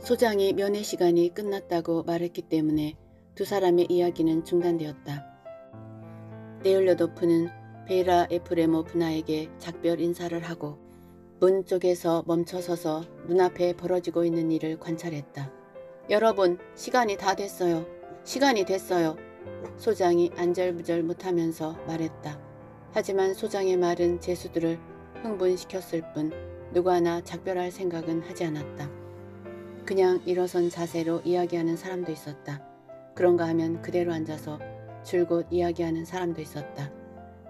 소장이 면회 시간이 끝났다고 말했기 때문에 두 사람의 이야기는 중단되었다. 네올러도프는 베이라 에프레모 분하에게 작별 인사를 하고 문 쪽에서 멈춰서서 눈 앞에 벌어지고 있는 일을 관찰했다. 여러분 시간이 다 됐어요. 시간이 됐어요. 소장이 안절부절 못하면서 말했다. 하지만 소장의 말은 제수들을 흥분시켰을 뿐 누구 하나 작별할 생각은 하지 않았다. 그냥 일어선 자세로 이야기하는 사람도 있었다. 그런가 하면 그대로 앉아서 줄곧 이야기하는 사람도 있었다.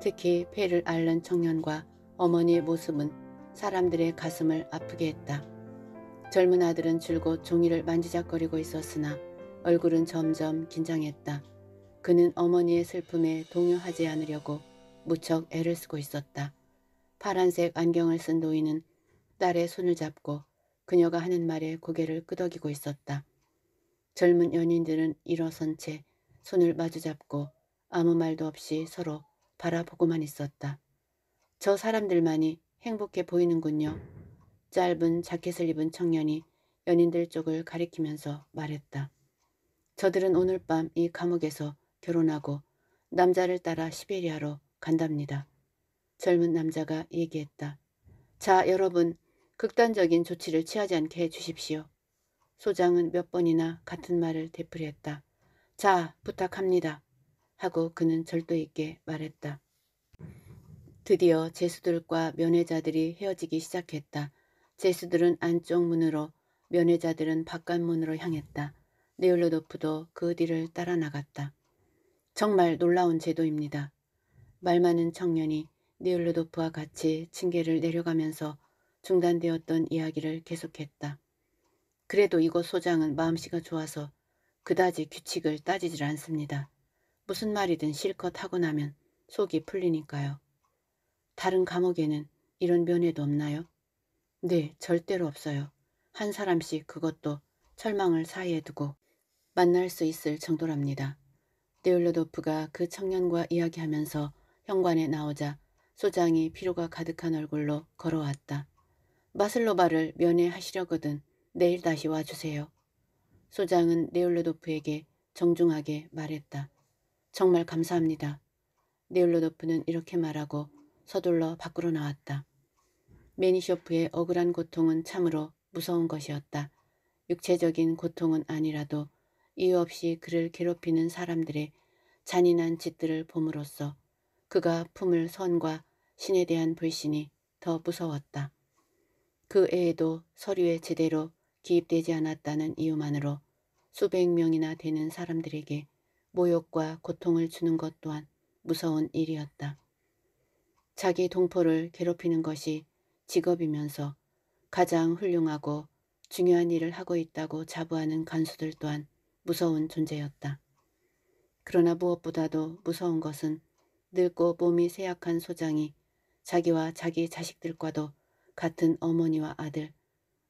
특히 폐를 앓는 청년과 어머니의 모습은 사람들의 가슴을 아프게 했다. 젊은 아들은 줄곧 종이를 만지작거리고 있었으나 얼굴은 점점 긴장했다. 그는 어머니의 슬픔에 동요하지 않으려고 무척 애를 쓰고 있었다. 파란색 안경을 쓴 노인은 딸의 손을 잡고 그녀가 하는 말에 고개를 끄덕이고 있었다. 젊은 연인들은 일어선 채 손을 마주잡고 아무 말도 없이 서로 바라보고만 있었다. 저 사람들만이 행복해 보이는군요. 짧은 자켓을 입은 청년이 연인들 쪽을 가리키면서 말했다. 저들은 오늘 밤 이 감옥에서 결혼하고 남자를 따라 시베리아로 간답니다. 젊은 남자가 얘기했다. 자, 여러분, 극단적인 조치를 취하지 않게 해주십시오. 소장은 몇 번이나 같은 말을 되풀이했다. 자, 부탁합니다. 하고 그는 절도 있게 말했다. 드디어 제수들과 면회자들이 헤어지기 시작했다. 제수들은 안쪽 문으로 면회자들은 바깥 문으로 향했다. 네올로도프도 그 뒤를 따라 나갔다. 정말 놀라운 제도입니다. 말 많은 청년이 네올로도프와 같이 층계를 내려가면서 중단되었던 이야기를 계속했다. 그래도 이곳 소장은 마음씨가 좋아서 그다지 규칙을 따지질 않습니다. 무슨 말이든 실컷 하고 나면 속이 풀리니까요. 다른 감옥에는 이런 면회도 없나요? 네, 절대로 없어요. 한 사람씩 그것도 철망을 사이에 두고 만날 수 있을 정도랍니다. 데올로도프가그 청년과 이야기하면서 현관에 나오자 소장이 피로가 가득한 얼굴로 걸어왔다. 마슬로바를 면회하시려거든 내일 다시 와주세요. 소장은 네올로도프에게 정중하게 말했다. 정말 감사합니다. 네올로도프는 이렇게 말하고 서둘러 밖으로 나왔다. 매니쇼프의 억울한 고통은 참으로 무서운 것이었다. 육체적인 고통은 아니라도 이유 없이 그를 괴롭히는 사람들의 잔인한 짓들을 봄으로써 그가 품을 선과 신에 대한 불신이 더 무서웠다. 그 애에도 서류에 제대로 기입되지 않았다는 이유만으로 수백 명이나 되는 사람들에게 모욕과 고통을 주는 것 또한 무서운 일이었다. 자기 동포를 괴롭히는 것이 직업이면서 가장 훌륭하고 중요한 일을 하고 있다고 자부하는 간수들 또한 무서운 존재였다. 그러나 무엇보다도 무서운 것은 늙고 몸이 쇠약한 소장이 자기와 자기 자식들과도 같은 어머니와 아들,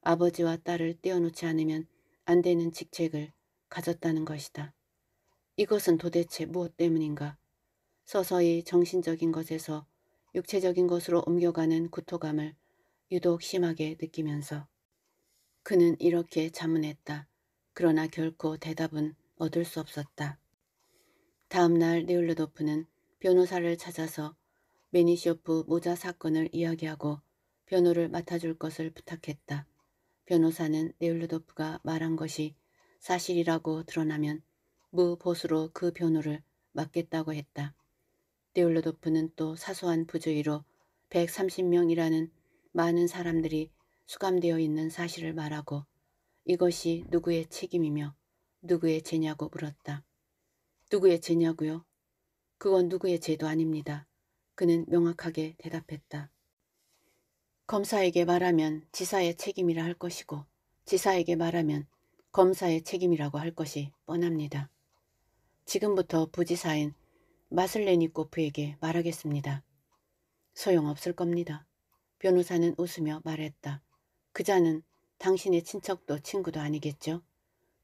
아버지와 딸을 떼어놓지 않으면 안 되는 직책을 가졌다는 것이다. 이것은 도대체 무엇 때문인가? 서서히 정신적인 것에서 육체적인 것으로 옮겨가는 구토감을 유독 심하게 느끼면서 그는 이렇게 자문했다. 그러나 결코 대답은 얻을 수 없었다. 다음날 네울르도프는 변호사를 찾아서 메니시오프 모자 사건을 이야기하고 변호를 맡아줄 것을 부탁했다. 변호사는 네올루도프가 말한 것이 사실이라고 드러나면 무보수로 그 변호를 맡겠다고 했다. 네올루도프는또 사소한 부주의로 130명이라는 많은 사람들이 수감되어 있는 사실을 말하고 이것이 누구의 책임이며 누구의 죄냐고 물었다. 누구의 죄냐고요? 그건 누구의 죄도 아닙니다. 그는 명확하게 대답했다. 검사에게 말하면 지사의 책임이라 할 것이고 지사에게 말하면 검사의 책임이라고 할 것이 뻔합니다. 지금부터 부지사인 마슬레니코프에게 말하겠습니다. 소용없을 겁니다. 변호사는 웃으며 말했다. 그자는 당신의 친척도 친구도 아니겠죠?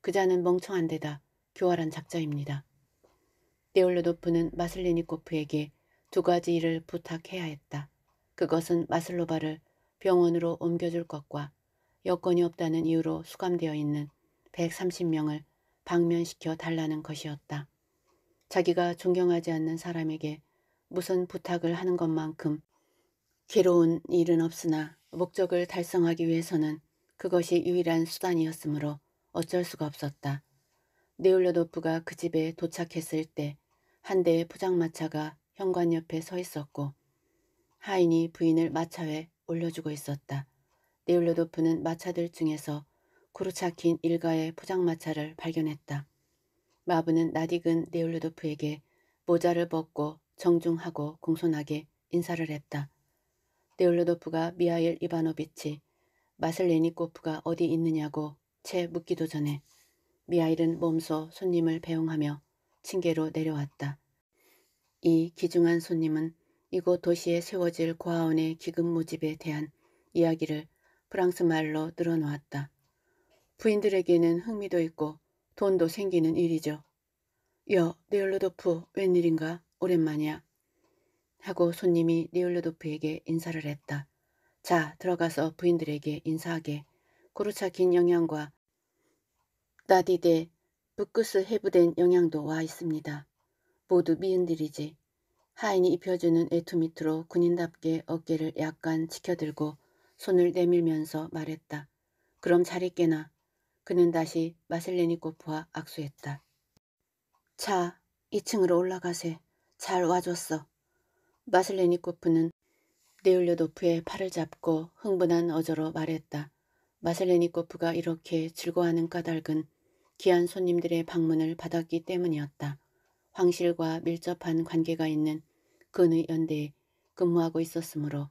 그자는 멍청한 데다 교활한 작자입니다. 네올로도프는 마슬레니코프에게 두 가지 일을 부탁해야 했다. 그것은 마슬로바를 병원으로 옮겨줄 것과 여건이 없다는 이유로 수감되어 있는 130명을 방면시켜 달라는 것이었다. 자기가 존경하지 않는 사람에게 무슨 부탁을 하는 것만큼 괴로운 일은 없으나 목적을 달성하기 위해서는 그것이 유일한 수단이었으므로 어쩔 수가 없었다. 네올레도프가 그 집에 도착했을 때 한 대의 포장마차가 현관 옆에 서 있었고 하인이 부인을 마차에 올려주고 있었다. 네올로도프는 마차들 중에서 구루차 긴 일가의 포장마차를 발견했다. 마부는 나딕은 네올로도프에게 모자를 벗고 정중하고 공손하게 인사를 했다. 네올로도프가 미하일 이바노비치, 마슬레니코프가 어디 있느냐고 채 묻기도 전에 미하일은 몸소 손님을 배웅하며 층계로 내려왔다. 이 기중한 손님은 이곳 도시에 세워질 고아원의 기금 모집에 대한 이야기를 프랑스 말로 늘어놓았다. 부인들에게는 흥미도 있고 돈도 생기는 일이죠. 여, 네올로도프 웬일인가? 오랜만이야. 하고 손님이 네올로도프에게 인사를 했다. 자, 들어가서 부인들에게 인사하게. 고르차 긴영향과 나디데, 부끄스 해부된 영향도와 있습니다. 모두 미인들이지. 하인이 입혀주는 애투 밑으로 군인답게 어깨를 약간 치켜들고 손을 내밀면서 말했다. 그럼 잘있 깨나. 그는 다시 마슬레니코프와 악수했다. 자, 2층으로 올라가세. 잘 와줬어. 마슬레니코프는네올려도프의 팔을 잡고 흥분한 어조로 말했다. 마슬레니코프가 이렇게 즐거워하는 까닭은 귀한 손님들의 방문을 받았기 때문이었다. 황실과 밀접한 관계가 있는 근의 연대에 근무하고 있었으므로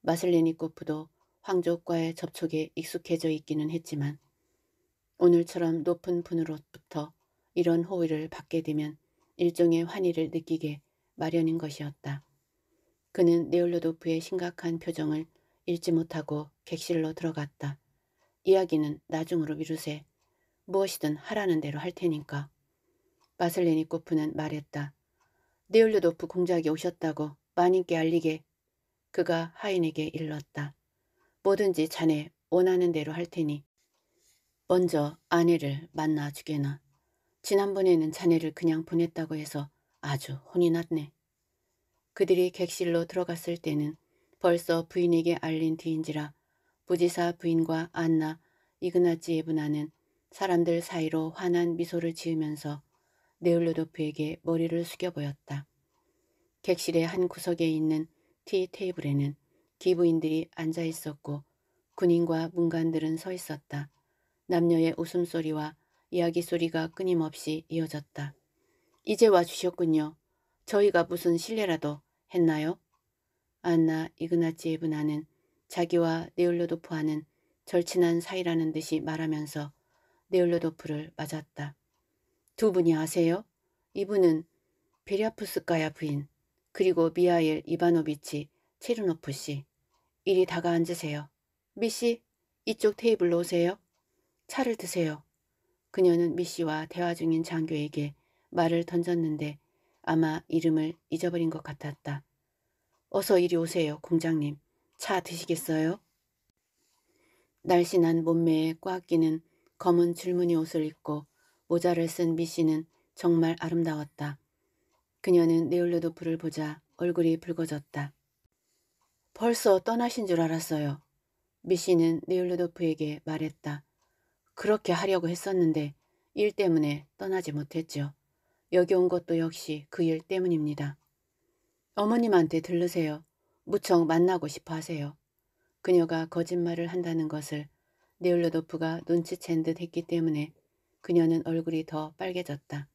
마슬레니코프도 황족과의 접촉에 익숙해져 있기는 했지만 오늘처럼 높은 분으로부터 이런 호의를 받게 되면 일종의 환희를 느끼게 마련인 것이었다. 그는 네올로도프의 심각한 표정을 읽지 못하고 객실로 들어갔다. 이야기는 나중으로 미루세. 무엇이든 하라는 대로 할 테니까. 마슬레니코프는 말했다. 네올레도프 공작이 오셨다고 마님께 알리게 그가 하인에게 일렀다. 뭐든지 자네 원하는 대로 할 테니 먼저 아내를 만나 주게나. 지난번에는 자네를 그냥 보냈다고 해서 아주 혼이 났네. 그들이 객실로 들어갔을 때는 벌써 부인에게 알린 뒤인지라 부지사 부인과 안나 이그나찌 예분나는 사람들 사이로 환한 미소를 지으면서 네올로도프에게 머리를 숙여 보였다. 객실의 한 구석에 있는 티 테이블에는 기부인들이 앉아 있었고 군인과 문관들은 서 있었다. 남녀의 웃음소리와 이야기소리가 끊임없이 이어졌다. 이제 와주셨군요. 저희가 무슨 실례라도 했나요? 안나 이그나치예브나는 자기와 네올로도프와는 절친한 사이라는 듯이 말하면서 네올로도프를 맞았다. 두 분이 아세요? 이분은 베리아프스카야 부인, 그리고 미하일 이바노비치 체르노프 씨. 이리 다가 앉으세요. 미 씨, 이쪽 테이블로 오세요. 차를 드세요. 그녀는 미 씨와 대화 중인 장교에게 말을 던졌는데 아마 이름을 잊어버린 것 같았다. 어서 이리 오세요, 공장님. 차 드시겠어요? 날씬한 몸매에 꽉 끼는 검은 줄무늬 옷을 입고 모자를 쓴 미씨는 정말 아름다웠다. 그녀는 네올레도프를 보자 얼굴이 붉어졌다. 벌써 떠나신 줄 알았어요. 미씨는 네올레도프에게 말했다. 그렇게 하려고 했었는데 일 때문에 떠나지 못했죠. 여기 온 것도 역시 그 일 때문입니다. 어머님한테 들르세요. 무척 만나고 싶어 하세요. 그녀가 거짓말을 한다는 것을 네올레도프가 눈치챈 듯 했기 때문에 그녀는 얼굴이 더 빨개졌다.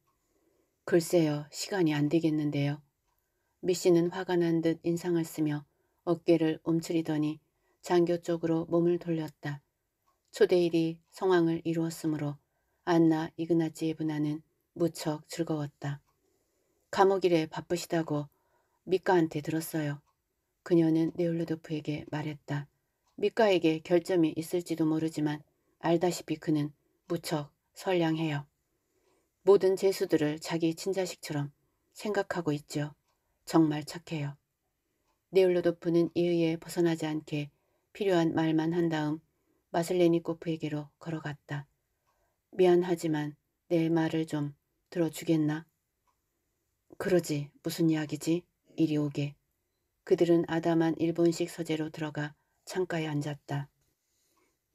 글쎄요. 시간이 안 되겠는데요. 미씨는 화가 난 듯 인상을 쓰며 어깨를 움츠리더니 장교 쪽으로 몸을 돌렸다. 초대일이 성황을 이루었으므로 안나 이그나치예브나는 무척 즐거웠다. 감옥일에 바쁘시다고 미카한테 들었어요. 그녀는 네올르도프에게 말했다. 미카에게 결점이 있을지도 모르지만 알다시피 그는 무척 선량해요. 모든 재수들을 자기 친자식처럼 생각하고 있죠. 정말 착해요. 네올로도프는 이의에 벗어나지 않게 필요한 말만 한 다음 마슬레니코프에게로 걸어갔다. 미안하지만 내 말을 좀 들어주겠나? 그러지 무슨 이야기지? 이리 오게. 그들은 아담한 일본식 서재로 들어가 창가에 앉았다.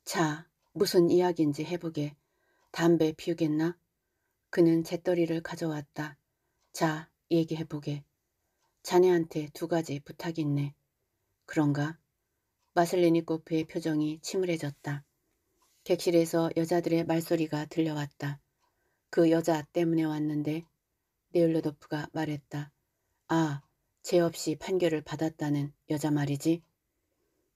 자 무슨 이야기인지 해보게. 담배 피우겠나? 그는 재떨이를 가져왔다. 자, 얘기해보게. 자네한테 두 가지 부탁이 있네. 그런가? 마슬리니코프의 표정이 침울해졌다. 객실에서 여자들의 말소리가 들려왔다. 그 여자 때문에 왔는데 네올로도프가 말했다. 아, 죄 없이 판결을 받았다는 여자 말이지?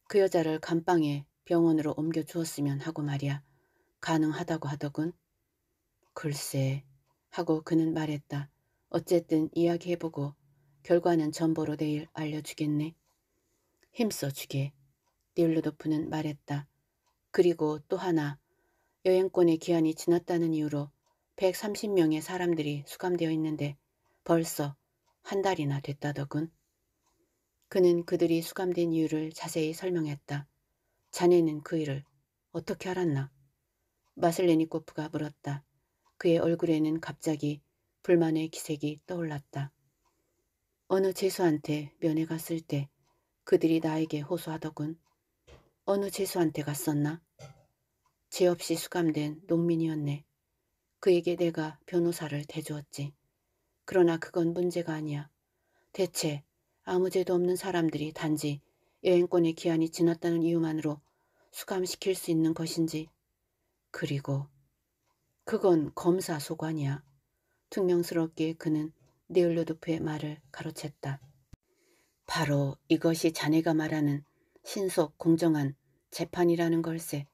그 여자를 감방에 병원으로 옮겨 주었으면 하고 말이야. 가능하다고 하더군. 글쎄 하고 그는 말했다. 어쨌든 이야기해보고 결과는 전보로 내일 알려주겠네. 힘써 주게. 닐루도프는 말했다. 그리고 또 하나 여행권의 기한이 지났다는 이유로 130명의 사람들이 수감되어 있는데 벌써 한 달이나 됐다더군. 그는 그들이 수감된 이유를 자세히 설명했다. 자네는 그 일을 어떻게 알았나? 마슬레니코프가 물었다. 그의 얼굴에는 갑자기 불만의 기색이 떠올랐다. 어느 제수한테 면회 갔을 때 그들이 나에게 호소하더군. 어느 제수한테 갔었나? 죄 없이 수감된 농민이었네. 그에게 내가 변호사를 대주었지. 그러나 그건 문제가 아니야. 대체 아무 죄도 없는 사람들이 단지 여행권의 기한이 지났다는 이유만으로 수감시킬 수 있는 것인지 그리고 그건 검사 소관이야. 퉁명스럽게 그는 네올로도프의 말을 가로챘다. 바로 이것이 자네가 말하는 신속 공정한 재판이라는 걸세.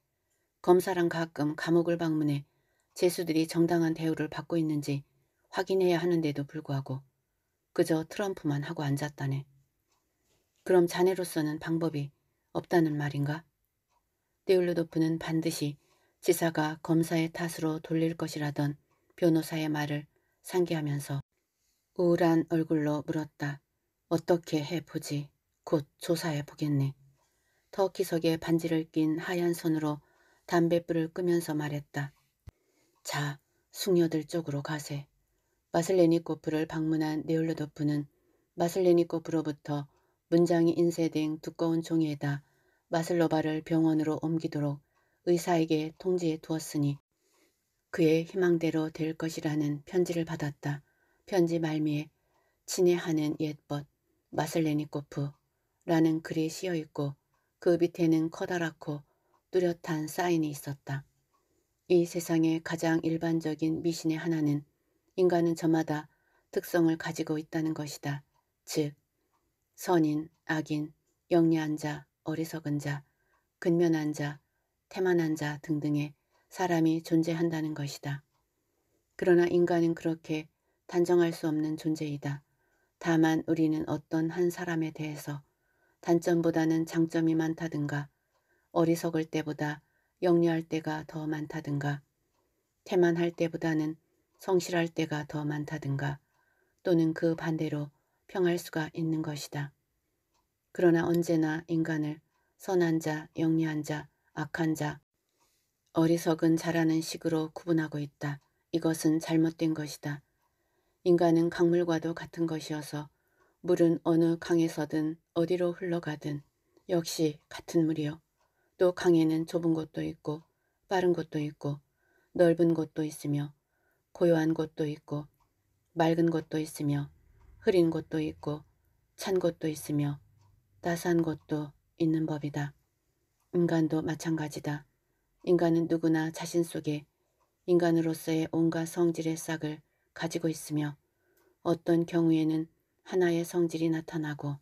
검사랑 가끔 감옥을 방문해 재수들이 정당한 대우를 받고 있는지 확인해야 하는데도 불구하고 그저 트럼프만 하고 앉았다네. 그럼 자네로서는 방법이 없다는 말인가? 네올로도프는 반드시 지사가 검사의 탓으로 돌릴 것이라던 변호사의 말을 상기하면서 우울한 얼굴로 물었다. 어떻게 해보지? 곧 조사해보겠네. 터키석에 반지를 낀 하얀 손으로 담뱃불을 끄면서 말했다. 자, 숙녀들 쪽으로 가세. 마슬레니코프를 방문한 네올로도프는 마슬레니코프로부터 문장이 인쇄된 두꺼운 종이에다 마슬로바를 병원으로 옮기도록 의사에게 통지해 두었으니 그의 희망대로 될 것이라는 편지를 받았다. 편지 말미에 친애하는 옛벗 마슬레니코프라는 글이 씌어 있고 그 밑에는 커다랗고 뚜렷한 사인이 있었다. 이 세상의 가장 일반적인 미신의 하나는 인간은 저마다 특성을 가지고 있다는 것이다. 즉, 선인, 악인, 영리한 자, 어리석은 자, 근면한 자, 태만한 자 등등의 사람이 존재한다는 것이다. 그러나 인간은 그렇게 단정할 수 없는 존재이다. 다만 우리는 어떤 한 사람에 대해서 단점보다는 장점이 많다든가 어리석을 때보다 영리할 때가 더 많다든가 태만할 때보다는 성실할 때가 더 많다든가 또는 그 반대로 평할 수가 있는 것이다. 그러나 언제나 인간을 선한 자, 영리한 자, 악한 자, 어리석은 자라는 식으로 구분하고 있다. 이것은 잘못된 것이다. 인간은 강물과도 같은 것이어서 물은 어느 강에서든 어디로 흘러가든 역시 같은 물이요. 또 강에는 좁은 곳도 있고 빠른 곳도 있고 넓은 곳도 있으며 고요한 곳도 있고 맑은 곳도 있으며 흐린 곳도 있고 찬 곳도 있으며 따스한 곳도 있는 법이다. 인간도 마찬가지다. 인간은 누구나 자신 속에 인간으로서의 온갖 성질의 싹을 가지고 있으며 어떤 경우에는 하나의 성질이 나타나고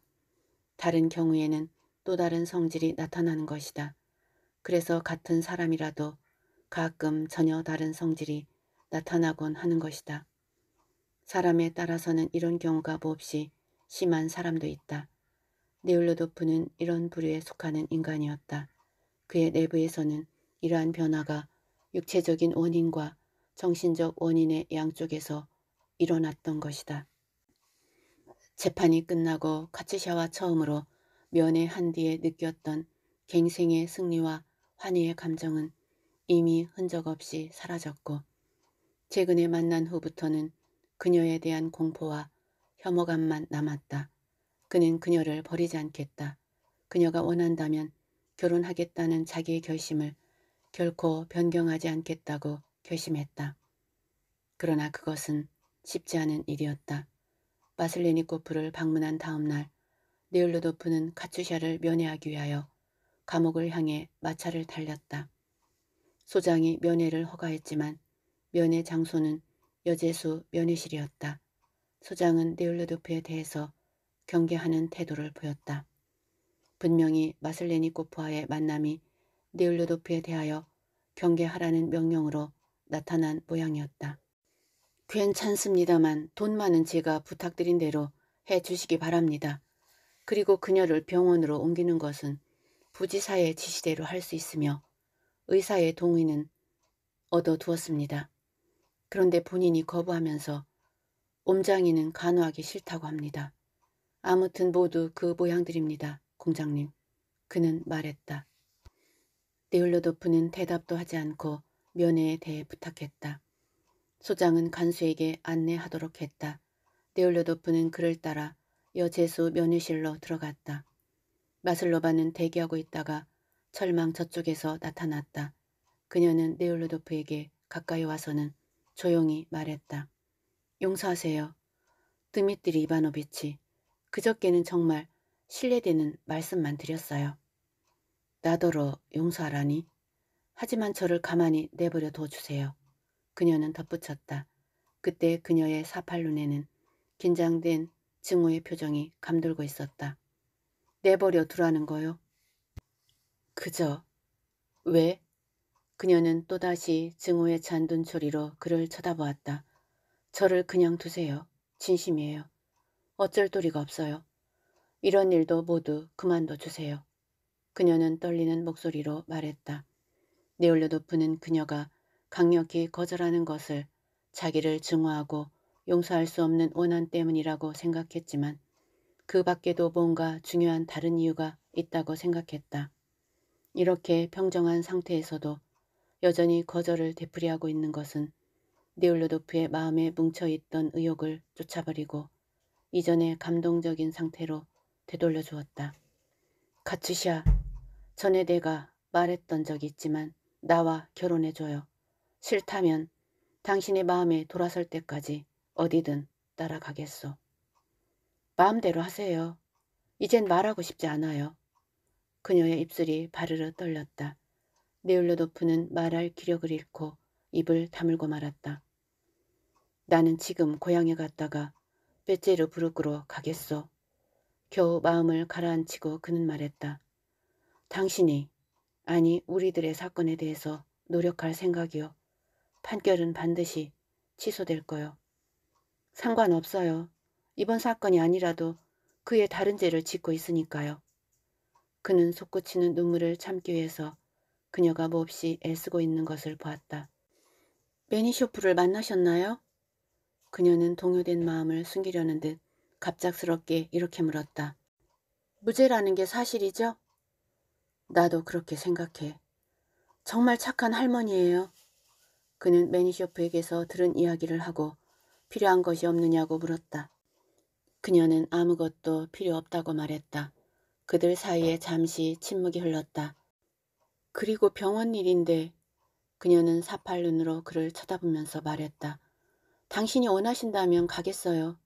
다른 경우에는 또 다른 성질이 나타나는 것이다. 그래서 같은 사람이라도 가끔 전혀 다른 성질이 나타나곤 하는 것이다. 사람에 따라서는 이런 경우가 몹시 심한 사람도 있다. 네올로도프는 이런 부류에 속하는 인간이었다. 그의 내부에서는 이러한 변화가 육체적인 원인과 정신적 원인의 양쪽에서 일어났던 것이다. 재판이 끝나고 카츠샤와 처음으로 면회한 뒤에 느꼈던 갱생의 승리와 환희의 감정은 이미 흔적 없이 사라졌고 최근에 만난 후부터는 그녀에 대한 공포와 혐오감만 남았다. 그는 그녀를 버리지 않겠다. 그녀가 원한다면 결혼하겠다는 자기의 결심을 결코 변경하지 않겠다고 결심했다. 그러나 그것은 쉽지 않은 일이었다. 마슬레니코프를 방문한 다음 날 네올로도프는 카츄샤를 면회하기 위하여 감옥을 향해 마차를 달렸다. 소장이 면회를 허가했지만 면회 장소는 여제수 면회실이었다. 소장은 네올로도프에 대해서 경계하는 태도를 보였다. 분명히 마슬레니 코프와의 만남이 네올루도프에 대하여 경계하라는 명령으로 나타난 모양이었다. 괜찮습니다만 돈 많은 제가 부탁드린 대로 해주시기 바랍니다. 그리고 그녀를 병원으로 옮기는 것은 부지사의 지시대로 할 수 있으며 의사의 동의는 얻어두었습니다. 그런데 본인이 거부하면서 옴장이는 간호하기 싫다고 합니다. 아무튼 모두 그 모양들입니다. 공장님. 그는 말했다. 네올로도프는 대답도 하지 않고 면회에 대해 부탁했다. 소장은 간수에게 안내하도록 했다. 네올로도프는 그를 따라 여제수 면회실로 들어갔다. 마슬로바는 대기하고 있다가 철망 저쪽에서 나타났다. 그녀는 네올로도프에게 가까이 와서는 조용히 말했다. 용서하세요. 드미트리 이바노비치. 그저께는 정말 실례되는 말씀만 드렸어요. 나더러 용서하라니. 하지만 저를 가만히 내버려 둬주세요. 그녀는 덧붙였다. 그때 그녀의 사팔 눈에는 긴장된 증오의 표정이 감돌고 있었다. 내버려 두라는 거요? 그저. 왜? 그녀는 또다시 증오에 잔둔 소리로 그를 쳐다보았다. 저를 그냥 두세요. 진심이에요. 어쩔 도리가 없어요. 이런 일도 모두 그만둬 주세요. 그녀는 떨리는 목소리로 말했다. 네올레도프는 그녀가 강력히 거절하는 것을 자기를 증오하고 용서할 수 없는 원한 때문이라고 생각했지만 그 밖에도 뭔가 중요한 다른 이유가 있다고 생각했다. 이렇게 평정한 상태에서도 여전히 거절을 되풀이하고 있는 것은 네올로도프의 마음에 뭉쳐있던 의욕을 쫓아버리고 이전의 감동적인 상태로 되돌려 주었다. 가츠샤, 전에 내가 말했던 적이 있지만 나와 결혼해줘요. 싫다면 당신의 마음에 돌아설 때까지 어디든 따라가겠소. 마음대로 하세요. 이젠 말하고 싶지 않아요. 그녀의 입술이 바르르 떨렸다. 네올러 도프는 말할 기력을 잃고 입을 다물고 말았다. 나는 지금 고향에 갔다가 빼째르 부르크로 가겠소. 겨우 마음을 가라앉히고 그는 말했다. 당신이 아니 우리들의 사건에 대해서 노력할 생각이요. 판결은 반드시 취소될 거요. 상관없어요. 이번 사건이 아니라도 그의 다른 죄를 짓고 있으니까요. 그는 솟구치는 눈물을 참기 위해서 그녀가 몹시 애쓰고 있는 것을 보았다. 매니쇼프를 만나셨나요? 그녀는 동요된 마음을 숨기려는 듯 갑작스럽게 이렇게 물었다. 무죄라는 게 사실이죠? 나도 그렇게 생각해. 정말 착한 할머니예요. 그는 매니쇼프에게서 들은 이야기를 하고 필요한 것이 없느냐고 물었다. 그녀는 아무것도 필요 없다고 말했다. 그들 사이에 잠시 침묵이 흘렀다. 그리고 병원 일인데 그녀는 사팔 눈으로 그를 쳐다보면서 말했다. 당신이 원하신다면 가겠어요.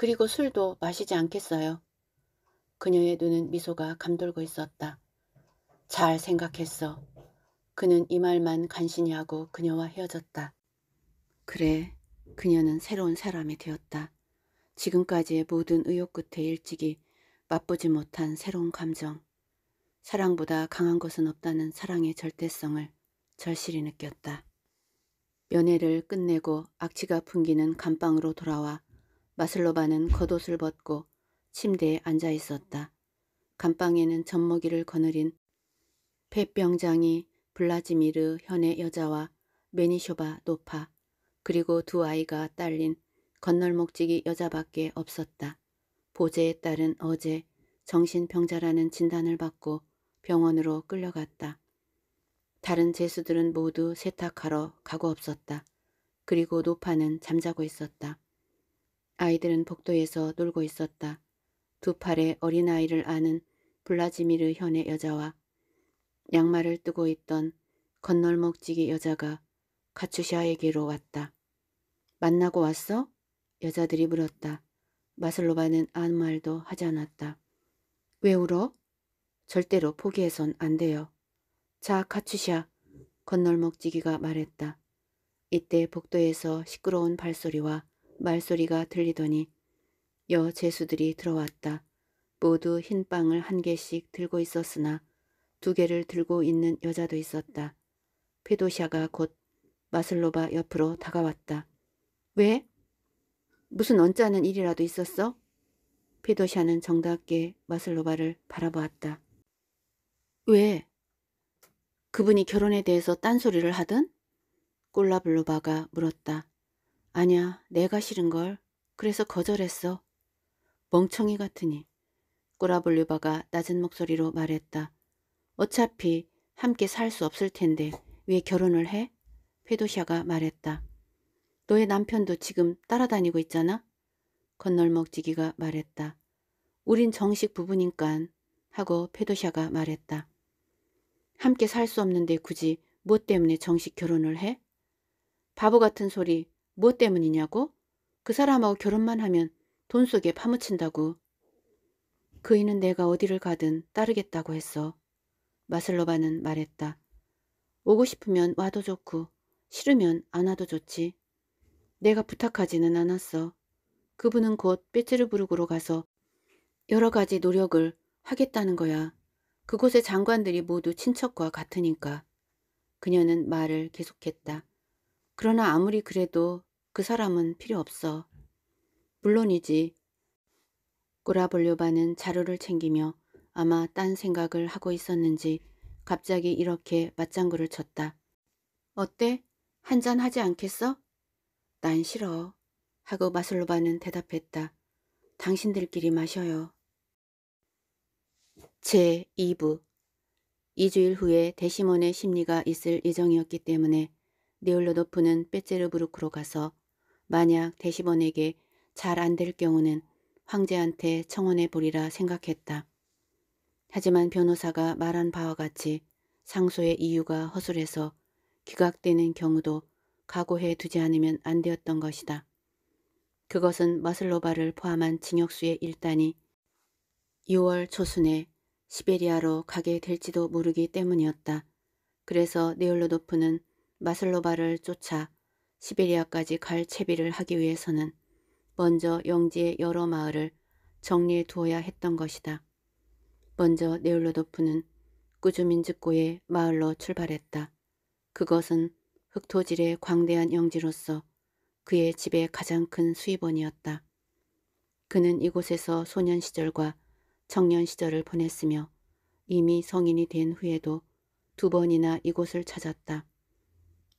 그리고 술도 마시지 않겠어요. 그녀의 눈은 미소가 감돌고 있었다. 잘 생각했어. 그는 이 말만 간신히 하고 그녀와 헤어졌다. 그래, 그녀는 새로운 사람이 되었다. 지금까지의 모든 의욕 끝에 일찍이 맛보지 못한 새로운 감정. 사랑보다 강한 것은 없다는 사랑의 절대성을 절실히 느꼈다. 연애를 끝내고 악취가 풍기는 감방으로 돌아와 마슬로바는 겉옷을 벗고 침대에 앉아 있었다. 감방에는 젖먹이를 거느린 폐병장이 블라지미르 현의 여자와 메니쇼바 노파 그리고 두 아이가 딸린 건널목지기 여자밖에 없었다. 보제의 딸은 어제 정신병자라는 진단을 받고 병원으로 끌려갔다. 다른 제수들은 모두 세탁하러 가고 없었다. 그리고 노파는 잠자고 있었다. 아이들은 복도에서 놀고 있었다. 두 팔에 어린아이를 아는 블라지미르 현의 여자와 양말을 뜨고 있던 건널목지기 여자가 가추샤에게로 왔다. 만나고 왔어? 여자들이 물었다. 마슬로바는 아무 말도 하지 않았다. 왜 울어? 절대로 포기해선 안 돼요. 자, 가추샤. 건널목지기가 말했다. 이때 복도에서 시끄러운 발소리와 말소리가 들리더니 여 제수들이 들어왔다. 모두 흰 빵을 한 개씩 들고 있었으나 두 개를 들고 있는 여자도 있었다. 페도샤가 곧 마슬로바 옆으로 다가왔다. 왜? 무슨 언짢은 일이라도 있었어? 페도샤는 정답게 마슬로바를 바라보았다. 왜? 그분이 결혼에 대해서 딴소리를 하든? 꼴라블로바가 물었다. 아냐, 내가 싫은걸. 그래서 거절했어. 멍청이 같으니. 꾸라블루바가 낮은 목소리로 말했다. 어차피 함께 살 수 없을 텐데 왜 결혼을 해? 페도시아가 말했다. 너의 남편도 지금 따라다니고 있잖아? 건널먹지기가 말했다. 우린 정식 부부니깐 하고 페도시아가 말했다. 함께 살 수 없는데 굳이 무엇 뭐 때문에 정식 결혼을 해? 바보 같은 소리 무엇 뭐 때문이냐고? 그 사람하고 결혼만 하면 돈 속에 파묻힌다고. 그이는 내가 어디를 가든 따르겠다고 했어. 마슬로바는 말했다. 오고 싶으면 와도 좋고 싫으면 안 와도 좋지. 내가 부탁하지는 않았어. 그분은 곧빼츠르부르크로 가서 여러 가지 노력을 하겠다는 거야. 그곳의 장관들이 모두 친척과 같으니까. 그녀는 말을 계속했다. 그러나 아무리 그래도 그 사람은 필요 없어. 물론이지. 꾸라볼료바는 자루를 챙기며 아마 딴 생각을 하고 있었는지 갑자기 이렇게 맞장구를 쳤다. 어때? 한 잔 하지 않겠어? 난 싫어. 하고 마슬로바는 대답했다. 당신들끼리 마셔요. 제2부 2주일 후에 대시몬의 심리가 있을 예정이었기 때문에 네올로도프는 빼째르부르크로 가서 만약 대시번에게 잘 안 될 경우는 황제한테 청혼해 보리라 생각했다. 하지만 변호사가 말한 바와 같이 상소의 이유가 허술해서 기각되는 경우도 각오해 두지 않으면 안 되었던 것이다. 그것은 마슬로바를 포함한 징역수의 일단이 6월 초순에 시베리아로 가게 될지도 모르기 때문이었다. 그래서 네올로도프는 마슬로바를 쫓아 시베리아까지 갈 채비를 하기 위해서는 먼저 영지의 여러 마을을 정리해 두어야 했던 것이다. 먼저 네올로도프는 꾸주민즈코의 마을로 출발했다. 그것은 흑토질의 광대한 영지로서 그의 집의 가장 큰 수입원이었다. 그는 이곳에서 소년 시절과 청년 시절을 보냈으며 이미 성인이 된 후에도 두 번이나 이곳을 찾았다.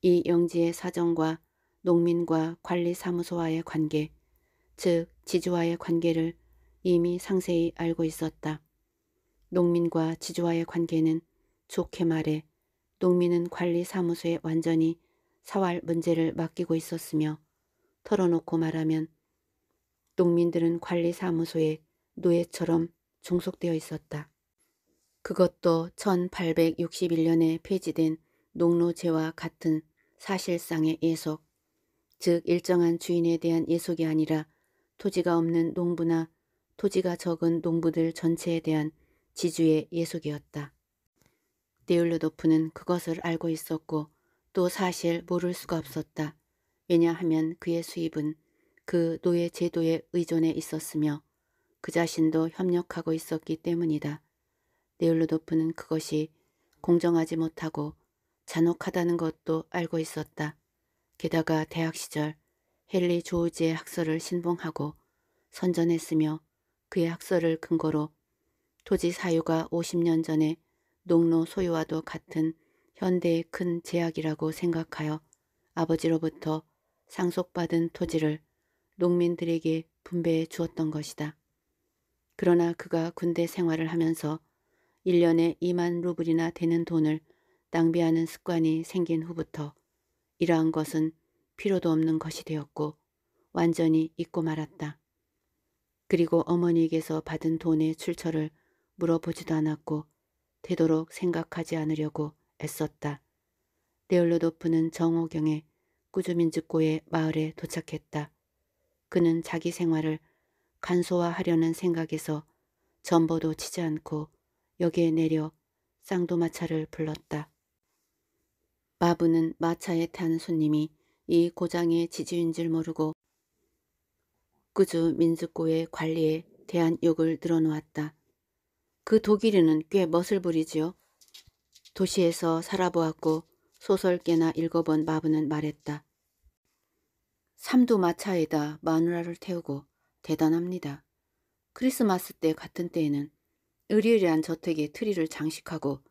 이 영지의 사정과 농민과 관리사무소와의 관계, 즉 지주와의 관계를 이미 상세히 알고 있었다. 농민과 지주와의 관계는 좋게 말해 농민은 관리사무소에 완전히 사활 문제를 맡기고 있었으며 털어놓고 말하면 농민들은 관리사무소에 노예처럼 종속되어 있었다. 그것도 1861년에 폐지된 농로제와 같은 사실상의 예속 즉 일정한 주인에 대한 예속이 아니라 토지가 없는 농부나 토지가 적은 농부들 전체에 대한 지주의 예속이었다. 네올로도프는 그것을 알고 있었고 또 사실 모를 수가 없었다. 왜냐하면 그의 수입은 그 노예 제도에 의존해 있었으며 그 자신도 협력하고 있었기 때문이다. 네올로도프는 그것이 공정하지 못하고 잔혹하다는 것도 알고 있었다. 게다가 대학 시절 헨리 조우지의 학설을 신봉하고 선전했으며 그의 학설을 근거로 토지 사유가 50년 전에 농로 소유와도 같은 현대의 큰 제약이라고 생각하여 아버지로부터 상속받은 토지를 농민들에게 분배해 주었던 것이다. 그러나 그가 군대 생활을 하면서 1년에 2만 루블이나 되는 돈을 낭비하는 습관이 생긴 후부터 이러한 것은 필요도 없는 것이 되었고 완전히 잊고 말았다. 그리고 어머니에게서 받은 돈의 출처를 물어보지도 않았고 되도록 생각하지 않으려고 애썼다. 네올로도프는 정오경에 꾸주민즈코의 마을에 도착했다. 그는 자기 생활을 간소화하려는 생각에서 전보도 치지 않고 여기에 내려 쌍도마차를 불렀다. 마부는 마차에 탄 손님이 이 고장의 지지인줄 모르고 꾸주 민숙고의 관리에 대한 욕을 늘어놓았다. 그 독일인은 꽤 멋을 부리지요. 도시에서 살아보았고 소설 깨나 읽어본 마부는 말했다. 삼두 마차에다 마누라를 태우고 대단합니다. 크리스마스 때 같은 때에는 으리으리한 저택에 트리를 장식하고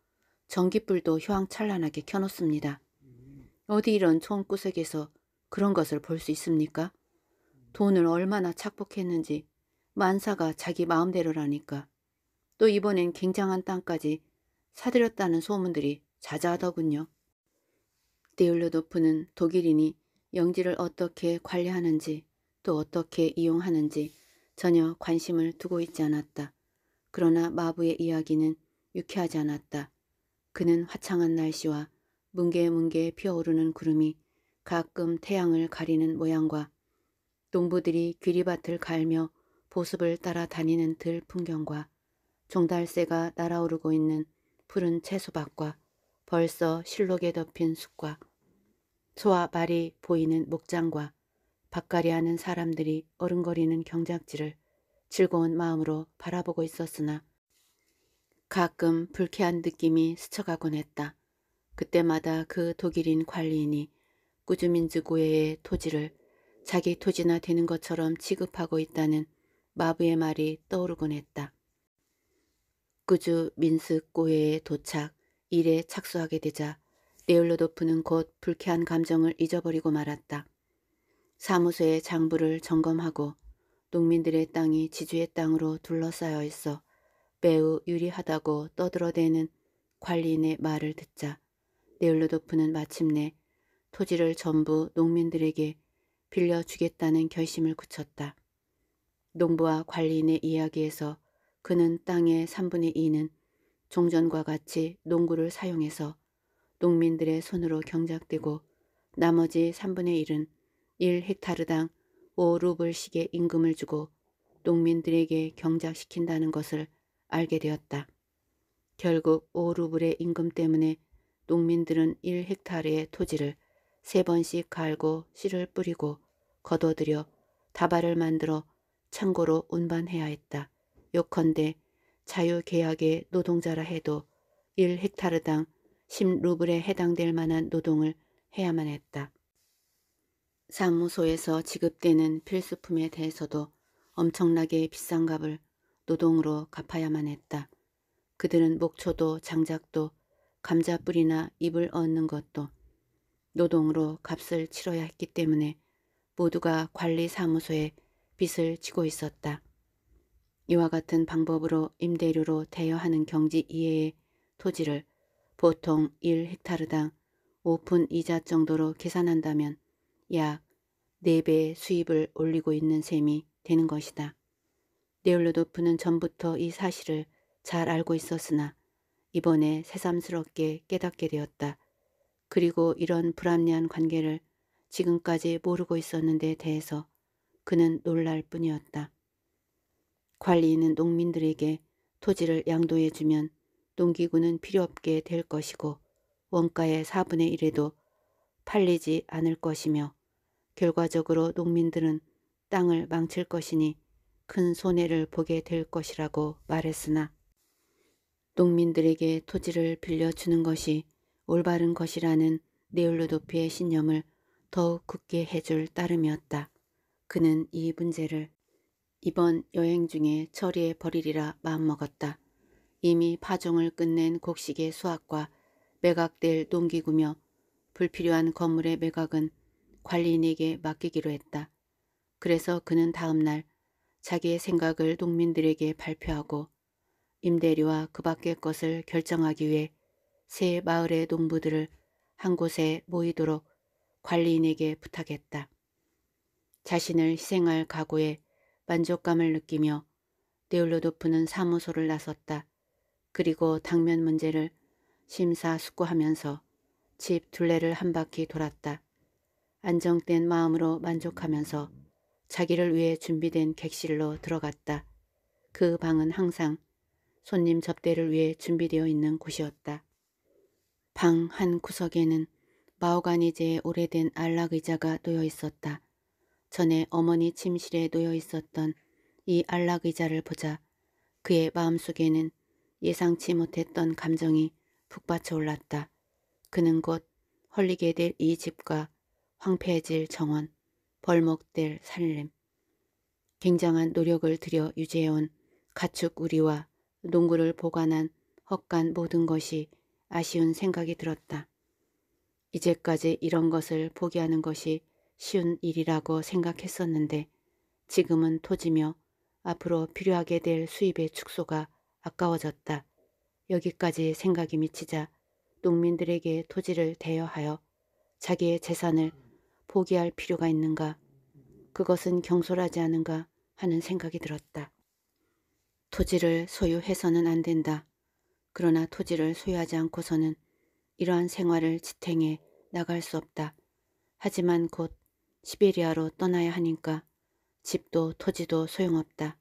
전기불도 효황찬란하게 켜놓습니다. 어디 이런 촌구석에서 그런 것을 볼 수 있습니까? 돈을 얼마나 착복했는지 만사가 자기 마음대로라니까. 또 이번엔 굉장한 땅까지 사들였다는 소문들이 자자하더군요. 데울로도프는 독일인이 영지를 어떻게 관리하는지 또 어떻게 이용하는지 전혀 관심을 두고 있지 않았다. 그러나 마부의 이야기는 유쾌하지 않았다. 그는 화창한 날씨와 뭉게뭉게 피어오르는 구름이 가끔 태양을 가리는 모양과 농부들이 귀리밭을 갈며 보습을 따라 다니는 들 풍경과 종달새가 날아오르고 있는 푸른 채소밭과 벌써 실록에 덮인 숲과 소와 말이 보이는 목장과 밭갈이하는 사람들이 어른거리는 경작지를 즐거운 마음으로 바라보고 있었으나 가끔 불쾌한 느낌이 스쳐가곤 했다. 그때마다 그 독일인 관리인이 꾸주민즈고해의 토지를 자기 토지나 되는 것처럼 취급하고 있다는 마부의 말이 떠오르곤 했다. 꾸주 민스고해에 도착, 일에 착수하게 되자 네올로도프는곧 불쾌한 감정을 잊어버리고 말았다. 사무소의 장부를 점검하고 농민들의 땅이 지주의 땅으로 둘러싸여 있어 매우 유리하다고 떠들어대는 관리인의 말을 듣자 네올로도프는 마침내 토지를 전부 농민들에게 빌려주겠다는 결심을 굳혔다. 농부와 관리인의 이야기에서 그는 땅의 3분의 2는 종전과 같이 농구를 사용해서 농민들의 손으로 경작되고 나머지 3분의 1은 1헥타르당 5루블씩의 임금을 주고 농민들에게 경작시킨다는 것을 알게 되었다. 결국 5루블의 임금 때문에 농민들은 1헥타르의 토지를 세 번씩 갈고 씨를 뿌리고 거둬들여 다발을 만들어 창고로 운반해야 했다. 요컨대 자유계약의 노동자라 해도 1헥타르당 10루블에 해당될 만한 노동을 해야만 했다. 사무소에서 지급되는 필수품에 대해서도 엄청나게 비싼 값을 노동으로 갚아야만 했다. 그들은 목초도 장작도 감자뿌리나 잎을 얻는 것도 노동으로 값을 치러야 했기 때문에 모두가 관리사무소에 빚을 지고 있었다. 이와 같은 방법으로 임대료로 대여하는 경지 이외의 토지를 보통 1헥타르당 5푼 이자 정도로 계산한다면 약 4배의 수입을 올리고 있는 셈이 되는 것이다. 니올로도프는 전부터 이 사실을 잘 알고 있었으나 이번에 새삼스럽게 깨닫게 되었다. 그리고 이런 불합리한 관계를 지금까지 모르고 있었는데 대해서 그는 놀랄 뿐이었다. 관리인은 농민들에게 토지를 양도해주면 농기구는 필요 없게 될 것이고 원가의 4분의 1에도 팔리지 않을 것이며 결과적으로 농민들은 땅을 망칠 것이니 큰 손해를 보게 될 것이라고 말했으나 농민들에게 토지를 빌려주는 것이 올바른 것이라는 네올로도피의 신념을 더욱 굳게 해줄 따름이었다. 그는 이 문제를 이번 여행 중에 처리해 버리리라 마음먹었다. 이미 파종을 끝낸 곡식의 수확과 매각될 농기구며 불필요한 건물의 매각은 관리인에게 맡기기로 했다. 그래서 그는 다음날 자기의 생각을 농민들에게 발표하고 임대료와 그 밖의 것을 결정하기 위해 새 마을의 농부들을 한 곳에 모이도록 관리인에게 부탁했다. 자신을 희생할 각오에 만족감을 느끼며 네올로도프는 사무소를 나섰다. 그리고 당면 문제를 심사숙고하면서 집 둘레를 한 바퀴 돌았다. 안정된 마음으로 만족하면서 자기를 위해 준비된 객실로 들어갔다. 그 방은 항상 손님 접대를 위해 준비되어 있는 곳이었다. 방 한 구석에는 마오가니제의 오래된 안락의자가 놓여 있었다. 전에 어머니 침실에 놓여 있었던 이 안락의자를 보자 그의 마음속에는 예상치 못했던 감정이 북받쳐 올랐다. 그는 곧 헐리게 될 이 집과 황폐해질 정원, 벌목될 산림, 굉장한 노력을 들여 유지해온 가축 우리와 농구를 보관한 헛간 모든 것이 아쉬운 생각이 들었다. 이제까지 이런 것을 포기하는 것이 쉬운 일이라고 생각했었는데 지금은 토지며 앞으로 필요하게 될 수입의 축소가 아까워졌다. 여기까지 생각이 미치자 농민들에게 토지를 대여하여 자기의 재산을 포기할 필요가 있는가 그것은 경솔하지 않은가 하는 생각이 들었다. 토지를 소유해서는 안 된다. 그러나 토지를 소유하지 않고서는 이러한 생활을 지탱해 나갈 수 없다. 하지만 곧 시베리아로 떠나야 하니까 집도 토지도 소용없다.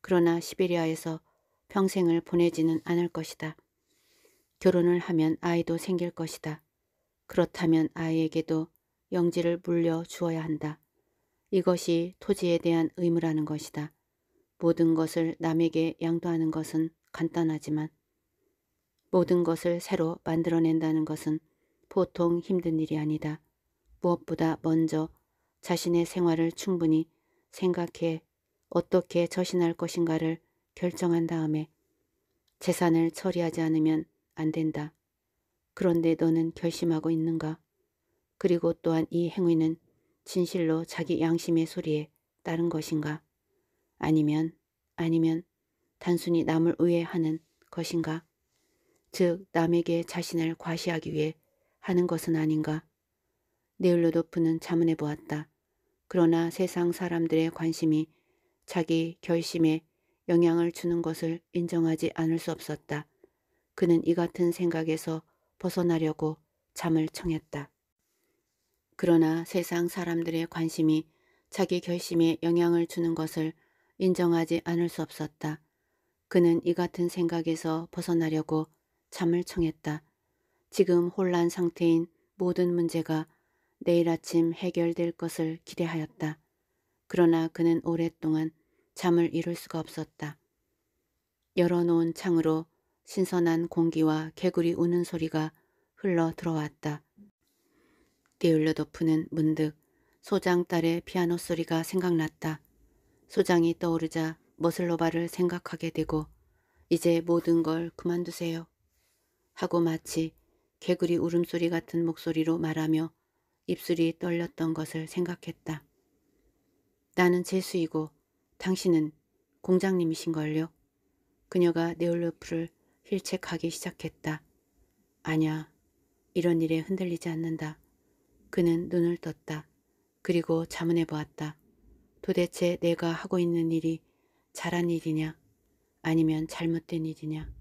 그러나 시베리아에서 평생을 보내지는 않을 것이다. 결혼을 하면 아이도 생길 것이다. 그렇다면 아이에게도 영지를 물려 주어야 한다. 이것이 토지에 대한 의무라는 것이다. 모든 것을 남에게 양도하는 것은 간단하지만 모든 것을 새로 만들어낸다는 것은 보통 힘든 일이 아니다. 무엇보다 먼저 자신의 생활을 충분히 생각해 어떻게 처신할 것인가를 결정한 다음에 재산을 처리하지 않으면 안 된다. 그런데 너는 결심하고 있는가? 그리고 또한 이 행위는 진실로 자기 양심의 소리에 따른 것인가 아니면 아니면 단순히 남을 의해하는 것인가 즉 남에게 자신을 과시하기 위해 하는 것은 아닌가 네일로도프는 자문해 보았다. 그러나 세상 사람들의 관심이 자기 결심에 영향을 주는 것을 인정하지 않을 수 없었다. 그는 이 같은 생각에서 벗어나려고 잠을 청했다. 그러나 세상 사람들의 관심이 자기 결심에 영향을 주는 것을 인정하지 않을 수 없었다. 그는 이 같은 생각에서 벗어나려고 잠을 청했다. 지금 혼란 상태인 모든 문제가 내일 아침 해결될 것을 기대하였다. 그러나 그는 오랫동안 잠을 이룰 수가 없었다. 열어놓은 창으로 신선한 공기와 개구리 우는 소리가 흘러 들어왔다. 게을러 덮으는 문득 소장 딸의 피아노 소리가 생각났다. 소장이 떠오르자 머슬로바를 생각하게 되고 이제 모든 걸 그만두세요. 하고 마치 개구리 울음소리 같은 목소리로 말하며 입술이 떨렸던 것을 생각했다. 나는 재수이고 당신은 공장님이신걸요. 그녀가 네올로프를 힐책하기 시작했다. 아냐, 이런 일에 흔들리지 않는다. 그는 눈을 떴다. 그리고 자문해 보았다. 도대체 내가 하고 있는 일이 잘한 일이냐 아니면 잘못된 일이냐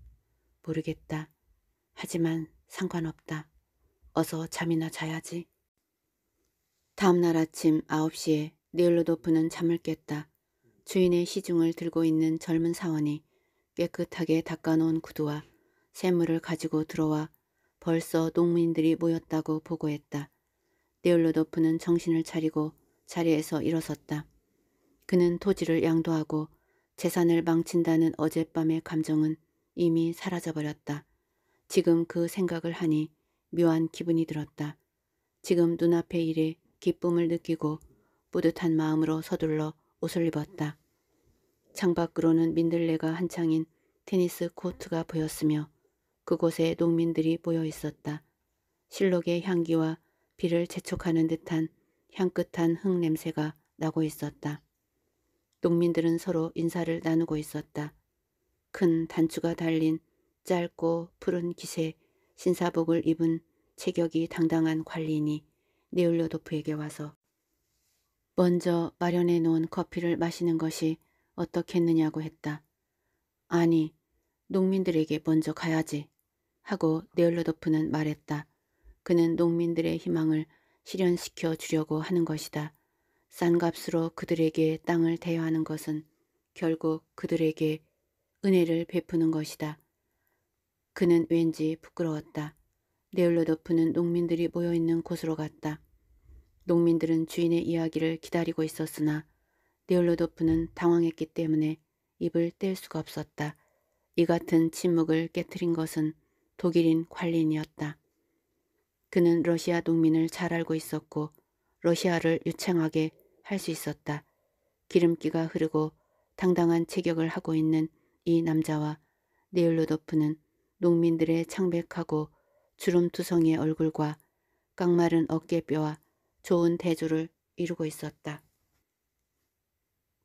모르겠다. 하지만 상관없다. 어서 잠이나 자야지. 다음날 아침 9시에 네일로도프는 잠을 깼다. 주인의 시중을 들고 있는 젊은 사원이 깨끗하게 닦아놓은 구두와 샘물을 가지고 들어와 벌써 농민들이 모였다고 보고했다. 네올로도프는 정신을 차리고 자리에서 일어섰다. 그는 토지를 양도하고 재산을 망친다는 어젯밤의 감정은 이미 사라져버렸다. 지금 그 생각을 하니 묘한 기분이 들었다. 지금 눈앞의 일에 기쁨을 느끼고 뿌듯한 마음으로 서둘러 옷을 입었다. 창밖으로는 민들레가 한창인 테니스 코트가 보였으며 그곳에 농민들이 모여 있었다. 실록의 향기와 비를 재촉하는 듯한 향긋한 흙 냄새가 나고 있었다. 농민들은 서로 인사를 나누고 있었다. 큰 단추가 달린 짧고 푸른 기세 신사복을 입은 체격이 당당한 관리인이 네올료도프에게 와서 먼저 마련해 놓은 커피를 마시는 것이 어떻겠느냐고 했다. 아니, 농민들에게 먼저 가야지 하고 네올로도프는 말했다. 그는 농민들의 희망을 실현시켜 주려고 하는 것이다. 싼 값으로 그들에게 땅을 대여하는 것은 결국 그들에게 은혜를 베푸는 것이다. 그는 왠지 부끄러웠다. 네올로도프는 농민들이 모여있는 곳으로 갔다. 농민들은 주인의 이야기를 기다리고 있었으나 네올로도프는 당황했기 때문에 입을 뗄 수가 없었다. 이 같은 침묵을 깨뜨린 것은 독일인 관리인이었다. 그는 러시아 농민을 잘 알고 있었고 러시아를 유창하게 할 수 있었다. 기름기가 흐르고 당당한 체격을 하고 있는 이 남자와 네일로도프는 농민들의 창백하고 주름투성이의 얼굴과 깡마른 어깨뼈와 좋은 대조를 이루고 있었다.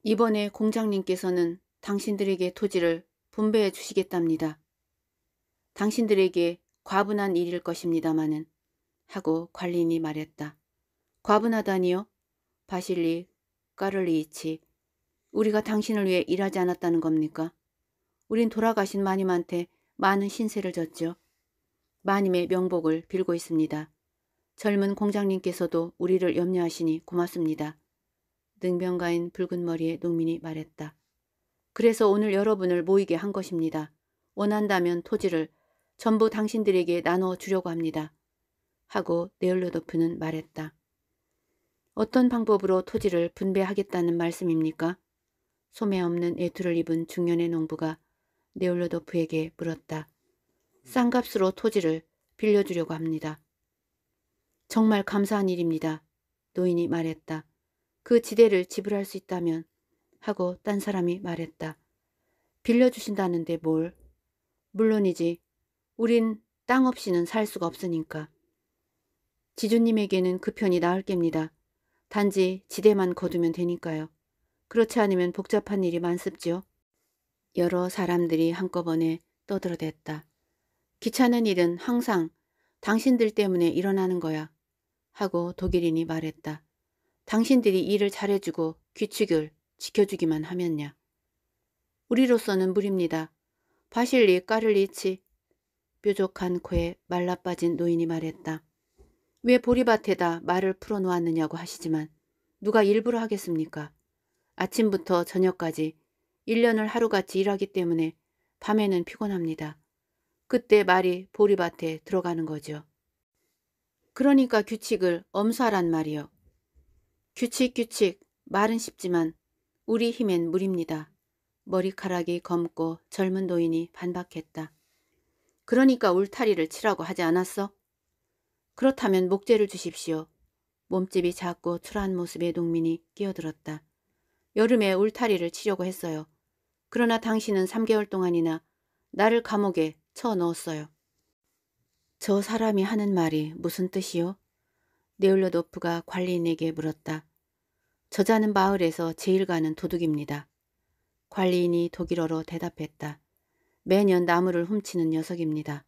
이번에 공장님께서는 당신들에게 토지를 분배해 주시겠답니다. 당신들에게 과분한 일일 것입니다마는 하고 관리인이 말했다. 과분하다니요? 바실리 까를리이치. 우리가 당신을 위해 일하지 않았다는 겁니까? 우린 돌아가신 마님한테 많은 신세를 졌죠. 마님의 명복을 빌고 있습니다. 젊은 공장님께서도 우리를 염려하시니 고맙습니다. 능병가인 붉은 머리의 농민이 말했다. 그래서 오늘 여러분을 모이게 한 것입니다. 원한다면 토지를 전부 당신들에게 나눠 주려고 합니다. 하고 네올로도프는 말했다. 어떤 방법으로 토지를 분배하겠다는 말씀입니까? 소매 없는 애투를 입은 중년의 농부가 네올로도프에게 물었다. 싼값으로 토지를 빌려주려고 합니다. 정말 감사한 일입니다. 노인이 말했다. 그 지대를 지불할 수 있다면 하고 딴 사람이 말했다. 빌려주신다는데 뭘? 물론이지. 우린 땅 없이는 살 수가 없으니까. 지주님에게는 그 편이 나을 겝니다. 단지 지대만 거두면 되니까요. 그렇지 않으면 복잡한 일이 많습지요. 여러 사람들이 한꺼번에 떠들어댔다. 귀찮은 일은 항상 당신들 때문에 일어나는 거야. 하고 독일인이 말했다. 당신들이 일을 잘해주고 규칙을 지켜주기만 하면야. 우리로서는 무리입니다. 바실리 까를리치. 뾰족한 코에 말라빠진 노인이 말했다. 왜 보리밭에다 말을 풀어놓았느냐고 하시지만 누가 일부러 하겠습니까? 아침부터 저녁까지 1년을 하루같이 일하기 때문에 밤에는 피곤합니다. 그때 말이 보리밭에 들어가는 거죠. 그러니까 규칙을 엄수하란 말이요. 규칙 규칙 말은 쉽지만 우리 힘엔 무리입니다. 머리카락이 검고 젊은 노인이 반박했다. 그러니까 울타리를 치라고 하지 않았어? 그렇다면 목재를 주십시오. 몸집이 작고 출한 모습의 농민이 끼어들었다. 여름에 울타리를 치려고 했어요. 그러나 당신은 3개월 동안이나 나를 감옥에 처 넣었어요. 저 사람이 하는 말이 무슨 뜻이요? 네올러도프가 관리인에게 물었다. 저자는 마을에서 제일 가는 도둑입니다. 관리인이 독일어로 대답했다. 매년 나무를 훔치는 녀석입니다.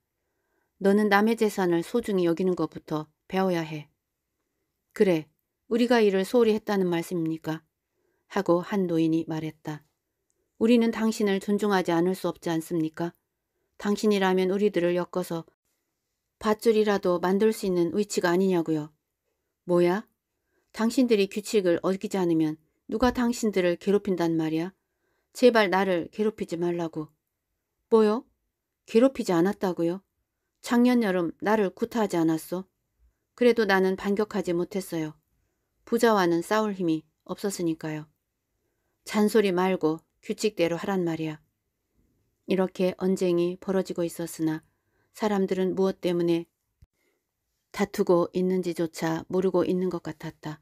너는 남의 재산을 소중히 여기는 것부터 배워야 해. 그래, 우리가 이를 소홀히 했다는 말씀입니까? 하고 한 노인이 말했다. 우리는 당신을 존중하지 않을 수 없지 않습니까? 당신이라면 우리들을 엮어서 밧줄이라도 만들 수 있는 위치가 아니냐고요. 뭐야? 당신들이 규칙을 어기지 않으면 누가 당신들을 괴롭힌단 말이야? 제발 나를 괴롭히지 말라고. 뭐요? 괴롭히지 않았다고요? 작년 여름 나를 구타하지 않았소? 그래도 나는 반격하지 못했어요. 부자와는 싸울 힘이 없었으니까요. 잔소리 말고 규칙대로 하란 말이야. 이렇게 언쟁이 벌어지고 있었으나 사람들은 무엇 때문에 다투고 있는지조차 모르고 있는 것 같았다.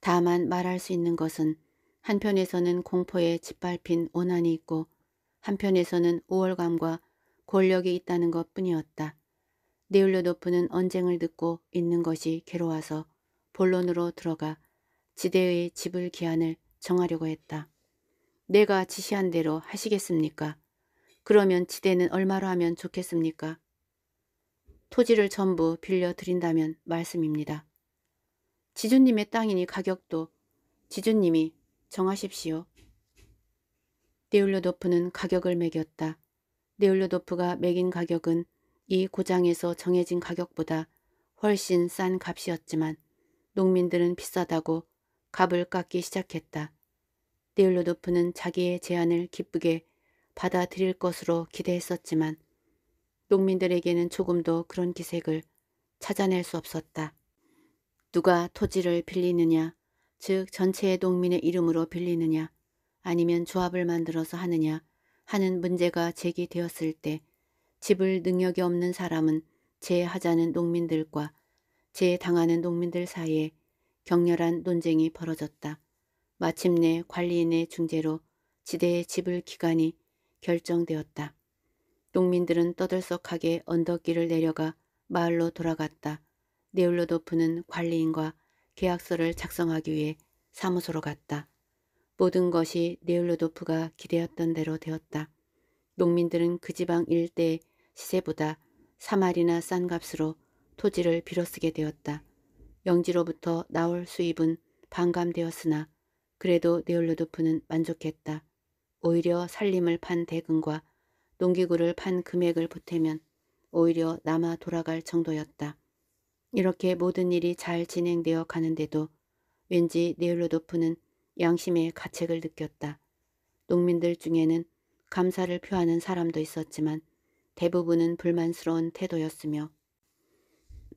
다만 말할 수 있는 것은 한편에서는 공포에 짓밟힌 원한이 있고 한편에서는 우월감과 권력이 있다는 것 뿐이었다. 네올로도프는 언쟁을 듣고 있는 것이 괴로워서 본론으로 들어가 지대의 지불 기한을 정하려고 했다. 내가 지시한 대로 하시겠습니까? 그러면 지대는 얼마로 하면 좋겠습니까? 토지를 전부 빌려드린다면 말씀입니다. 지주님의 땅이니 가격도 지주님이 정하십시오. 네올로도프는 가격을 매겼다. 네올로도프가 매긴 가격은 이 고장에서 정해진 가격보다 훨씬 싼 값이었지만 농민들은 비싸다고 값을 깎기 시작했다. 데일로도프는 자기의 제안을 기쁘게 받아들일 것으로 기대했었지만 농민들에게는 조금도 그런 기색을 찾아낼 수 없었다. 누가 토지를 빌리느냐, 즉 전체의 농민의 이름으로 빌리느냐, 아니면 조합을 만들어서 하느냐 하는 문제가 제기되었을 때 집을 능력이 없는 사람은 제하자는 농민들과 제당하는 농민들 사이에 격렬한 논쟁이 벌어졌다. 마침내 관리인의 중재로 지대의 집을 기간이 결정되었다. 농민들은 떠들썩하게 언덕길을 내려가 마을로 돌아갔다. 네울로도프는 관리인과 계약서를 작성하기 위해 사무소로 갔다. 모든 것이 네울로도프가 기대했던 대로 되었다. 농민들은 그 지방 일대에 시세보다 사마리나 싼 값으로 토지를 빌어쓰게 되었다. 영지로부터 나올 수입은 반감되었으나 그래도 네올로도프는 만족했다. 오히려 살림을 판 대금과 농기구를 판 금액을 보태면 오히려 남아 돌아갈 정도였다. 이렇게 모든 일이 잘 진행되어 가는데도 왠지 네올로도프는 양심의 가책을 느꼈다. 농민들 중에는 감사를 표하는 사람도 있었지만 대부분은 불만스러운 태도였으며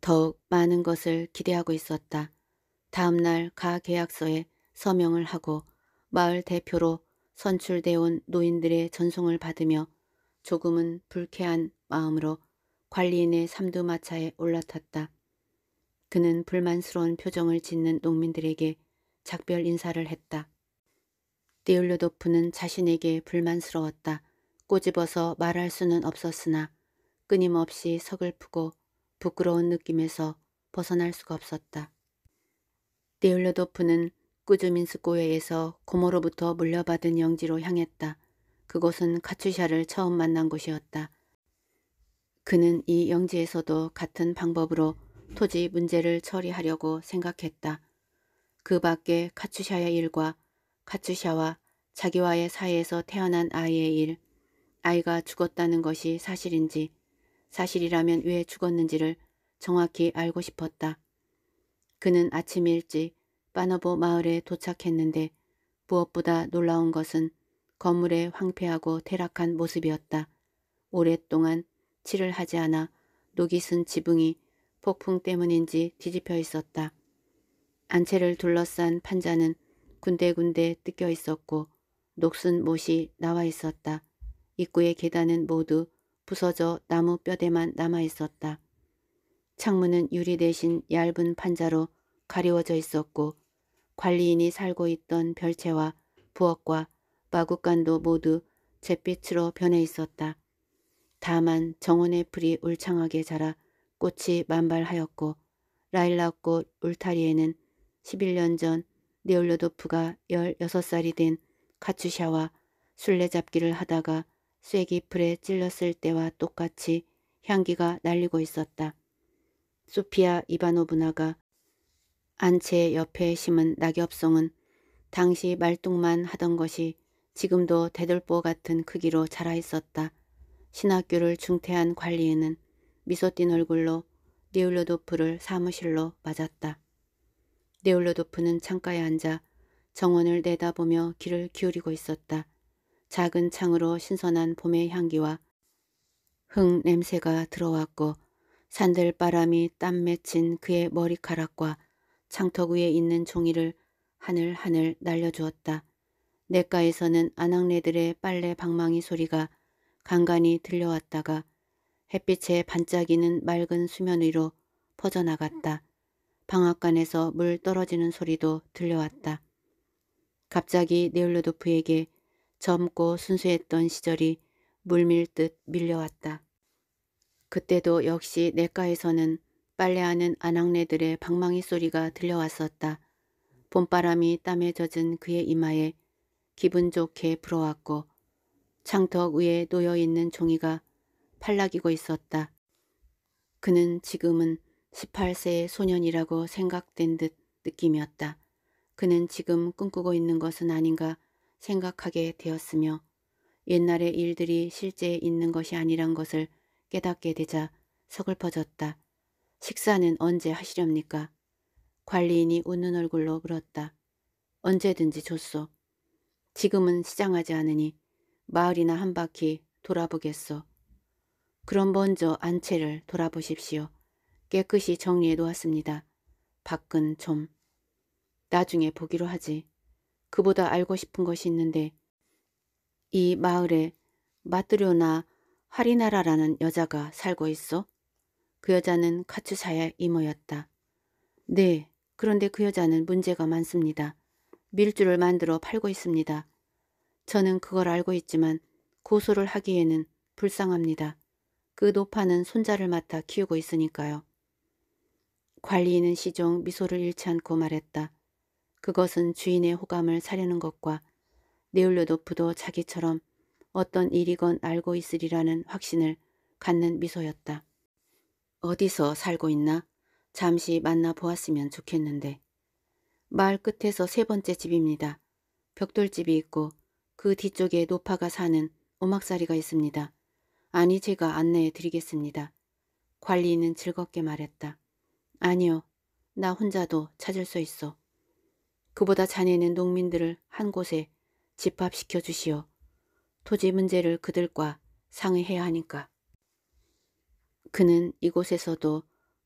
더욱 많은 것을 기대하고 있었다. 다음 날 가계약서에 서명을 하고 마을 대표로 선출되어 온 노인들의 전송을 받으며 조금은 불쾌한 마음으로 관리인의 삼두마차에 올라탔다. 그는 불만스러운 표정을 짓는 농민들에게 작별 인사를 했다. 띠올료도프는 자신에게 불만스러웠다. 꼬집어서 말할 수는 없었으나 끊임없이 서글프고 부끄러운 느낌에서 벗어날 수가 없었다. 데올레도프는꾸즈민스코에에서 고모로부터 물려받은 영지로 향했다. 그곳은 카츄샤를 처음 만난 곳이었다. 그는 이 영지에서도 같은 방법으로 토지 문제를 처리하려고 생각했다. 그 밖에 카츄샤의 일과 카츄샤와 자기와의 사이에서 태어난 아이의 일, 아이가 죽었다는 것이 사실인지 사실이라면 왜 죽었는지를 정확히 알고 싶었다. 그는 아침 일찍 빠너보 마을에 도착했는데 무엇보다 놀라운 것은 건물의 황폐하고 퇴락한 모습이었다. 오랫동안 칠을 하지 않아 녹이 쓴 지붕이 폭풍 때문인지 뒤집혀 있었다. 안채를 둘러싼 판자는 군데군데 뜯겨 있었고 녹슨 못이 나와 있었다. 입구의 계단은 모두 부서져 나무 뼈대만 남아있었다. 창문은 유리 대신 얇은 판자로 가리워져 있었고 관리인이 살고 있던 별채와 부엌과 마구간도 모두 잿빛으로 변해 있었다. 다만 정원의 풀이 울창하게 자라 꽃이 만발하였고 라일락꽃 울타리에는 11년 전 네올로도프가 16살이 된 카츄샤와 술래잡기를 하다가 쐐기 풀에 찔렀을 때와 똑같이 향기가 날리고 있었다. 소피아 이바노브나가 안채 옆에 심은 낙엽송은 당시 말뚝만 하던 것이 지금도 대들보 같은 크기로 자라 있었다. 신학교를 중퇴한 관리인은 미소 띈 얼굴로 네올로도프를 사무실로 맞았다. 네올로도프는 창가에 앉아 정원을 내다보며 귀를 기울이고 있었다. 작은 창으로 신선한 봄의 향기와 흙 냄새가 들어왔고 산들바람이 땀 맺힌 그의 머리카락과 창턱 위에 있는 종이를 하늘하늘 날려주었다. 내가에서는 아낙네들의 빨래 방망이 소리가 간간히 들려왔다가 햇빛에 반짝이는 맑은 수면 위로 퍼져나갔다. 방앗간에서 물 떨어지는 소리도 들려왔다. 갑자기 네올로도프에게 젊고 순수했던 시절이 물밀듯 밀려왔다. 그때도 역시 내과에서는 빨래하는 아낙네들의 방망이 소리가 들려왔었다. 봄바람이 땀에 젖은 그의 이마에 기분 좋게 불어왔고 창턱 위에 놓여있는 종이가 팔락이고 있었다. 그는 지금은 18세의 소년이라고 생각된 듯 느낌이었다. 그는 지금 꿈꾸고 있는 것은 아닌가 생각하게 되었으며 옛날의 일들이 실제 있는 것이 아니란 것을 깨닫게 되자 서글퍼졌다. 식사는 언제 하시렵니까? 관리인이 웃는 얼굴로 물었다. 언제든지 줬소. 지금은 시장하지 않으니 마을이나 한 바퀴 돌아보겠소. 그럼 먼저 안채를 돌아보십시오. 깨끗이 정리해 놓았습니다. 밖은 좀. 나중에 보기로 하지. 그보다 알고 싶은 것이 있는데 이 마을에 마뜨료나 하리나라라는 여자가 살고 있어? 그 여자는 카츠사의 이모였다. 네, 그런데 그 여자는 문제가 많습니다. 밀주를 만들어 팔고 있습니다. 저는 그걸 알고 있지만 고소를 하기에는 불쌍합니다. 그 노파는 손자를 맡아 키우고 있으니까요. 관리인은 시종 미소를 잃지 않고 말했다. 그것은 주인의 호감을 사려는 것과 네올레도프도 자기처럼 어떤 일이건 알고 있으리라는 확신을 갖는 미소였다. 어디서 살고 있나? 잠시 만나 보았으면 좋겠는데. 마을 끝에서 세 번째 집입니다. 벽돌집이 있고 그 뒤쪽에 노파가 사는 오막사리가 있습니다. 아니 제가 안내해 드리겠습니다. 관리인은 즐겁게 말했다. 아니요. 나 혼자도 찾을 수 있어. 그보다 자네는 농민들을 한 곳에 집합시켜 주시오 토지 문제를 그들과 상의해야 하니까. 그는 이곳에서도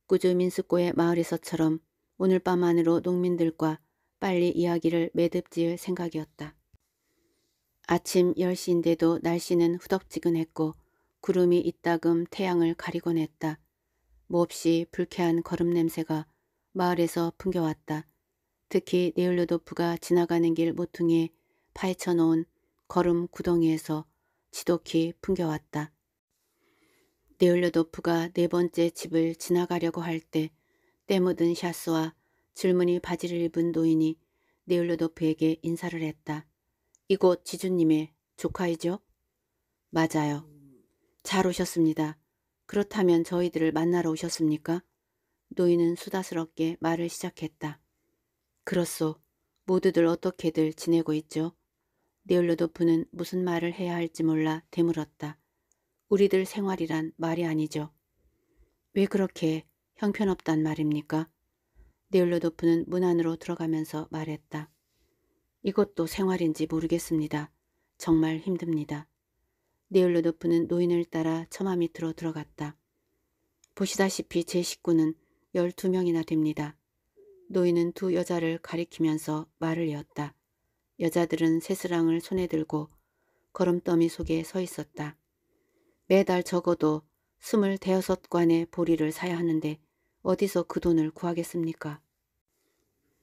꾸즈민스코의 마을에서처럼 오늘 밤 안으로 농민들과 빨리 이야기를 매듭지을 생각이었다. 아침 10시인데도 날씨는 후덥지근했고 구름이 이따금 태양을 가리곤 했다. 몹시 불쾌한 걸음 냄새가 마을에서 풍겨왔다. 특히 네일루도프가 지나가는 길 모퉁이에 파헤쳐 놓은 걸음 구덩이에서 지독히 풍겨왔다. 네올레도프가네 번째 집을 지나가려고 할 때 때묻은 샤스와 질문이 바지를 입은 노인이 네올레도프에게 인사를 했다. 이곳 지주님의 조카이죠? 맞아요. 잘 오셨습니다. 그렇다면 저희들을 만나러 오셨습니까? 노인은 수다스럽게 말을 시작했다. 그렇소. 모두들 어떻게들 지내고 있죠? 네올로도프는 무슨 말을 해야 할지 몰라 되물었다. 우리들 생활이란 말이 아니죠. 왜 그렇게 형편없단 말입니까? 네올로도프는 문 안으로 들어가면서 말했다. 이것도 생활인지 모르겠습니다. 정말 힘듭니다. 네올로도프는 노인을 따라 처마 밑으로 들어갔다. 보시다시피 제 식구는 12명이나 됩니다. 노인은 두 여자를 가리키면서 말을 이었다. 여자들은 새스랑을 손에 들고 걸음더미 속에 서 있었다. 매달 적어도 스물 대여섯 관의 보리를 사야 하는데 어디서 그 돈을 구하겠습니까?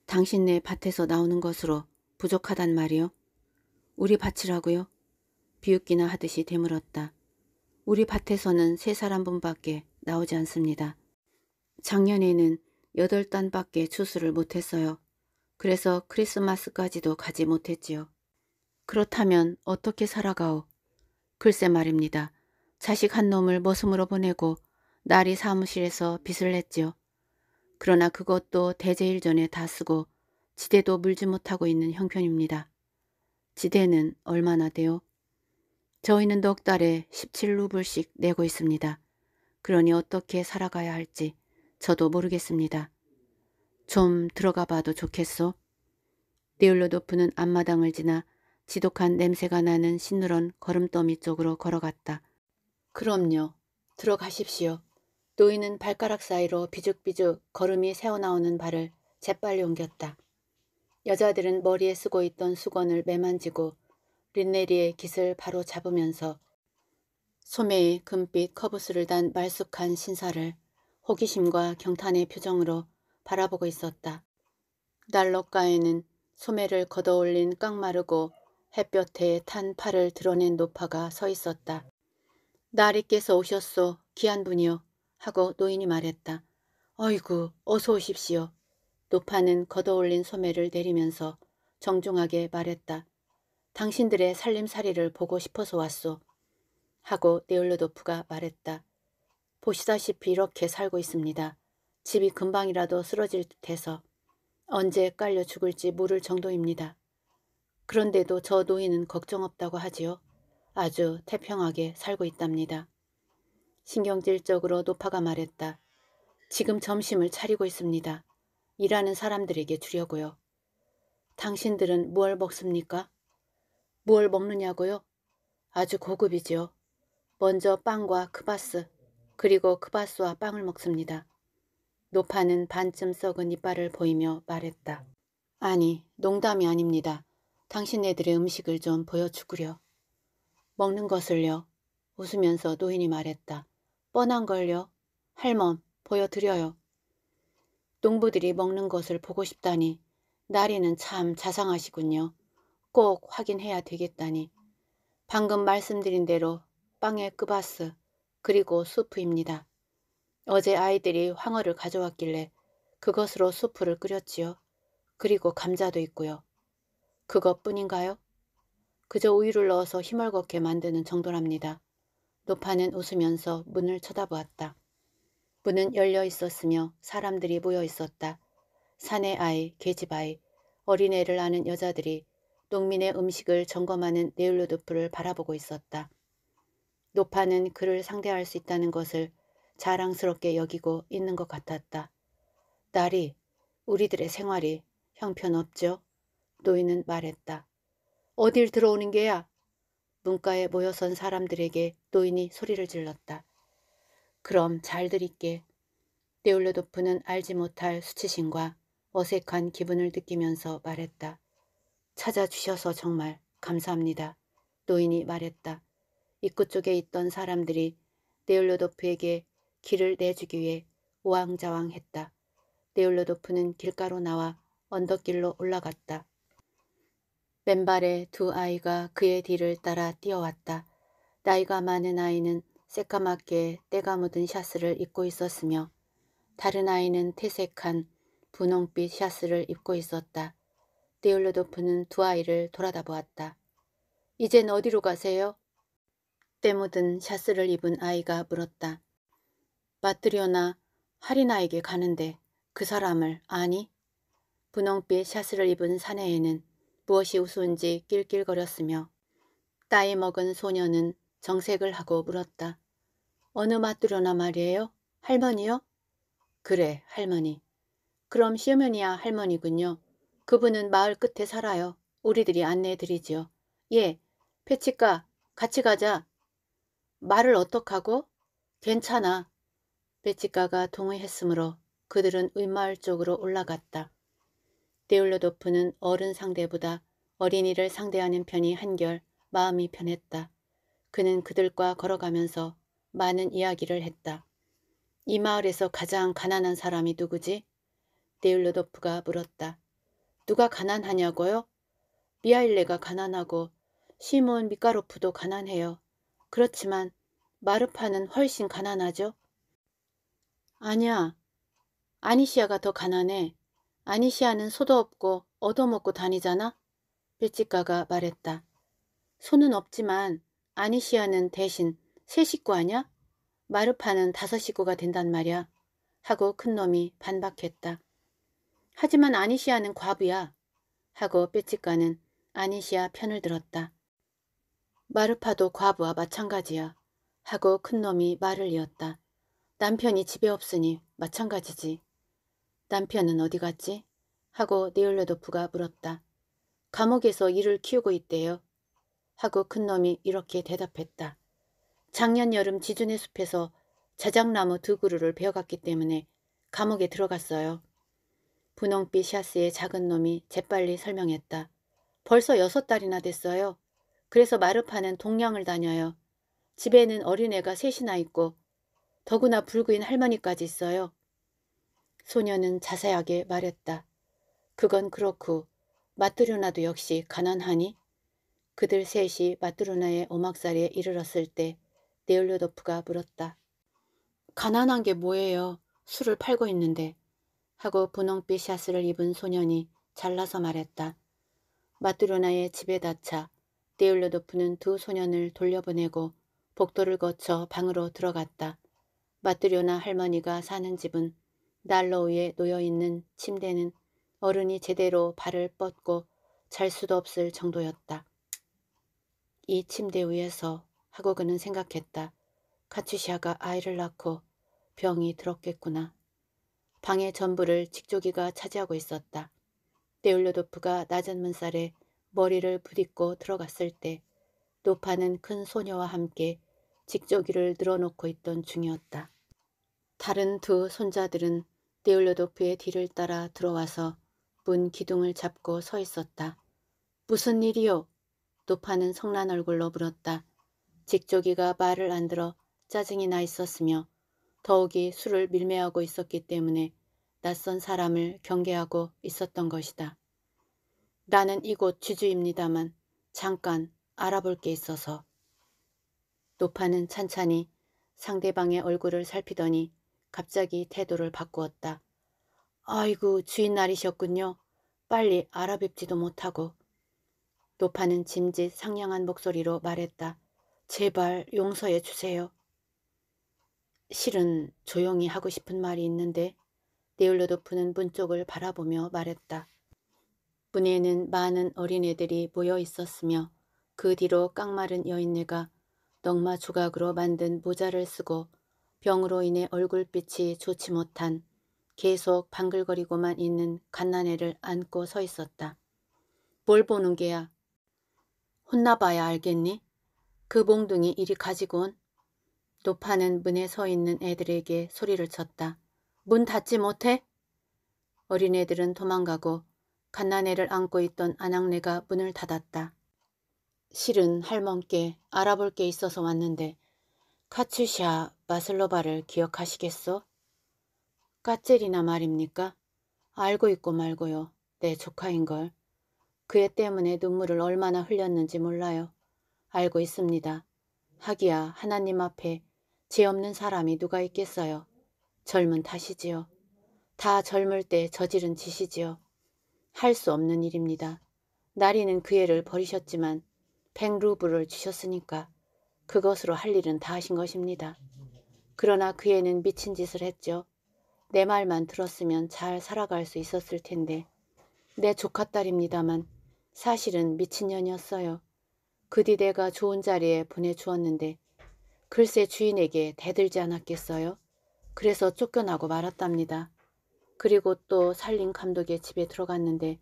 당신네 밭에서 나오는 것으로 부족하단 말이요? 우리 밭이라고요? 비웃기나 하듯이 되물었다. 우리 밭에서는 세 사람분밖에 나오지 않습니다. 작년에는 여덟 단밖에 추수를 못했어요. 그래서 크리스마스까지도 가지 못했지요. 그렇다면 어떻게 살아가오? 글쎄 말입니다. 자식 한 놈을 머슴으로 보내고 날이 사무실에서 빚을 냈지요. 그러나 그것도 대제일전에 다 쓰고 지대도 물지 못하고 있는 형편입니다. 지대는 얼마나 돼요? 저희는 넉 달에 17루블씩 내고 있습니다. 그러니 어떻게 살아가야 할지 저도 모르겠습니다. 좀 들어가 봐도 좋겠소? 네올로도프는 앞마당을 지나 지독한 냄새가 나는 시누런 걸음더미 쪽으로 걸어갔다. 그럼요. 들어가십시오. 노인은 발가락 사이로 비죽비죽 걸음이 새어나오는 발을 재빨리 옮겼다. 여자들은 머리에 쓰고 있던 수건을 매만지고 린네리의 깃을 바로 잡으면서 소매에 금빛 커브스를 단 말쑥한 신사를 호기심과 경탄의 표정으로 바라보고 있었다. 날로가에는 소매를 걷어올린 깡마르고 햇볕에 탄 팔을 드러낸 노파가 서 있었다. 나리께서 오셨소, 귀한 분이요. 하고 노인이 말했다. 어이구, 어서 오십시오. 노파는 걷어올린 소매를 내리면서 정중하게 말했다. 당신들의 살림살이를 보고 싶어서 왔소. 하고 네올로도프가 말했다. 보시다시피 이렇게 살고 있습니다. 집이 금방이라도 쓰러질 듯해서 언제 깔려 죽을지 모를 정도입니다. 그런데도 저 노인은 걱정 없다고 하지요. 아주 태평하게 살고 있답니다. 신경질적으로 노파가 말했다. 지금 점심을 차리고 있습니다. 일하는 사람들에게 주려고요. 당신들은 무얼 먹습니까? 무얼 먹느냐고요? 아주 고급이지요. 먼저 빵과 크바스, 그리고 크바스와 빵을 먹습니다. 노파는 반쯤 썩은 이빨을 보이며 말했다. 아니, 농담이 아닙니다. 당신네들의 음식을 좀 보여주구려. 먹는 것을요. 웃으면서 노인이 말했다. 뻔한 걸요. 할멈, 보여드려요. 농부들이 먹는 것을 보고 싶다니 나리는 참 자상하시군요. 꼭 확인해야 되겠다니. 방금 말씀드린 대로 빵에 끄바스, 그리고 수프입니다. 어제 아이들이 황어를 가져왔길래 그것으로 수프를 끓였지요. 그리고 감자도 있고요. 그것뿐인가요? 그저 우유를 넣어서 희멀겋게 만드는 정도랍니다. 노파는 웃으면서 문을 쳐다보았다. 문은 열려 있었으며 사람들이 모여 있었다. 사내 아이, 계집 아이, 어린애를 아는 여자들이 농민의 음식을 점검하는 네일로드프를 바라보고 있었다. 노파는 그를 상대할 수 있다는 것을 자랑스럽게 여기고 있는 것 같았다. 딸이 우리들의 생활이 형편없죠? 노인은 말했다. 어딜 들어오는 게야? 문가에 모여선 사람들에게 노인이 소리를 질렀다. 그럼 잘들릴게데올레도프는 알지 못할 수치심과 어색한 기분을 느끼면서 말했다. 찾아주셔서 정말 감사합니다. 노인이 말했다. 입구 쪽에 있던 사람들이 네올로도프에게 길을 내주기 위해 우왕좌왕했다 네올로도프는 길가로 나와 언덕길로 올라갔다. 맨발에 두 아이가 그의 뒤를 따라 뛰어왔다. 나이가 많은 아이는 새까맣게 때가 묻은 샤스를 입고 있었으며 다른 아이는 퇴색한 분홍빛 샤스를 입고 있었다. 네올로도프는 두 아이를 돌아다보았다. 이젠 어디로 가세요? 때 묻은 샤스를 입은 아이가 물었다. 마트리나 하리나에게 가는데 그 사람을 아니? 분홍빛 샤스를 입은 사내에는 무엇이 우스운지 낄낄거렸으며 따이 먹은 소녀는 정색을 하고 물었다. 어느 마뚜려나 말이에요? 할머니요? 그래, 할머니. 그럼 시어머니야 할머니군요. 그분은 마을 끝에 살아요. 우리들이 안내해드리지요. 예, 패치가 같이 가자. 말을 어떡하고? 괜찮아. 배치가가 동의했으므로 그들은 윗마을 쪽으로 올라갔다. 데올로도프는 어른 상대보다 어린이를 상대하는 편이 한결 마음이 편했다. 그는 그들과 걸어가면서 많은 이야기를 했다. 이 마을에서 가장 가난한 사람이 누구지? 데울로도프가 물었다. 누가 가난하냐고요? 미아일레가 가난하고 시몬 미카로프도 가난해요. 그렇지만 마르파는 훨씬 가난하죠? 아니야. 아니시아가 더 가난해. 아니시아는 소도 없고 얻어먹고 다니잖아? 빌집가가 말했다. 소는 없지만 아니시아는 대신 세 식구 아냐? 마르파는 다섯 식구가 된단 말이야. 하고 큰 놈이 반박했다. 하지만 아니시아는 과부야. 하고 빌집가는 아니시아 편을 들었다. 마르파도 과부와 마찬가지야. 하고 큰놈이 말을 이었다. 남편이 집에 없으니 마찬가지지. 남편은 어디 갔지? 하고 네올레도프가 물었다. 감옥에서 일을 키우고 있대요. 하고 큰놈이 이렇게 대답했다. 작년 여름 지준의 숲에서 자작나무 두 그루를 베어갔기 때문에 감옥에 들어갔어요. 분홍빛 샤스의 작은 놈이 재빨리 설명했다. 벌써 여섯 달이나 됐어요. 그래서 마르파는 동양을 다녀요. 집에는 어린애가 셋이나 있고 더구나 불구인 할머니까지 있어요. 소녀는 자세하게 말했다. 그건 그렇고 마뚜루나도 역시 가난하니? 그들 셋이 마뚜루나의 오막살에 이르렀을 때 네올료도프가 물었다. 가난한 게 뭐예요? 술을 팔고 있는데. 하고 분홍빛 샤스를 입은 소년이 잘라서 말했다. 마뚜루나의 집에 닫혀 데일러도프는 두 소년을 돌려보내고 복도를 거쳐 방으로 들어갔다. 마트료나 할머니가 사는 집은 난로 위에 놓여있는 침대는 어른이 제대로 발을 뻗고 잘 수도 없을 정도였다. 이 침대 위에서 하고 그는 생각했다. 카츠시아가 아이를 낳고 병이 들었겠구나. 방의 전부를 직조기가 차지하고 있었다. 데울료도프가 낮은 문살에 머리를 부딪고 들어갔을 때 노파는 큰 소녀와 함께 직조기를 늘어놓고 있던 중이었다. 다른 두 손자들은 네올로도프의 뒤를 따라 들어와서 문 기둥을 잡고 서 있었다. 무슨 일이요? 노파는 성난 얼굴로 물었다. 직조기가 말을 안 들어 짜증이 나 있었으며 더욱이 술을 밀매하고 있었기 때문에 낯선 사람을 경계하고 있었던 것이다. 나는 이곳 지주입니다만 잠깐 알아볼 게 있어서. 노파는 찬찬히 상대방의 얼굴을 살피더니 갑자기 태도를 바꾸었다. 아이고 주인 날이셨군요. 빨리 알아뵙지도 못하고. 노파는 짐짓 상냥한 목소리로 말했다. 제발 용서해 주세요. 실은 조용히 하고 싶은 말이 있는데 네올로도프는문 쪽을 바라보며 말했다. 문에는 많은 어린애들이 모여 있었으며 그 뒤로 깡마른 여인네가 넉마 조각으로 만든 모자를 쓰고 병으로 인해 얼굴빛이 좋지 못한 계속 방글거리고만 있는 갓난애를 안고 서 있었다. 뭘 보는 게야? 혼나봐야 알겠니? 그봉둥이 이리 가지고 온? 노파는 문에 서 있는 애들에게 소리를 쳤다. 문 닫지 못해? 어린애들은 도망가고 갓난애를 안고 있던 안악내가 문을 닫았다. 실은 할멈께 알아볼 게 있어서 왔는데 카츠샤 마슬로바를 기억하시겠소? 까찔이나 말입니까? 알고 있고 말고요. 내 조카인걸. 그 애 때문에 눈물을 얼마나 흘렸는지 몰라요. 알고 있습니다. 하기야 하나님 앞에 죄 없는 사람이 누가 있겠어요. 젊은 탓이지요. 다 젊을 때 저지른 짓이지요. 할수 없는 일입니다. 나리는 그 애를 버리셨지만 백루블을 주셨으니까 그것으로 할 일은 다 하신 것입니다. 그러나 그 애는 미친 짓을 했죠. 내 말만 들었으면 잘 살아갈 수 있었을 텐데 내 조카 딸입니다만 사실은 미친년이었어요. 그디대가 좋은 자리에 보내주었는데 글쎄 주인에게 대들지 않았겠어요? 그래서 쫓겨나고 말았답니다. 그리고 또 살림 감독의 집에 들어갔는데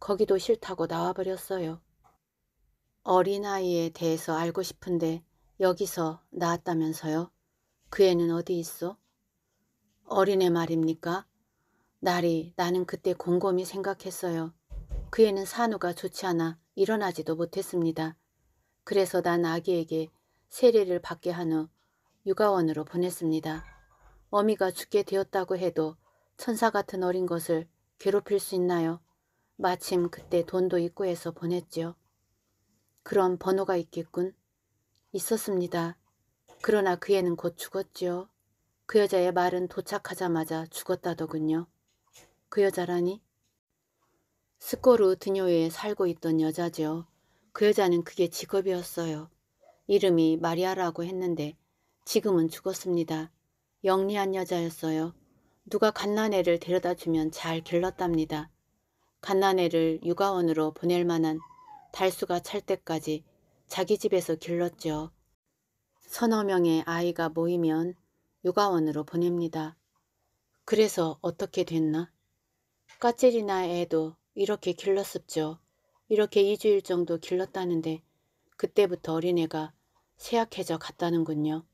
거기도 싫다고 나와버렸어요. 어린아이에 대해서 알고 싶은데 여기서 나았다면서요그 애는 어디 있어? 어린애 말입니까? 날이 나는 그때 곰곰이 생각했어요. 그 애는 산후가 좋지 않아 일어나지도 못했습니다. 그래서 난 아기에게 세례를 받게 한 후 육아원으로 보냈습니다. 어미가 죽게 되었다고 해도 천사 같은 어린 것을 괴롭힐 수 있나요? 마침 그때 돈도 입고해서 보냈지요. 그런 번호가 있겠군. 있었습니다. 그러나 그 애는 곧 죽었지요. 그 여자의 말은 도착하자마자 죽었다더군요. 그 여자라니? 스코르 드녀에 살고 있던 여자지요. 그 여자는 그게 직업이었어요. 이름이 마리아라고 했는데 지금은 죽었습니다. 영리한 여자였어요. 누가 갓난애를 데려다 주면 잘 길렀답니다. 갓난애를 육아원으로 보낼 만한 달수가 찰 때까지 자기 집에서 길렀죠. 서너 명의 아이가 모이면 육아원으로 보냅니다. 그래서 어떻게 됐나? 까칠이나 애도 이렇게 길렀었죠 이렇게 2주일 정도 길렀다는데 그때부터 어린애가 쇠약해져 갔다는군요.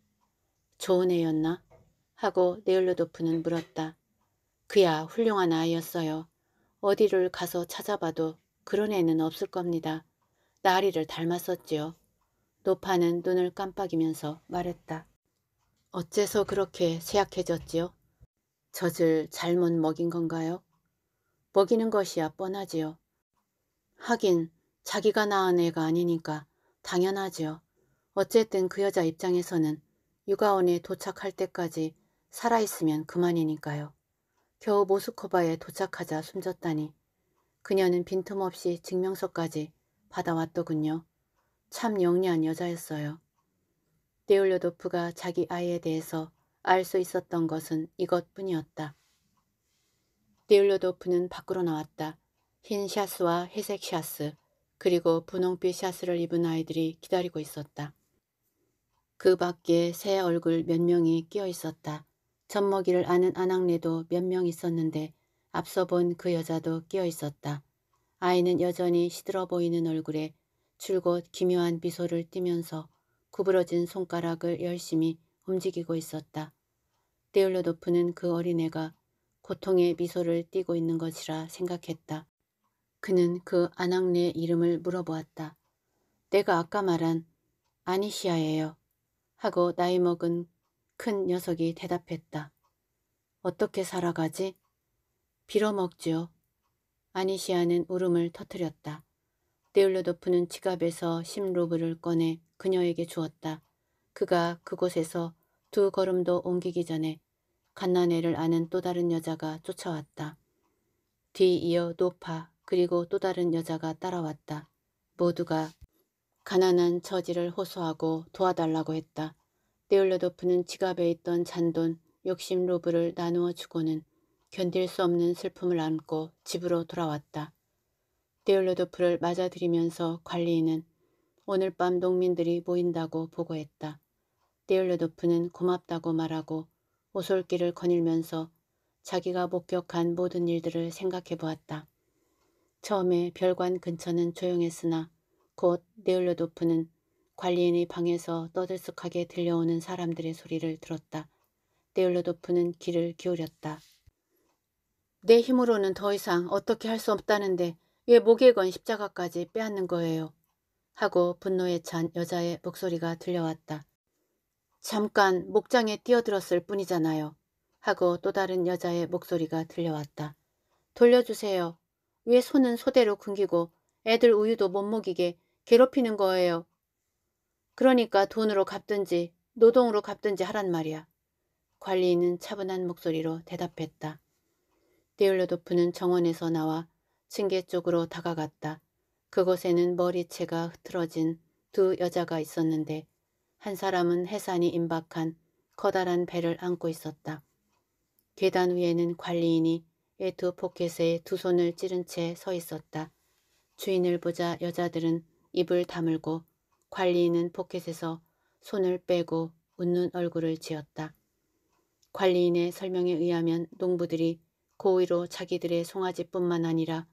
좋은 애였나? 하고 네일로도프는 물었다. 그야 훌륭한 아이였어요. 어디를 가서 찾아봐도 그런 애는 없을 겁니다. 나리를 닮았었지요. 노파는 눈을 깜빡이면서 말했다. 어째서 그렇게 쇠약해졌지요? 젖을 잘못 먹인 건가요? 먹이는 것이야 뻔하지요. 하긴 자기가 낳은 애가 아니니까 당연하지요. 어쨌든 그 여자 입장에서는 육아원에 도착할 때까지 살아있으면 그만이니까요. 겨우 모스코바에 도착하자 숨졌다니 그녀는 빈틈없이 증명서까지 받아왔더군요. 참 영리한 여자였어요. 데올려도프가 자기 아이에 대해서 알 수 있었던 것은 이것뿐이었다. 데올려도프는 밖으로 나왔다. 흰 샤스와 회색 샤스 그리고 분홍빛 샤스를 입은 아이들이 기다리고 있었다. 그 밖에 새 얼굴 몇 명이 끼어 있었다. 젖먹이를 아는 아낙네도 몇 명 있었는데 앞서 본 그 여자도 끼어 있었다. 아이는 여전히 시들어 보이는 얼굴에 줄곧 기묘한 미소를 띠면서 구부러진 손가락을 열심히 움직이고 있었다. 데올러 도프는 그 어린애가 고통의 미소를 띠고 있는 것이라 생각했다. 그는 그 아낙네의 이름을 물어보았다. 내가 아까 말한 아니시아예요. 하고 나이 먹은 큰 녀석이 대답했다. 어떻게 살아가지? 빌어먹지요. 아니시아는 울음을 터뜨렸다. 데울로도프는 지갑에서 심0로브를 꺼내 그녀에게 주었다. 그가 그곳에서 두 걸음도 옮기기 전에 갓난애를 아는 또 다른 여자가 쫓아왔다. 뒤이어 노파 그리고 또 다른 여자가 따라왔다. 모두가 가난한 처지를 호소하고 도와달라고 했다. 데올로도프는 지갑에 있던 잔돈 욕심 루블을 나누어 주고는 견딜 수 없는 슬픔을 안고 집으로 돌아왔다. 데올로도프를 맞아들이면서 관리인은 오늘 밤 농민들이 모인다고 보고했다. 데올로도프는 고맙다고 말하고 오솔길을 거닐면서 자기가 목격한 모든 일들을 생각해 보았다. 처음에 별관 근처는 조용했으나 곧데올로도프는 관리인의 방에서 떠들썩하게 들려오는 사람들의 소리를 들었다. 데올로도프는 귀를 기울였다. 내 힘으로는 더 이상 어떻게 할 수 없다는데 왜 목에 건 십자가까지 빼앗는 거예요. 하고 분노에 찬 여자의 목소리가 들려왔다. 잠깐 목장에 뛰어들었을 뿐이잖아요. 하고 또 다른 여자의 목소리가 들려왔다. 돌려주세요. 왜 손은 소대로 굶기고 애들 우유도 못 먹이게 괴롭히는 거예요. 그러니까 돈으로 갚든지 노동으로 갚든지 하란 말이야. 관리인은 차분한 목소리로 대답했다. 데올로도프는 정원에서 나와 층계 쪽으로 다가갔다. 그곳에는 머리채가 흐트러진 두 여자가 있었는데 한 사람은 해산이 임박한 커다란 배를 안고 있었다. 계단 위에는 관리인이 외투 포켓에 두 손을 찌른 채 서 있었다. 주인을 보자 여자들은 입을 다물고 관리인은 포켓에서 손을 빼고 웃는 얼굴을 지었다. 관리인의 설명에 의하면 농부들이 고의로 자기들의 송아지뿐만 아니라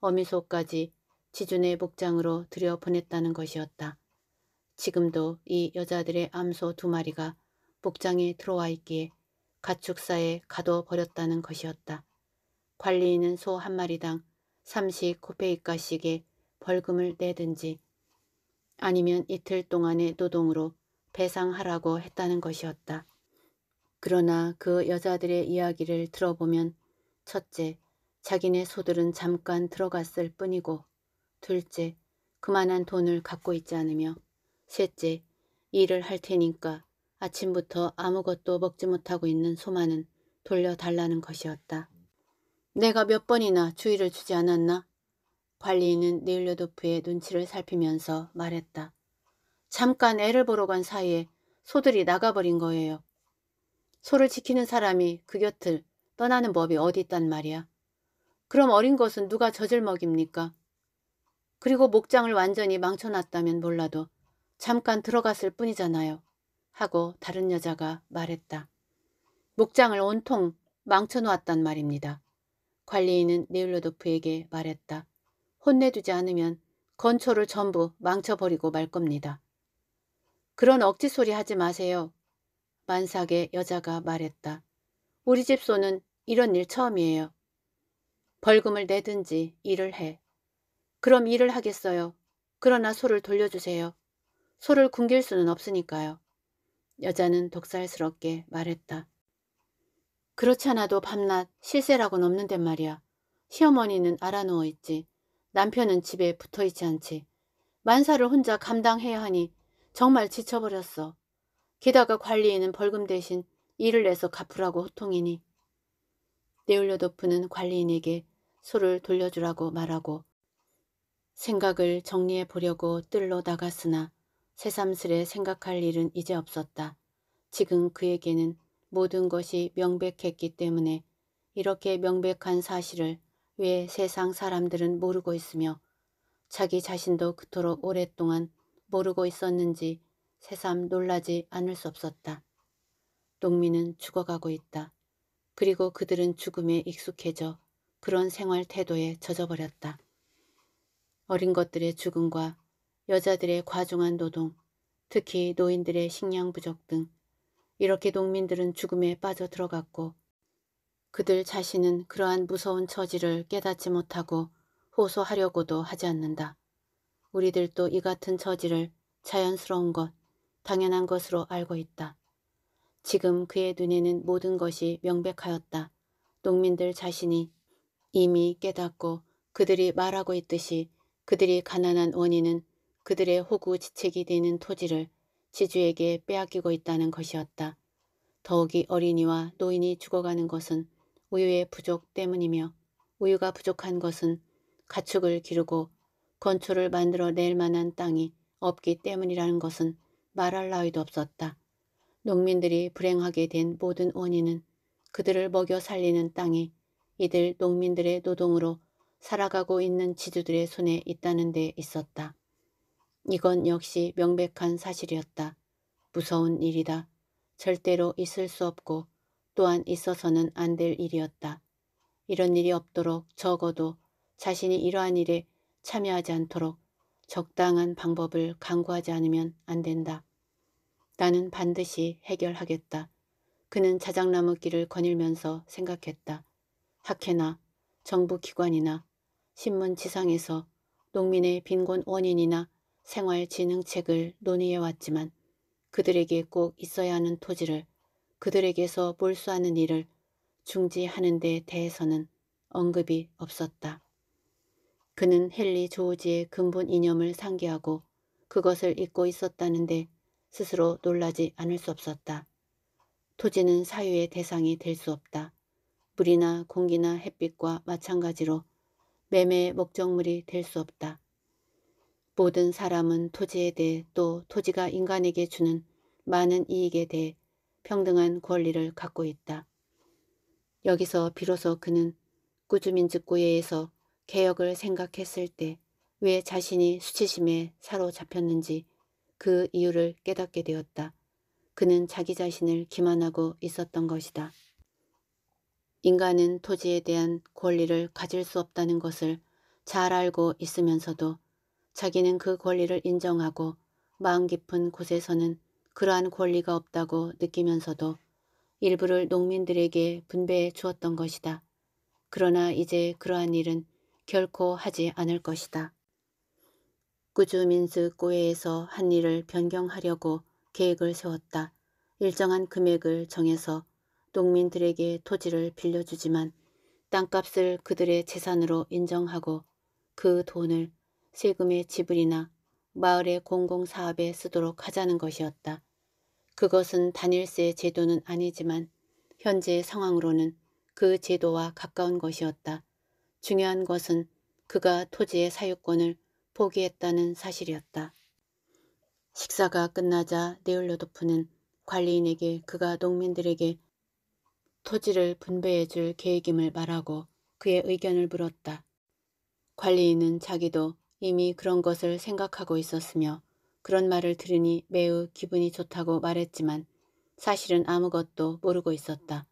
어미소까지 지준의 목장으로 들여보냈다는 것이었다. 지금도 이 여자들의 암소 두 마리가 목장에 들어와 있기에 가축사에 가둬버렸다는 것이었다. 관리인은 소 한 마리당 30코페이카씩의 벌금을 내든지 아니면 이틀 동안의 노동으로 배상하라고 했다는 것이었다. 그러나 그 여자들의 이야기를 들어보면 첫째, 자기네 소들은 잠깐 들어갔을 뿐이고 둘째, 그만한 돈을 갖고 있지 않으며 셋째, 일을 할 테니까 아침부터 아무것도 먹지 못하고 있는 소만은 돌려달라는 것이었다. 내가 몇 번이나 주의를 주지 않았나? 관리인은 네일로도프의 눈치를 살피면서 말했다. 잠깐 애를 보러 간 사이에 소들이 나가버린 거예요. 소를 지키는 사람이 그 곁을 떠나는 법이 어디 있단 말이야. 그럼 어린 것은 누가 젖을 먹입니까? 그리고 목장을 완전히 망쳐놨다면 몰라도 잠깐 들어갔을 뿐이잖아요. 하고 다른 여자가 말했다. 목장을 온통 망쳐놓았단 말입니다. 관리인은 네일로도프에게 말했다. 혼내두지 않으면 건초를 전부 망쳐버리고 말 겁니다. 그런 억지 소리 하지 마세요. 만삭의 여자가 말했다. 우리 집 소는 이런 일 처음이에요. 벌금을 내든지 일을 해. 그럼 일을 하겠어요. 그러나 소를 돌려주세요. 소를 굶길 수는 없으니까요. 여자는 독살스럽게 말했다. 그렇지 않아도 밤낮 실세라고는 없는데 말이야. 시어머니는 알아누워 있지. 남편은 집에 붙어있지 않지. 만사를 혼자 감당해야 하니 정말 지쳐버렸어. 게다가 관리인은 벌금 대신 일을 내서 갚으라고 호통이니. 네울려도프는 관리인에게 소를 돌려주라고 말하고 생각을 정리해 보려고 뜰로 나갔으나 새삼스레 생각할 일은 이제 없었다. 지금 그에게는 모든 것이 명백했기 때문에 이렇게 명백한 사실을 왜 세상 사람들은 모르고 있으며 자기 자신도 그토록 오랫동안 모르고 있었는지 새삼 놀라지 않을 수 없었다. 농민은 죽어가고 있다. 그리고 그들은 죽음에 익숙해져 그런 생활 태도에 젖어버렸다. 어린 것들의 죽음과 여자들의 과중한 노동, 특히 노인들의 식량 부족 등 이렇게 농민들은 죽음에 빠져 들어갔고 그들 자신은 그러한 무서운 처지를 깨닫지 못하고 호소하려고도 하지 않는다. 우리들도 이 같은 처지를 자연스러운 것, 당연한 것으로 알고 있다. 지금 그의 눈에는 모든 것이 명백하였다. 농민들 자신이 이미 깨닫고 그들이 말하고 있듯이 그들이 가난한 원인은 그들의 호구 지책이 되는 토지를 지주에게 빼앗기고 있다는 것이었다. 더욱이 어린이와 노인이 죽어가는 것은 우유의 부족 때문이며 우유가 부족한 것은 가축을 기르고 건초를 만들어낼 만한 땅이 없기 때문이라는 것은 말할 나위도 없었다. 농민들이 불행하게 된 모든 원인은 그들을 먹여 살리는 땅이 이들 농민들의 노동으로 살아가고 있는 지주들의 손에 있다는 데 있었다. 이건 역시 명백한 사실이었다. 무서운 일이다. 절대로 있을 수 없고 또한 있어서는 안 될 일이었다. 이런 일이 없도록 적어도 자신이 이러한 일에 참여하지 않도록 적당한 방법을 강구하지 않으면 안 된다. 나는 반드시 해결하겠다. 그는 자작나무 길을 거닐면서 생각했다. 학회나 정부기관이나 신문 지상에서 농민의 빈곤 원인이나 생활 진흥책을 논의해왔지만 그들에게 꼭 있어야 하는 토지를 그들에게서 몰수하는 일을 중지하는 데 대해서는 언급이 없었다. 그는 헨리 조지의 근본 이념을 상기하고 그것을 잊고 있었다는데 스스로 놀라지 않을 수 없었다. 토지는 사유의 대상이 될 수 없다. 물이나 공기나 햇빛과 마찬가지로 매매의 목적물이 될 수 없다. 모든 사람은 토지에 대해 또 토지가 인간에게 주는 많은 이익에 대해 평등한 권리를 갖고 있다. 여기서 비로소 그는 꾸주민주고예에서 개혁을 생각했을 때 왜 자신이 수치심에 사로잡혔는지 그 이유를 깨닫게 되었다. 그는 자기 자신을 기만하고 있었던 것이다. 인간은 토지에 대한 권리를 가질 수 없다는 것을 잘 알고 있으면서도 자기는 그 권리를 인정하고 마음 깊은 곳에서는 그러한 권리가 없다고 느끼면서도 일부를 농민들에게 분배해 주었던 것이다. 그러나 이제 그러한 일은 결코 하지 않을 것이다. 꾸주민스 꼬회에서 한 일을 변경하려고 계획을 세웠다. 일정한 금액을 정해서 농민들에게 토지를 빌려주지만 땅값을 그들의 재산으로 인정하고 그 돈을 세금의 지불이나 마을의 공공사업에 쓰도록 하자는 것이었다. 그것은 단일세 제도는 아니지만 현재 의 상황으로는 그 제도와 가까운 것이었다. 중요한 것은 그가 토지의 사유권을 포기했다는 사실이었다. 식사가 끝나자 네올로도프는 관리인에게 그가 농민들에게 토지를 분배해줄 계획임을 말하고 그의 의견을 물었다. 관리인은 자기도 이미 그런 것을 생각하고 있었으며 그런 말을 들으니 매우 기분이 좋다고 말했지만 사실은 아무것도 모르고 있었다.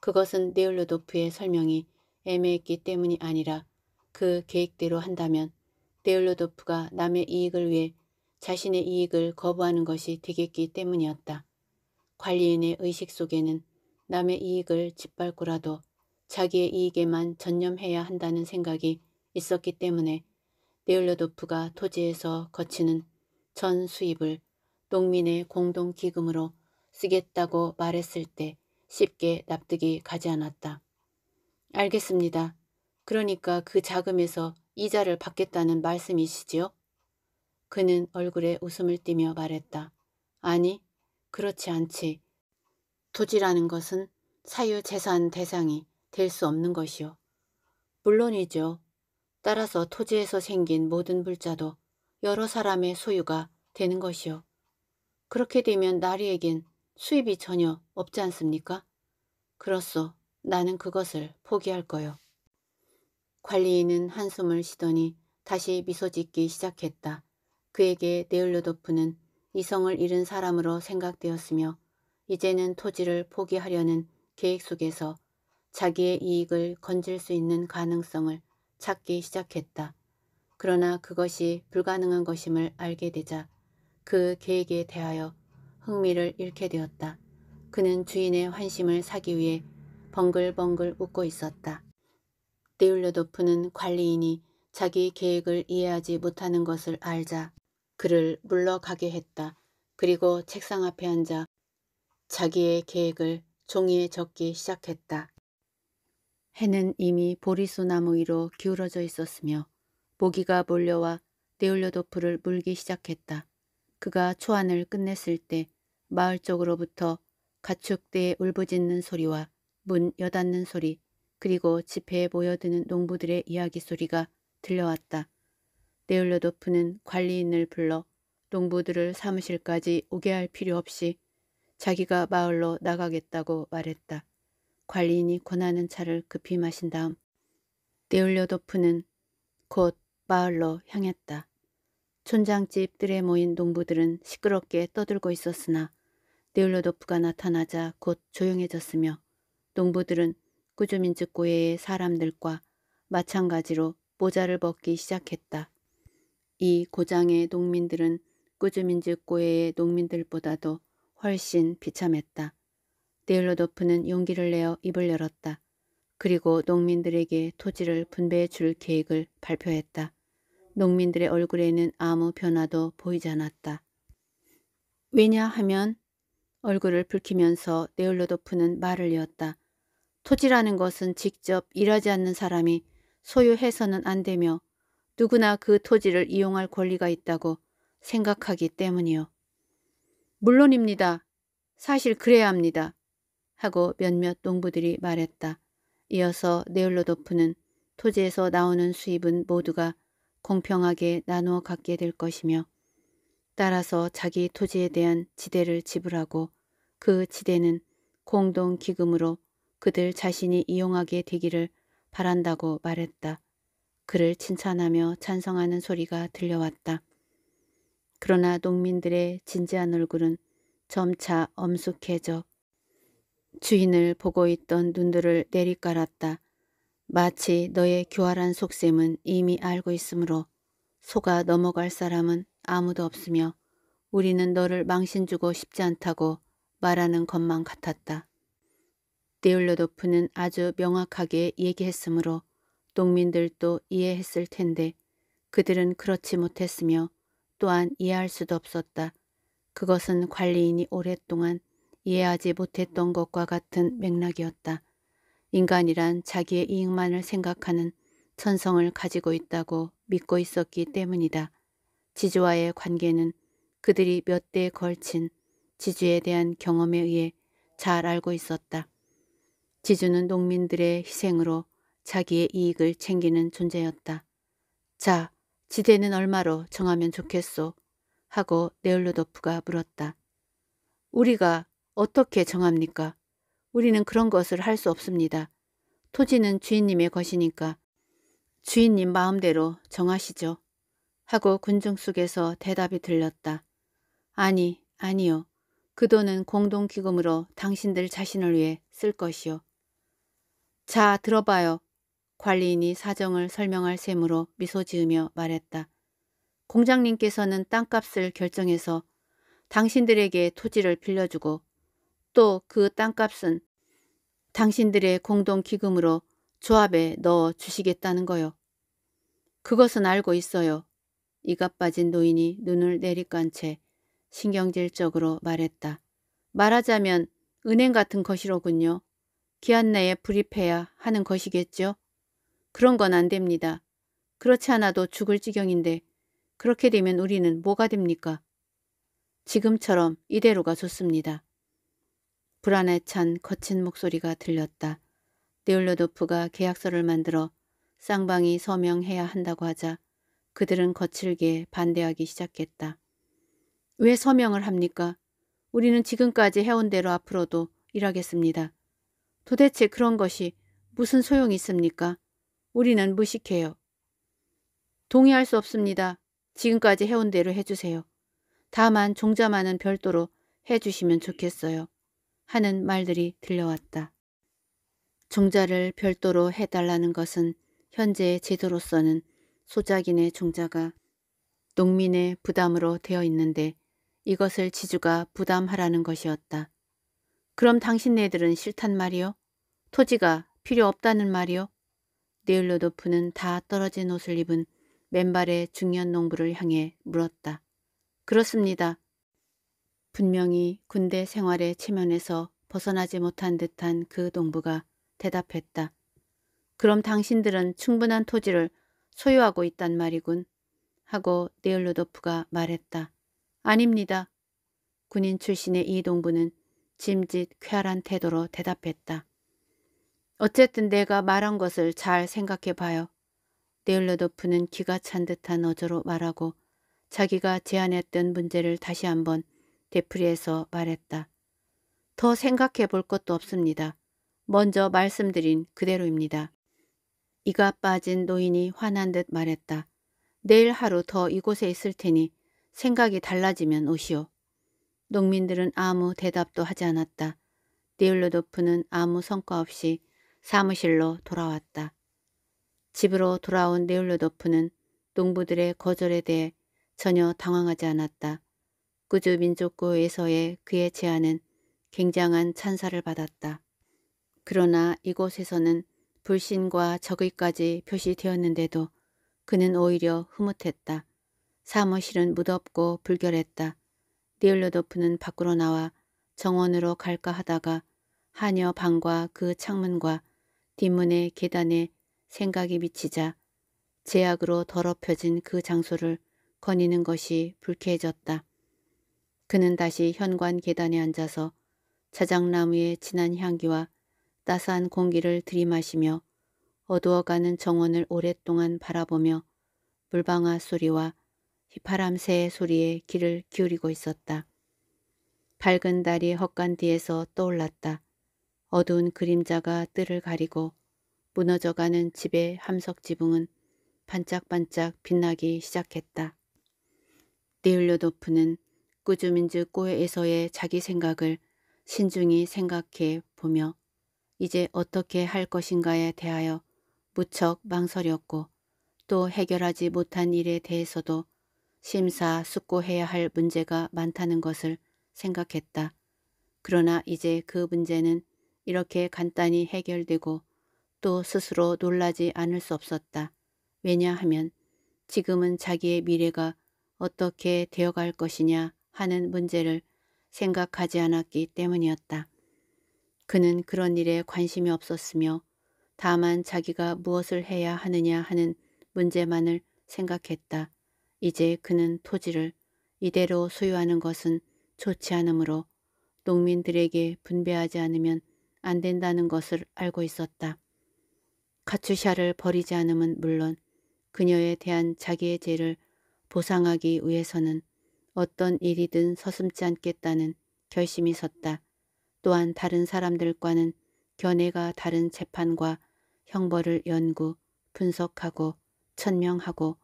그것은 네올로도프의 설명이 애매했기 때문이 아니라 그 계획대로 한다면 네올로도프가 남의 이익을 위해 자신의 이익을 거부하는 것이 되겠기 때문이었다. 관리인의 의식 속에는 남의 이익을 짓밟고라도 자기의 이익에만 전념해야 한다는 생각이 있었기 때문에 네올레도프가 토지에서 거치는 전 수입을 농민의 공동기금으로 쓰겠다고 말했을 때 쉽게 납득이 가지 않았다. 알겠습니다. 그러니까 그 자금에서 이자를 받겠다는 말씀이시지요? 그는 얼굴에 웃음을 띠며 말했다. 아니, 그렇지 않지. 토지라는 것은 사유재산 대상이 될 수 없는 것이요. 물론이죠. 따라서 토지에서 생긴 모든 물자도 여러 사람의 소유가 되는 것이요. 그렇게 되면 나리에겐 수입이 전혀 없지 않습니까? 그렇소. 나는 그것을 포기할 거요. 관리인은 한숨을 쉬더니 다시 미소 짓기 시작했다. 그에게 네올로도프는 이성을 잃은 사람으로 생각되었으며 이제는 토지를 포기하려는 계획 속에서 자기의 이익을 건질 수 있는 가능성을 찾기 시작했다. 그러나 그것이 불가능한 것임을 알게 되자 그 계획에 대하여 흥미를 잃게 되었다. 그는 주인의 환심을 사기 위해 벙글벙글 웃고 있었다. 데울려도프는 관리인이 자기 계획을 이해하지 못하는 것을 알자 그를 물러가게 했다. 그리고 책상 앞에 앉아 자기의 계획을 종이에 적기 시작했다. 해는 이미 보리수나무 위로 기울어져 있었으며 모기가 몰려와 네올려도프를 물기 시작했다. 그가 초안을 끝냈을 때 마을 쪽으로부터 가축대의 울부짖는 소리와 문 여닫는 소리 그리고 집회에 모여드는 농부들의 이야기 소리가 들려왔다. 네올려도프는 관리인을 불러 농부들을 사무실까지 오게 할 필요 없이 자기가 마을로 나가겠다고 말했다. 관리인이 권하는 차를 급히 마신 다음 데울려도프는 곧 마을로 향했다. 촌장집들에 모인 농부들은 시끄럽게 떠들고 있었으나 데울려도프가 나타나자 곧 조용해졌으며 농부들은 꾸주민즉고해의 사람들과 마찬가지로 모자를 벗기 시작했다. 이 고장의 농민들은 꾸주민즉고해의 농민들보다도 훨씬 비참했다. 데일로도프는 용기를 내어 입을 열었다. 그리고 농민들에게 토지를 분배해 줄 계획을 발표했다. 농민들의 얼굴에는 아무 변화도 보이지 않았다. 왜냐하면 얼굴을 붉히면서 네올로도프는 말을 이었다. 토지라는 것은 직접 일하지 않는 사람이 소유해서는 안 되며 누구나 그 토지를 이용할 권리가 있다고 생각하기 때문이요. 물론입니다. 사실 그래야 합니다. 하고 몇몇 농부들이 말했다. 이어서 네올로도프는 토지에서 나오는 수입은 모두가 공평하게 나누어 갖게 될 것이며 따라서 자기 토지에 대한 지대를 지불하고 그 지대는 공동 기금으로 그들 자신이 이용하게 되기를 바란다고 말했다. 그를 칭찬하며 찬성하는 소리가 들려왔다. 그러나 농민들의 진지한 얼굴은 점차 엄숙해져 주인을 보고 있던 눈들을 내리깔았다. 마치 너의 교활한 속셈은 이미 알고 있으므로 소가 넘어갈 사람은 아무도 없으며 우리는 너를 망신주고 싶지 않다고 말하는 것만 같았다. 데울로도프는 아주 명확하게 얘기했으므로 농민들도 이해했을 텐데 그들은 그렇지 못했으며 또한 이해할 수도 없었다. 그것은 관리인이 오랫동안 이해하지 못했던 것과 같은 맥락이었다. 인간이란 자기의 이익만을 생각하는 천성을 가지고 있다고 믿고 있었기 때문이다. 지주와의 관계는 그들이 몇 대에 걸친 지주에 대한 경험에 의해 잘 알고 있었다. 지주는 농민들의 희생으로 자기의 이익을 챙기는 존재였다. 자, 지대는 얼마로 정하면 좋겠소? 하고 네올로도프가 물었다. 우리가 어떻게 정합니까? 우리는 그런 것을 할 수 없습니다. 토지는 주인님의 것이니까 주인님 마음대로 정하시죠. 하고 군중 속에서 대답이 들렸다. 아니, 아니요. 그 돈은 공동기금으로 당신들 자신을 위해 쓸 것이요. 자, 들어봐요. 관리인이 사정을 설명할 셈으로 미소 지으며 말했다. 공장님께서는 땅값을 결정해서 당신들에게 토지를 빌려주고 또그 땅값은 당신들의 공동 기금으로 조합에 넣어 주시겠다는 거요. 그것은 알고 있어요. 이가 빠진 노인이 눈을 내리깐 채 신경질적으로 말했다. 말하자면 은행 같은 것이로군요. 기한 내에 불입해야 하는 것이겠죠. 그런 건 안 됩니다. 그렇지 않아도 죽을 지경인데 그렇게 되면 우리는 뭐가 됩니까? 지금처럼 이대로가 좋습니다. 불안에 찬 거친 목소리가 들렸다. 네올로도프가 계약서를 만들어 쌍방이 서명해야 한다고 하자 그들은 거칠게 반대하기 시작했다. 왜 서명을 합니까? 우리는 지금까지 해온 대로 앞으로도 일하겠습니다. 도대체 그런 것이 무슨 소용이 있습니까? 우리는 무식해요. 동의할 수 없습니다. 지금까지 해온 대로 해주세요. 다만 종자만은 별도로 해주시면 좋겠어요. 하는 말들이 들려왔다. 종자를 별도로 해달라는 것은 현재의 제도로서는 소작인의 종자가 농민의 부담으로 되어 있는데 이것을 지주가 부담하라는 것이었다. 그럼 당신네들은 싫단 말이요? 토지가 필요 없다는 말이요? 네일로도프는 다 떨어진 옷을 입은 맨발의 중년 농부를 향해 물었다. 그렇습니다. 분명히 군대 생활의 체면에서 벗어나지 못한 듯한 그 농부가 대답했다. 그럼 당신들은 충분한 토지를 소유하고 있단 말이군. 하고 네일루도프가 말했다. 아닙니다. 군인 출신의 이 농부는 짐짓 쾌활한 태도로 대답했다. 어쨌든 내가 말한 것을 잘 생각해봐요. 네일루도프는 기가 찬 듯한 어조로 말하고 자기가 제안했던 문제를 다시 한번 되풀이해서 말했다. 더 생각해 볼 것도 없습니다. 먼저 말씀드린 그대로입니다. 이가 빠진 노인이 화난 듯 말했다. 내일 하루 더 이곳에 있을 테니 생각이 달라지면 오시오. 농민들은 아무 대답도 하지 않았다. 네울로도프는 아무 성과 없이 사무실로 돌아왔다. 집으로 돌아온 네울로도프는 농부들의 거절에 대해 전혀 당황하지 않았다. 구주 민족구에서의 그의 제안은 굉장한 찬사를 받았다. 그러나 이곳에서는 불신과 적의까지 표시되었는데도 그는 오히려 흐뭇했다. 사무실은 무덥고 불결했다. 니얼로도프는 밖으로 나와 정원으로 갈까 하다가 하녀 방과 그 창문과 뒷문의 계단에 생각이 미치자 제약으로 더럽혀진 그 장소를 거니는 것이 불쾌해졌다. 그는 다시 현관 계단에 앉아서 차장나무의 진한 향기와 따스한 공기를 들이마시며 어두워가는 정원을 오랫동안 바라보며 물방아 소리와 휘파람 새의 소리에 귀를 기울이고 있었다. 밝은 달이 헛간 뒤에서 떠올랐다. 어두운 그림자가 뜰을 가리고 무너져가는 집의 함석 지붕은 반짝반짝 빛나기 시작했다. 네일로도프는 구주민주 꼬에서의 자기 생각을 신중히 생각해 보며 이제 어떻게 할 것인가에 대하여 무척 망설였고 또 해결하지 못한 일에 대해서도 심사숙고해야 할 문제가 많다는 것을 생각했다. 그러나 이제 그 문제는 이렇게 간단히 해결되고 또 스스로 놀라지 않을 수 없었다. 왜냐하면 지금은 자기의 미래가 어떻게 되어갈 것이냐 하는 문제를 생각하지 않았기 때문이었다. 그는 그런 일에 관심이 없었으며 다만 자기가 무엇을 해야 하느냐 하는 문제만을 생각했다. 이제 그는 토지를 이대로 소유하는 것은 좋지 않으므로 농민들에게 분배하지 않으면 안 된다는 것을 알고 있었다. 카츄샤를 버리지 않음은 물론 그녀에 대한 자기의 죄를 보상하기 위해서는 어떤 일이든 서슴지 않겠다는 결심이 섰다. 또한 다른 사람들과는 견해가 다른 재판과 형벌을 연구, 분석하고 천명하고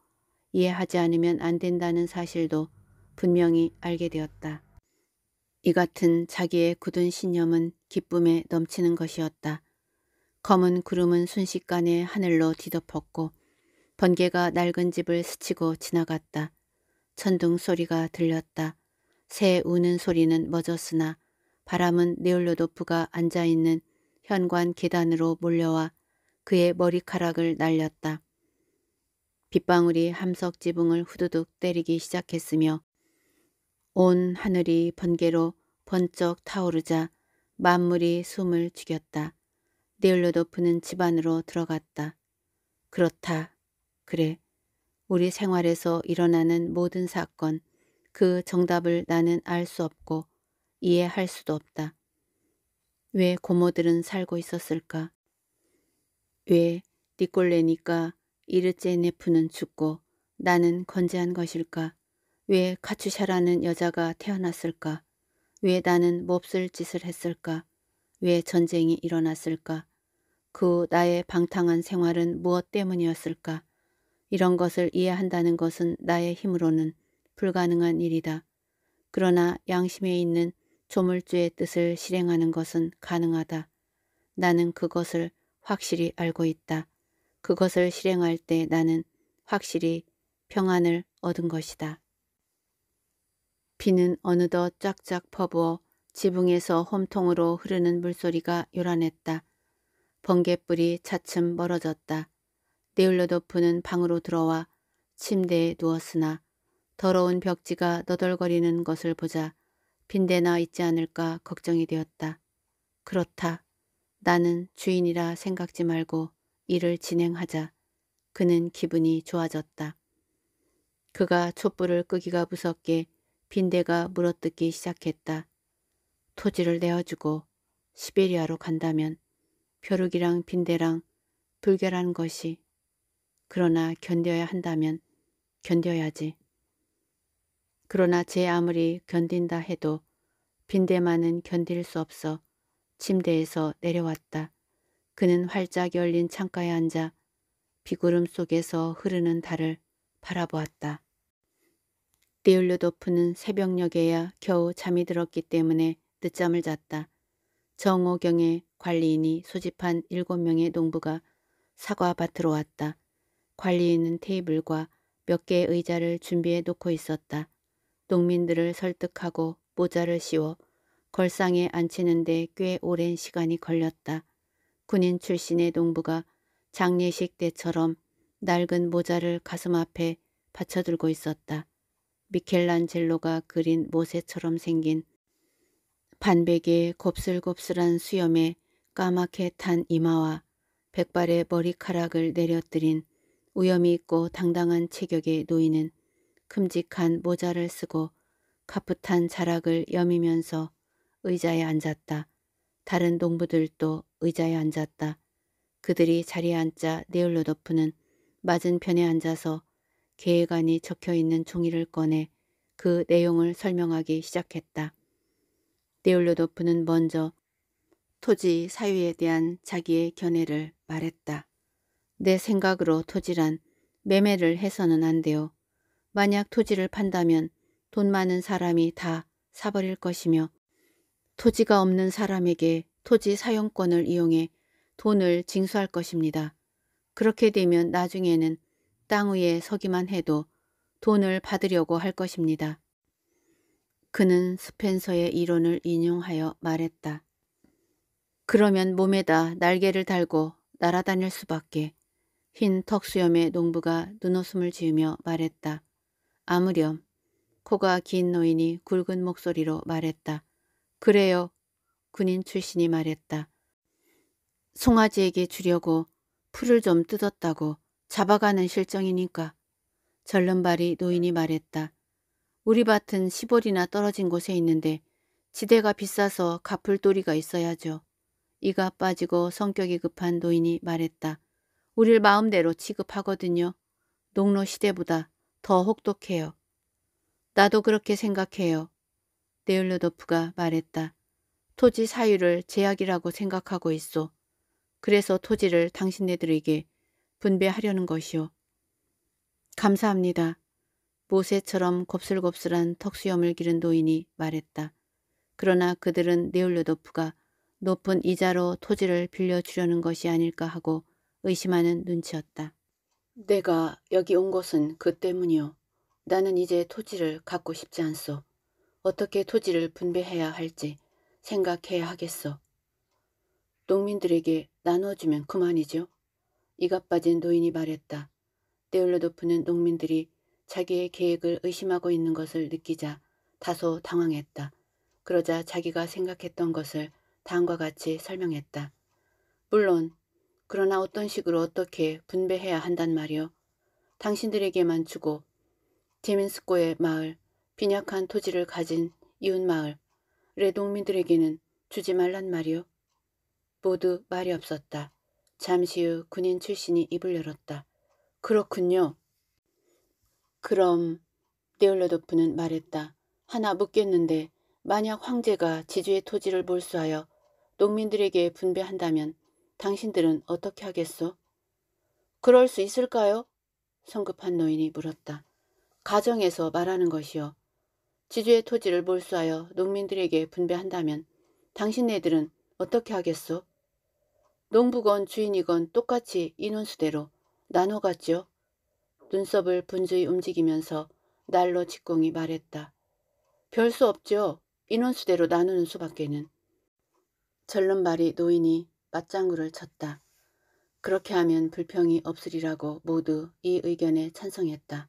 이해하지 않으면 안 된다는 사실도 분명히 알게 되었다. 이 같은 자기의 굳은 신념은 기쁨에 넘치는 것이었다. 검은 구름은 순식간에 하늘로 뒤덮었고 번개가 낡은 집을 스치고 지나갔다. 천둥 소리가 들렸다. 새 우는 소리는 멎었으나 바람은 네올로도프가 앉아있는 현관 계단으로 몰려와 그의 머리카락을 날렸다. 빗방울이 함석 지붕을 후두둑 때리기 시작했으며 온 하늘이 번개로 번쩍 타오르자 만물이 숨을 죽였다. 네올로도프는 집안으로 들어갔다. 그렇다. 그래. 우리 생활에서 일어나는 모든 사건, 그 정답을 나는 알 수 없고 이해할 수도 없다. 왜 고모들은 살고 있었을까? 왜 니콜레니까 이르제네프는 죽고 나는 건재한 것일까? 왜 카츄샤라는 여자가 태어났을까? 왜 나는 몹쓸 짓을 했을까? 왜 전쟁이 일어났을까? 그 나의 방탕한 생활은 무엇 때문이었을까? 이런 것을 이해한다는 것은 나의 힘으로는 불가능한 일이다. 그러나 양심에 있는 조물주의 뜻을 실행하는 것은 가능하다. 나는 그것을 확실히 알고 있다. 그것을 실행할 때 나는 확실히 평안을 얻은 것이다. 비는 어느덧 쫙쫙 퍼부어 지붕에서 홈통으로 흐르는 물소리가 요란했다. 번개불이 차츰 멀어졌다. 내울러 덮프는 방으로 들어와 침대에 누웠으나 더러운 벽지가 너덜거리는 것을 보자 빈대나 있지 않을까 걱정이 되었다. 그렇다. 나는 주인이라 생각지 말고 일을 진행하자. 그는 기분이 좋아졌다. 그가 촛불을 끄기가 무섭게 빈대가 물어뜯기 시작했다. 토지를 내어주고 시베리아로 간다면 벼룩이랑 빈대랑 불결한 것이 그러나 견뎌야 한다면 견뎌야지. 그러나 제 아무리 견딘다 해도 빈대만은 견딜 수 없어 침대에서 내려왔다. 그는 활짝 열린 창가에 앉아 비구름 속에서 흐르는 달을 바라보았다. 데울르도프는 새벽녘에야 겨우 잠이 들었기 때문에 늦잠을 잤다. 정오경의 관리인이 소집한 일곱 명의 농부가 사과밭으로 왔다. 관리 있는 테이블과 몇 개의 의자를 준비해 놓고 있었다. 농민들을 설득하고 모자를 씌워 걸상에 앉히는데 꽤 오랜 시간이 걸렸다. 군인 출신의 농부가 장례식 때처럼 낡은 모자를 가슴 앞에 받쳐들고 있었다. 미켈란젤로가 그린 모세처럼 생긴 반백의 곱슬곱슬한 수염에 까맣게 탄 이마와 백발의 머리카락을 내려뜨린 우염이 있고 당당한 체격의 노인은 큼직한 모자를 쓰고 카프탄 자락을 여미면서 의자에 앉았다. 다른 농부들도 의자에 앉았다. 그들이 자리에 앉자 네올로도프는 맞은편에 앉아서 계획안이 적혀있는 종이를 꺼내 그 내용을 설명하기 시작했다. 네올로도프는 먼저 토지 사유에 대한 자기의 견해를 말했다. 내 생각으로 토지란 매매를 해서는 안 돼요. 만약 토지를 판다면 돈 많은 사람이 다 사버릴 것이며 토지가 없는 사람에게 토지 사용권을 이용해 돈을 징수할 것입니다. 그렇게 되면 나중에는 땅 위에 서기만 해도 돈을 받으려고 할 것입니다. 그는 스펜서의 이론을 인용하여 말했다. 그러면 몸에다 날개를 달고 날아다닐 수밖에 흰 턱수염의 농부가 눈웃음을 지으며 말했다. 아무렴. 코가 긴 노인이 굵은 목소리로 말했다. 그래요. 군인 출신이 말했다. 송아지에게 주려고 풀을 좀 뜯었다고 잡아가는 실정이니까. 절름발이 노인이 말했다. 우리 밭은 시골이나 떨어진 곳에 있는데 지대가 비싸서 갚을 도리가 있어야죠. 이가 빠지고 성격이 급한 노인이 말했다. 우릴 마음대로 취급하거든요. 농로 시대보다 더 혹독해요. 나도 그렇게 생각해요. 네올로도프가 말했다. 토지 사유를 제약이라고 생각하고 있어. 그래서 토지를 당신네들에게 분배하려는 것이오. 감사합니다. 모세처럼 곱슬곱슬한 턱수염을 기른 노인이 말했다. 그러나 그들은 네올로도프가 높은 이자로 토지를 빌려주려는 것이 아닐까 하고 의심하는 눈치였다. 내가 여기 온 것은 그 때문이요. 나는 이제 토지를 갖고 싶지 않소. 어떻게 토지를 분배해야 할지 생각해야 하겠소 농민들에게 나눠주면 그만이죠. 이가 빠진 노인이 말했다. 데올로도프는 농민들이 자기의 계획을 의심하고 있는 것을 느끼자 다소 당황했다. 그러자 자기가 생각했던 것을 다음과 같이 설명했다. 물론 그러나 어떤 식으로 어떻게 분배해야 한단 말이오 당신들에게만 주고 제민스코의 마을, 빈약한 토지를 가진 이웃 마을레 농민들에게는 주지 말란 말이오 모두 말이 없었다. 잠시 후 군인 출신이 입을 열었다. 그렇군요. 그럼 네올로도프는 말했다. 하나 묻겠는데 만약 황제가 지주의 토지를 몰수하여 농민들에게 분배한다면 당신들은 어떻게 하겠소? 그럴 수 있을까요? 성급한 노인이 물었다. 가정에서 말하는 것이요. 지주의 토지를 몰수하여 농민들에게 분배한다면 당신네들은 어떻게 하겠소? 농부건 주인이건 똑같이 인원수대로 나눠갔죠 눈썹을 분주히 움직이면서 날로 직공이 말했다. 별 수 없죠. 인원수대로 나누는 수밖에는. 절름발이 노인이 맞장구를 쳤다. 그렇게 하면 불평이 없으리라고 모두 이 의견에 찬성했다.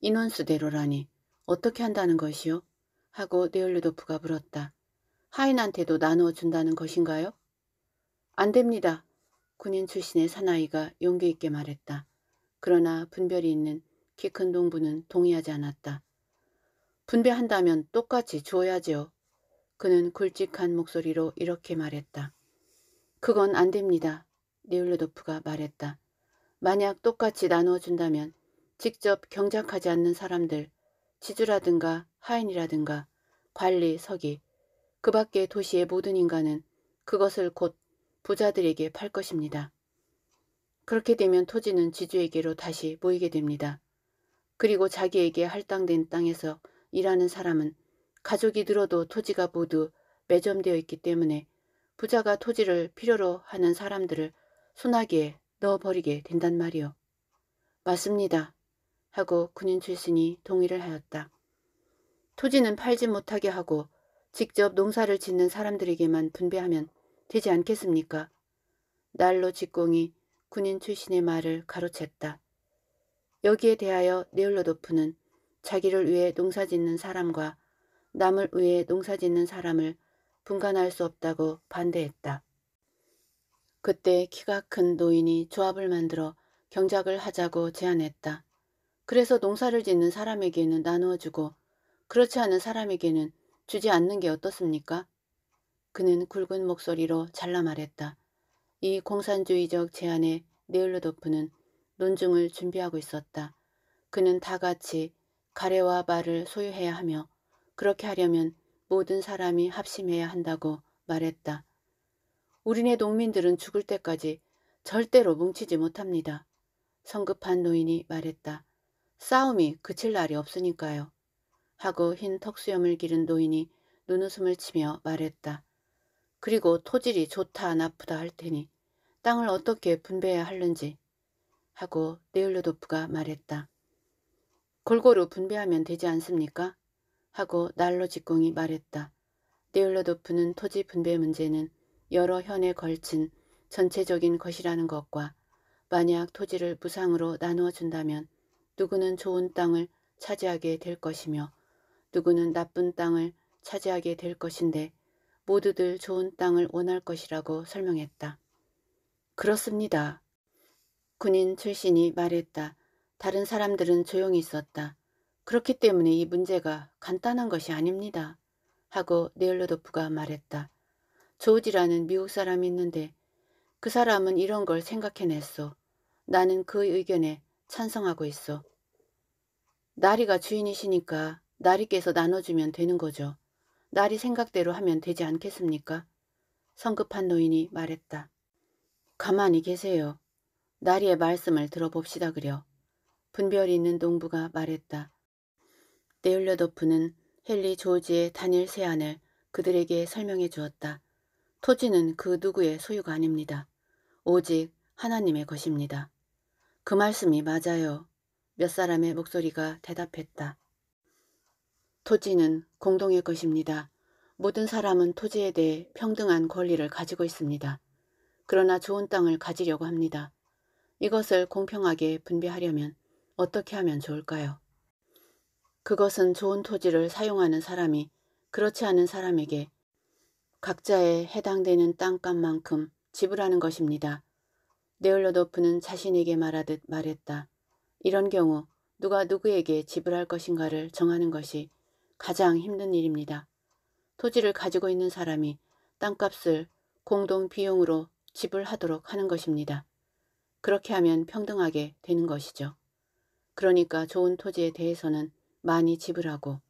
인원수대로라니 어떻게 한다는 것이요? 하고 네올르도프가 물었다. 하인한테도 나누어준다는 것인가요? 안됩니다. 군인 출신의 사나이가 용기 있게 말했다. 그러나 분별이 있는 키 큰 동부는 동의하지 않았다. 분배한다면 똑같이 주어야지요. 그는 굵직한 목소리로 이렇게 말했다. 그건 안 됩니다. 네울레도프가 말했다. 만약 똑같이 나누어준다면 직접 경작하지 않는 사람들, 지주라든가 하인이라든가 관리, 서기, 그 밖의 도시의 모든 인간은 그것을 곧 부자들에게 팔 것입니다. 그렇게 되면 토지는 지주에게로 다시 모이게 됩니다. 그리고 자기에게 할당된 땅에서 일하는 사람은 가족이 들어도 토지가 모두 매점되어 있기 때문에 부자가 토지를 필요로 하는 사람들을 소나기에 넣어버리게 된단 말이오. 맞습니다. 하고 군인 출신이 동의를 하였다. 토지는 팔지 못하게 하고 직접 농사를 짓는 사람들에게만 분배하면 되지 않겠습니까? 날로 직공이 군인 출신의 말을 가로챘다. 여기에 대하여 네올로도프는 자기를 위해 농사짓는 사람과 남을 위해 농사짓는 사람을 분간할 수 없다고 반대했다. 그때 키가 큰 노인이 조합을 만들어 경작을 하자고 제안했다. 그래서 농사를 짓는 사람에게는 나누어주고 그렇지 않은 사람에게는 주지 않는 게 어떻습니까? 그는 굵은 목소리로 잘라 말했다. 이 공산주의적 제안에 네일러도프는 논증을 준비하고 있었다. 그는 다 같이 가래와 말을 소유해야 하며 그렇게 하려면 모든 사람이 합심해야 한다고 말했다. 우리네 농민들은 죽을 때까지 절대로 뭉치지 못합니다. 성급한 노인이 말했다. 싸움이 그칠 날이 없으니까요. 하고 흰 턱수염을 기른 노인이 눈웃음을 치며 말했다. 그리고 토질이 좋다 나쁘다 할 테니 땅을 어떻게 분배해야 하는지 하고 네일로도프가 말했다. 골고루 분배하면 되지 않습니까? 하고 날로 직공이 말했다. 네올로도프는 토지 분배 문제는 여러 현에 걸친 전체적인 것이라는 것과 만약 토지를 무상으로 나누어 준다면 누구는 좋은 땅을 차지하게 될 것이며 누구는 나쁜 땅을 차지하게 될 것인데 모두들 좋은 땅을 원할 것이라고 설명했다. 그렇습니다. 군인 출신이 말했다. 다른 사람들은 조용히 있었다. 그렇기 때문에 이 문제가 간단한 것이 아닙니다. 하고 네일러도프가 말했다. 조지라는 미국 사람이 있는데 그 사람은 이런 걸 생각해냈어. 나는 그 의견에 찬성하고 있어. 나리가 주인이시니까 나리께서 나눠주면 되는 거죠. 나리 생각대로 하면 되지 않겠습니까? 성급한 노인이 말했다. 가만히 계세요. 나리의 말씀을 들어봅시다 그려. 분별이 있는 농부가 말했다. 네율려더프는 헨리 조지의 단일 세안을 그들에게 설명해 주었다. 토지는 그 누구의 소유가 아닙니다. 오직 하나님의 것입니다. 그 말씀이 맞아요. 몇 사람의 목소리가 대답했다. 토지는 공동의 것입니다. 모든 사람은 토지에 대해 평등한 권리를 가지고 있습니다. 그러나 좋은 땅을 가지려고 합니다. 이것을 공평하게 분배하려면 어떻게 하면 좋을까요? 그것은 좋은 토지를 사용하는 사람이 그렇지 않은 사람에게 각자의 해당되는 땅값만큼 지불하는 것입니다. 네올로도프는 자신에게 말하듯 말했다. 이런 경우 누가 누구에게 지불할 것인가를 정하는 것이 가장 힘든 일입니다. 토지를 가지고 있는 사람이 땅값을 공동 비용으로 지불하도록 하는 것입니다. 그렇게 하면 평등하게 되는 것이죠. 그러니까 좋은 토지에 대해서는 많이 지불하고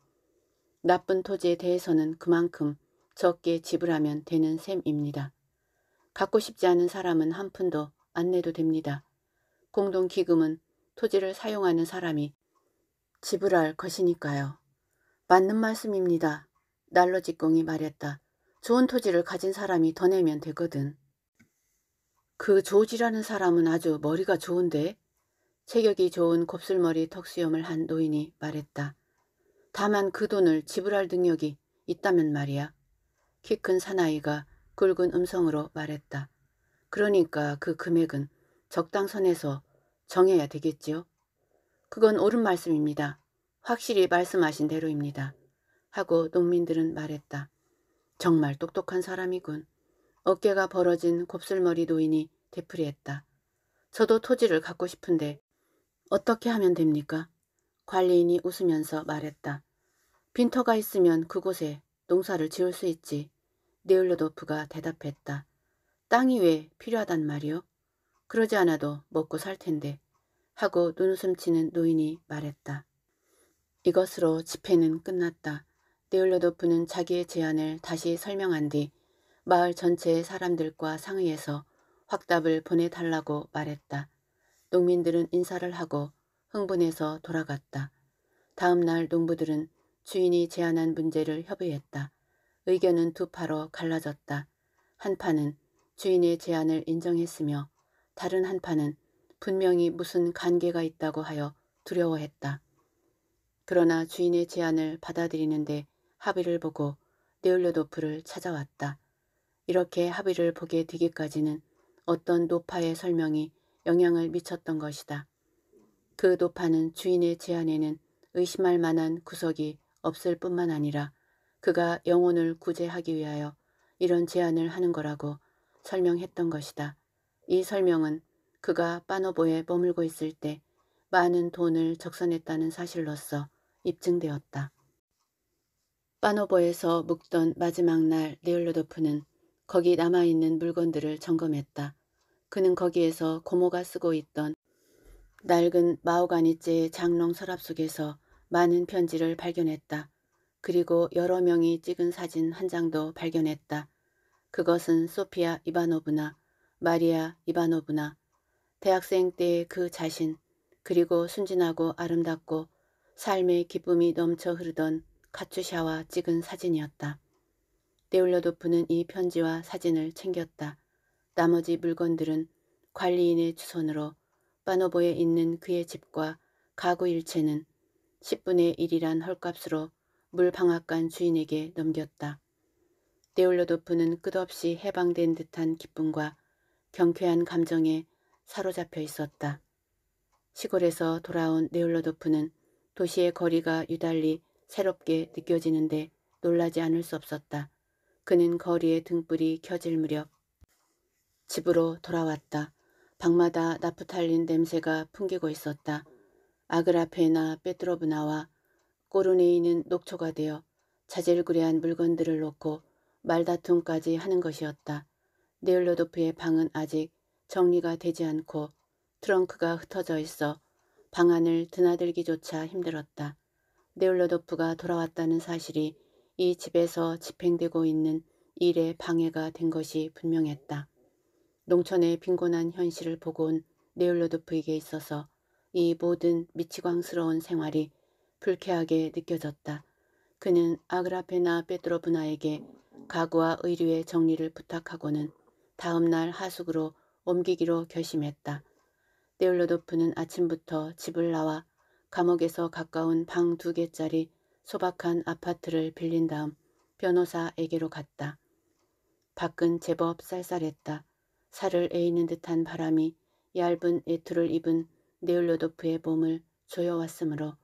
나쁜 토지에 대해서는 그만큼 적게 지불하면 되는 셈입니다. 갖고 싶지 않은 사람은 한 푼도 안 내도 됩니다. 공동기금은 토지를 사용하는 사람이 지불할 것이니까요. 맞는 말씀입니다. 날로직공이 말했다. 좋은 토지를 가진 사람이 더 내면 되거든. 그 조지라는 사람은 아주 머리가 좋은데 체격이 좋은 곱슬머리 턱수염을 한 노인이 말했다. 다만 그 돈을 지불할 능력이 있다면 말이야. 키 큰 사나이가 굵은 음성으로 말했다. 그러니까 그 금액은 적당선에서 정해야 되겠지요? 그건 옳은 말씀입니다. 확실히 말씀하신 대로입니다. 하고 농민들은 말했다. 정말 똑똑한 사람이군. 어깨가 벌어진 곱슬머리 노인이 되풀이했다. 저도 토지를 갖고 싶은데 어떻게 하면 됩니까? 관리인이 웃으면서 말했다. 빈터가 있으면 그곳에 농사를 지을 수 있지. 네울러도프가 대답했다. 땅이 왜 필요하단 말이오? 그러지 않아도 먹고 살 텐데. 하고 눈웃음 치는 노인이 말했다. 이것으로 집회는 끝났다. 네울러도프는 자기의 제안을 다시 설명한 뒤 마을 전체의 사람들과 상의해서 확답을 보내달라고 말했다. 농민들은 인사를 하고 흥분해서 돌아갔다. 다음 날 농부들은 주인이 제안한 문제를 협의했다. 의견은 두 파로 갈라졌다. 한 파는 주인의 제안을 인정했으며 다른 한 파는 분명히 무슨 관계가 있다고 하여 두려워했다. 그러나 주인의 제안을 받아들이는데 합의를 보고 네올려도프를 찾아왔다. 이렇게 합의를 보게 되기까지는 어떤 노파의 설명이 영향을 미쳤던 것이다. 그 노파는 주인의 제안에는 의심할 만한 구석이 없을 뿐만 아니라 그가 영혼을 구제하기 위하여 이런 제안을 하는 거라고 설명했던 것이다. 이 설명은 그가 빠노보에 머물고 있을 때 많은 돈을 적선했다는 사실로서 입증되었다. 빠노보에서 묵던 마지막 날 네올로도프는 거기 남아있는 물건들을 점검했다. 그는 거기에서 고모가 쓰고 있던 낡은 마오가니째의 장롱 서랍 속에서 많은 편지를 발견했다. 그리고 여러 명이 찍은 사진 한 장도 발견했다. 그것은 소피아 이바노브나 마리아 이바노브나 대학생 때의 그 자신 그리고 순진하고 아름답고 삶의 기쁨이 넘쳐 흐르던 카츄샤와 찍은 사진이었다. 데울러도프는 이 편지와 사진을 챙겼다. 나머지 물건들은 관리인의 주손으로 빠노보에 있는 그의 집과 가구 일체는 10분의 1이란 헐값으로 물방앗간 주인에게 넘겼다. 데올로도프는 끝없이 해방된 듯한 기쁨과 경쾌한 감정에 사로잡혀 있었다. 시골에서 돌아온 네올로도프는 도시의 거리가 유달리 새롭게 느껴지는데 놀라지 않을 수 없었다. 그는 거리의 등불이 켜질 무렵 집으로 돌아왔다. 방마다 나프탈린 냄새가 풍기고 있었다. 아그라페나 페트로브나와 꼬르네이는 녹초가 되어 자질구레한 물건들을 놓고 말다툼까지 하는 것이었다. 네올로도프의 방은 아직 정리가 되지 않고 트렁크가 흩어져 있어 방 안을 드나들기조차 힘들었다. 네올로도프가 돌아왔다는 사실이 이 집에서 집행되고 있는 일에 방해가 된 것이 분명했다. 농촌의 빈곤한 현실을 보고 온 네울로도프에게 있어서 이 모든 미치광스러운 생활이 불쾌하게 느껴졌다. 그는 아그라페나 페드로브나에게 가구와 의류의 정리를 부탁하고는 다음날 하숙으로 옮기기로 결심했다. 네올로도프는 아침부터 집을 나와 감옥에서 가까운 방 두 개짜리 소박한 아파트를 빌린 다음 변호사에게로 갔다. 밖은 제법 쌀쌀했다. 살을 에이는 듯한 바람이 얇은 애투를 입은 네올로도프의 몸을 조여왔으므로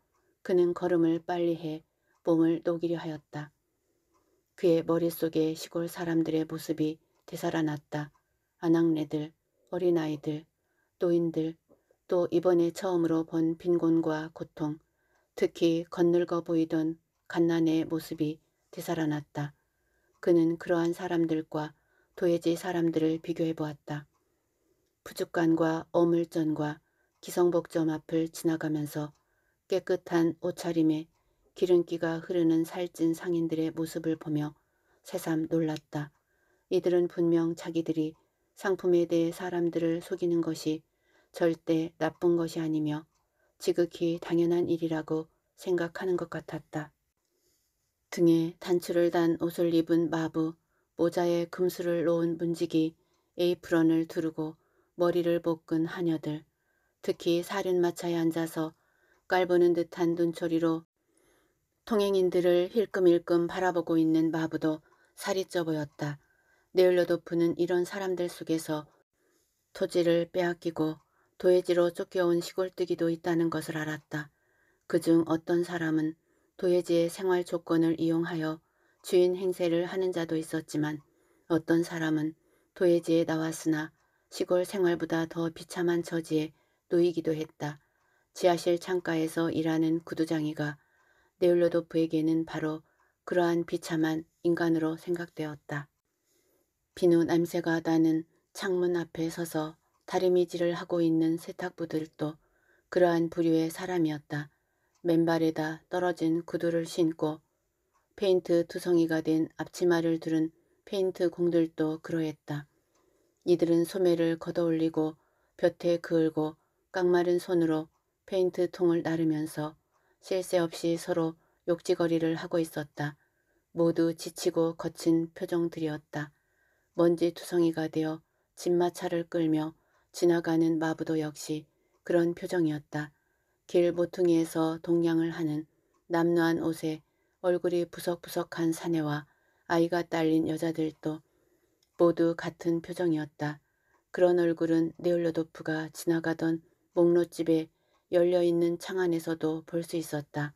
그는 걸음을 빨리 해 몸을 녹이려 하였다. 그의 머릿속에 시골 사람들의 모습이 되살아났다. 아낙네들, 어린아이들, 노인들, 또 이번에 처음으로 본 빈곤과 고통, 특히 건늙어 보이던 갓난의 모습이 되살아났다. 그는 그러한 사람들과 도예지 사람들을 비교해 보았다. 푸죽간과 어물전과 기성복점 앞을 지나가면서 깨끗한 옷차림에 기름기가 흐르는 살찐 상인들의 모습을 보며 새삼 놀랐다. 이들은 분명 자기들이 상품에 대해 사람들을 속이는 것이 절대 나쁜 것이 아니며 지극히 당연한 일이라고 생각하는 것 같았다. 등에 단추를 단 옷을 입은 마부 모자에 금수를 놓은 문지기, 에이프런을 두르고 머리를 볶은 하녀들, 특히 사륜마차에 앉아서 깔보는 듯한 눈초리로 통행인들을 힐끔힐끔 바라보고 있는 마부도 살이 쪄 보였다. 네일로도프는 이런 사람들 속에서 토지를 빼앗기고 도예지로 쫓겨온 시골뜨기도 있다는 것을 알았다. 그중 어떤 사람은 도예지의 생활 조건을 이용하여 주인 행세를 하는 자도 있었지만 어떤 사람은 도예지에 나왔으나 시골 생활보다 더 비참한 처지에 놓이기도 했다. 지하실 창가에서 일하는 구두장이가 네올로도프에게는 바로 그러한 비참한 인간으로 생각되었다. 비누 냄새가 나는 창문 앞에 서서 다리미질을 하고 있는 세탁부들도 그러한 부류의 사람이었다. 맨발에다 떨어진 구두를 신고 페인트 투성이가 된 앞치마를 두른 페인트 공들도 그러했다. 이들은 소매를 걷어올리고 볕에 그을고 깡마른 손으로 페인트 통을 나르면서 실세 없이 서로 욕지거리를 하고 있었다. 모두 지치고 거친 표정들이었다. 먼지 투성이가 되어 진마차를 끌며 지나가는 마부도 역시 그런 표정이었다. 길 모퉁이에서 동냥을 하는 남루한 옷에 얼굴이 부석부석한 사내와 아이가 딸린 여자들도 모두 같은 표정이었다. 그런 얼굴은 네올려도프가 지나가던 목로집에 열려있는 창 안에서도 볼 수 있었다.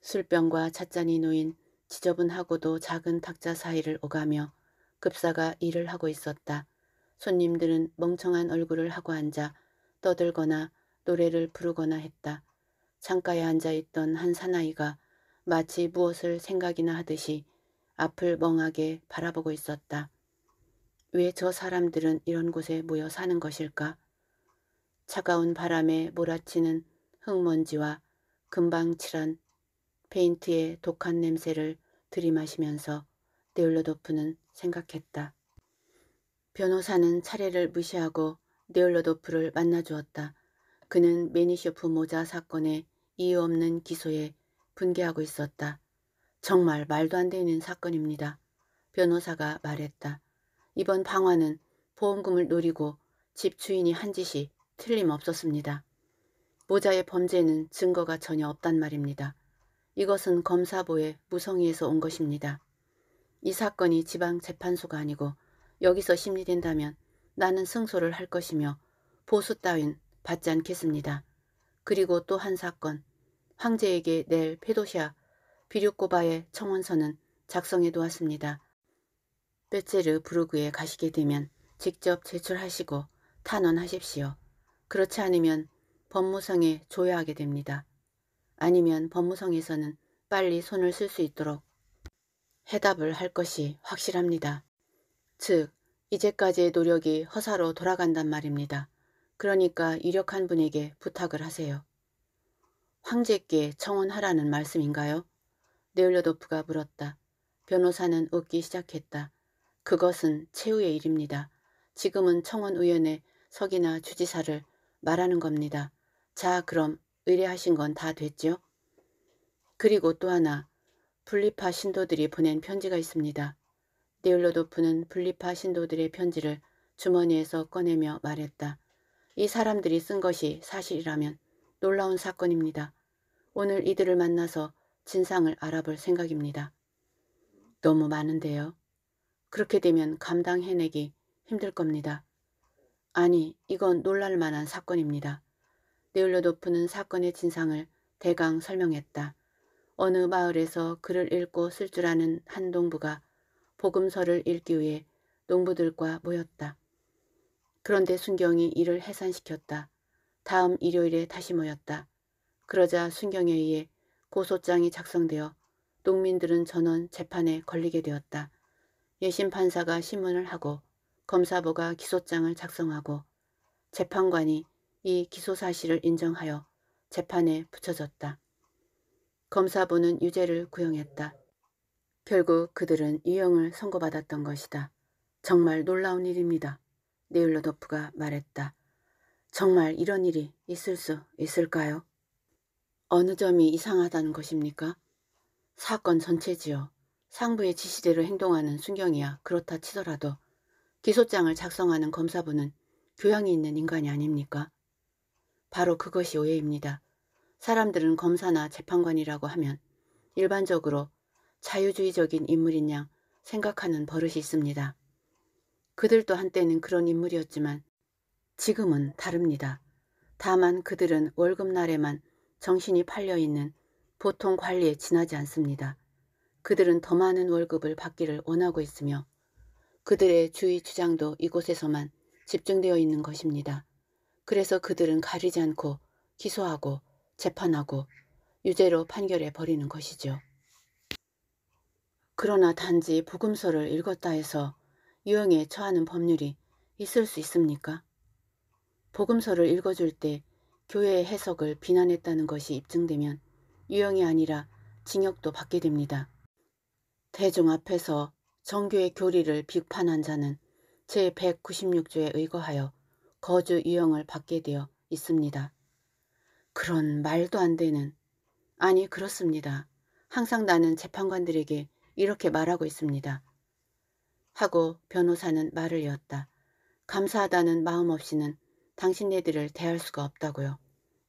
술병과 찻잔이 놓인 지저분하고도 작은 탁자 사이를 오가며 급사가 일을 하고 있었다. 손님들은 멍청한 얼굴을 하고 앉아 떠들거나 노래를 부르거나 했다. 창가에 앉아있던 한 사나이가 마치 무엇을 생각이나 하듯이 앞을 멍하게 바라보고 있었다. 왜 저 사람들은 이런 곳에 모여 사는 것일까? 차가운 바람에 몰아치는 흙먼지와 금방 칠한 페인트의 독한 냄새를 들이마시면서 네올로도프는 생각했다. 변호사는 차례를 무시하고 네올로도프를 만나주었다. 그는 메니쇼프 모자 사건에 이유 없는 기소에 분개하고 있었다. 정말 말도 안 되는 사건입니다. 변호사가 말했다. 이번 방화는 보험금을 노리고 집 주인이 한 짓이 틀림없었습니다. 모자의 범죄는 증거가 전혀 없단 말입니다. 이것은 검사부의 무성의에서 온 것입니다. 이 사건이 지방재판소가 아니고 여기서 심리된다면 나는 승소를 할 것이며 보수 따윈 받지 않겠습니다. 그리고 또 한 사건 황제에게 낼 페도시아 비류코바의 청원서는 작성해 두었습니다. 베체르 부르그에 가시게 되면 직접 제출하시고 탄원하십시오. 그렇지 않으면 법무성에 조여하게 됩니다. 아니면 법무성에서는 빨리 손을 쓸 수 있도록 해답을 할 것이 확실합니다. 즉, 이제까지의 노력이 허사로 돌아간단 말입니다. 그러니까 이력한 분에게 부탁을 하세요. 황제께 청원하라는 말씀인가요? 네올려도프가 물었다. 변호사는 웃기 시작했다. 그것은 최후의 일입니다. 지금은 청원의원의 석이나 주지사를 말하는 겁니다. 자 그럼 의뢰하신 건 다 됐죠? 그리고 또 하나 분리파 신도들이 보낸 편지가 있습니다. 네올로도프는 분리파 신도들의 편지를 주머니에서 꺼내며 말했다. 이 사람들이 쓴 것이 사실이라면 놀라운 사건입니다. 오늘 이들을 만나서 진상을 알아볼 생각입니다. 너무 많은데요. 그렇게 되면 감당해내기 힘들 겁니다. 아니, 이건 놀랄만한 사건입니다. 네울로 높은 사건의 진상을 대강 설명했다. 어느 마을에서 글을 읽고 쓸 줄 아는 한동부가 복음서를 읽기 위해 농부들과 모였다. 그런데 순경이 이를 해산시켰다. 다음 일요일에 다시 모였다. 그러자 순경에 의해 고소장이 작성되어 농민들은 전원 재판에 걸리게 되었다. 예심 판사가 심문을 하고 검사부가 기소장을 작성하고 재판관이 이 기소 사실을 인정하여 재판에 붙여졌다. 검사부는 유죄를 구형했다. 결국 그들은 유형을 선고받았던 것이다. 정말 놀라운 일입니다. 네일로도프가 말했다. 정말 이런 일이 있을 수 있을까요? 어느 점이 이상하다는 것입니까? 사건 전체지요. 상부의 지시대로 행동하는 순경이야 그렇다 치더라도 기소장을 작성하는 검사부는 교양이 있는 인간이 아닙니까? 바로 그것이 오해입니다. 사람들은 검사나 재판관이라고 하면 일반적으로 자유주의적인 인물인 양 생각하는 버릇이 있습니다. 그들도 한때는 그런 인물이었지만 지금은 다릅니다. 다만 그들은 월급날에만 정신이 팔려있는 보통 관리에 지나지 않습니다. 그들은 더 많은 월급을 받기를 원하고 있으며 그들의 주의 주장도 이곳에서만 집중되어 있는 것입니다. 그래서 그들은 가리지 않고 기소하고 재판하고 유죄로 판결해 버리는 것이죠. 그러나 단지 복음서를 읽었다 해서 유형에 처하는 법률이 있을 수 있습니까? 복음서를 읽어줄 때 교회의 해석을 비난했다는 것이 입증되면 유형이 아니라 징역도 받게 됩니다. 대중 앞에서 정교의 교리를 비판한 자는 제196조에 의거하여 거주 유형을 받게 되어 있습니다. 그런 말도 안 되는 아니 그렇습니다. 항상 나는 재판관들에게 이렇게 말하고 있습니다. 하고 변호사는 말을 이었다. 감사하다는 마음 없이는 당신네들을 대할 수가 없다고요.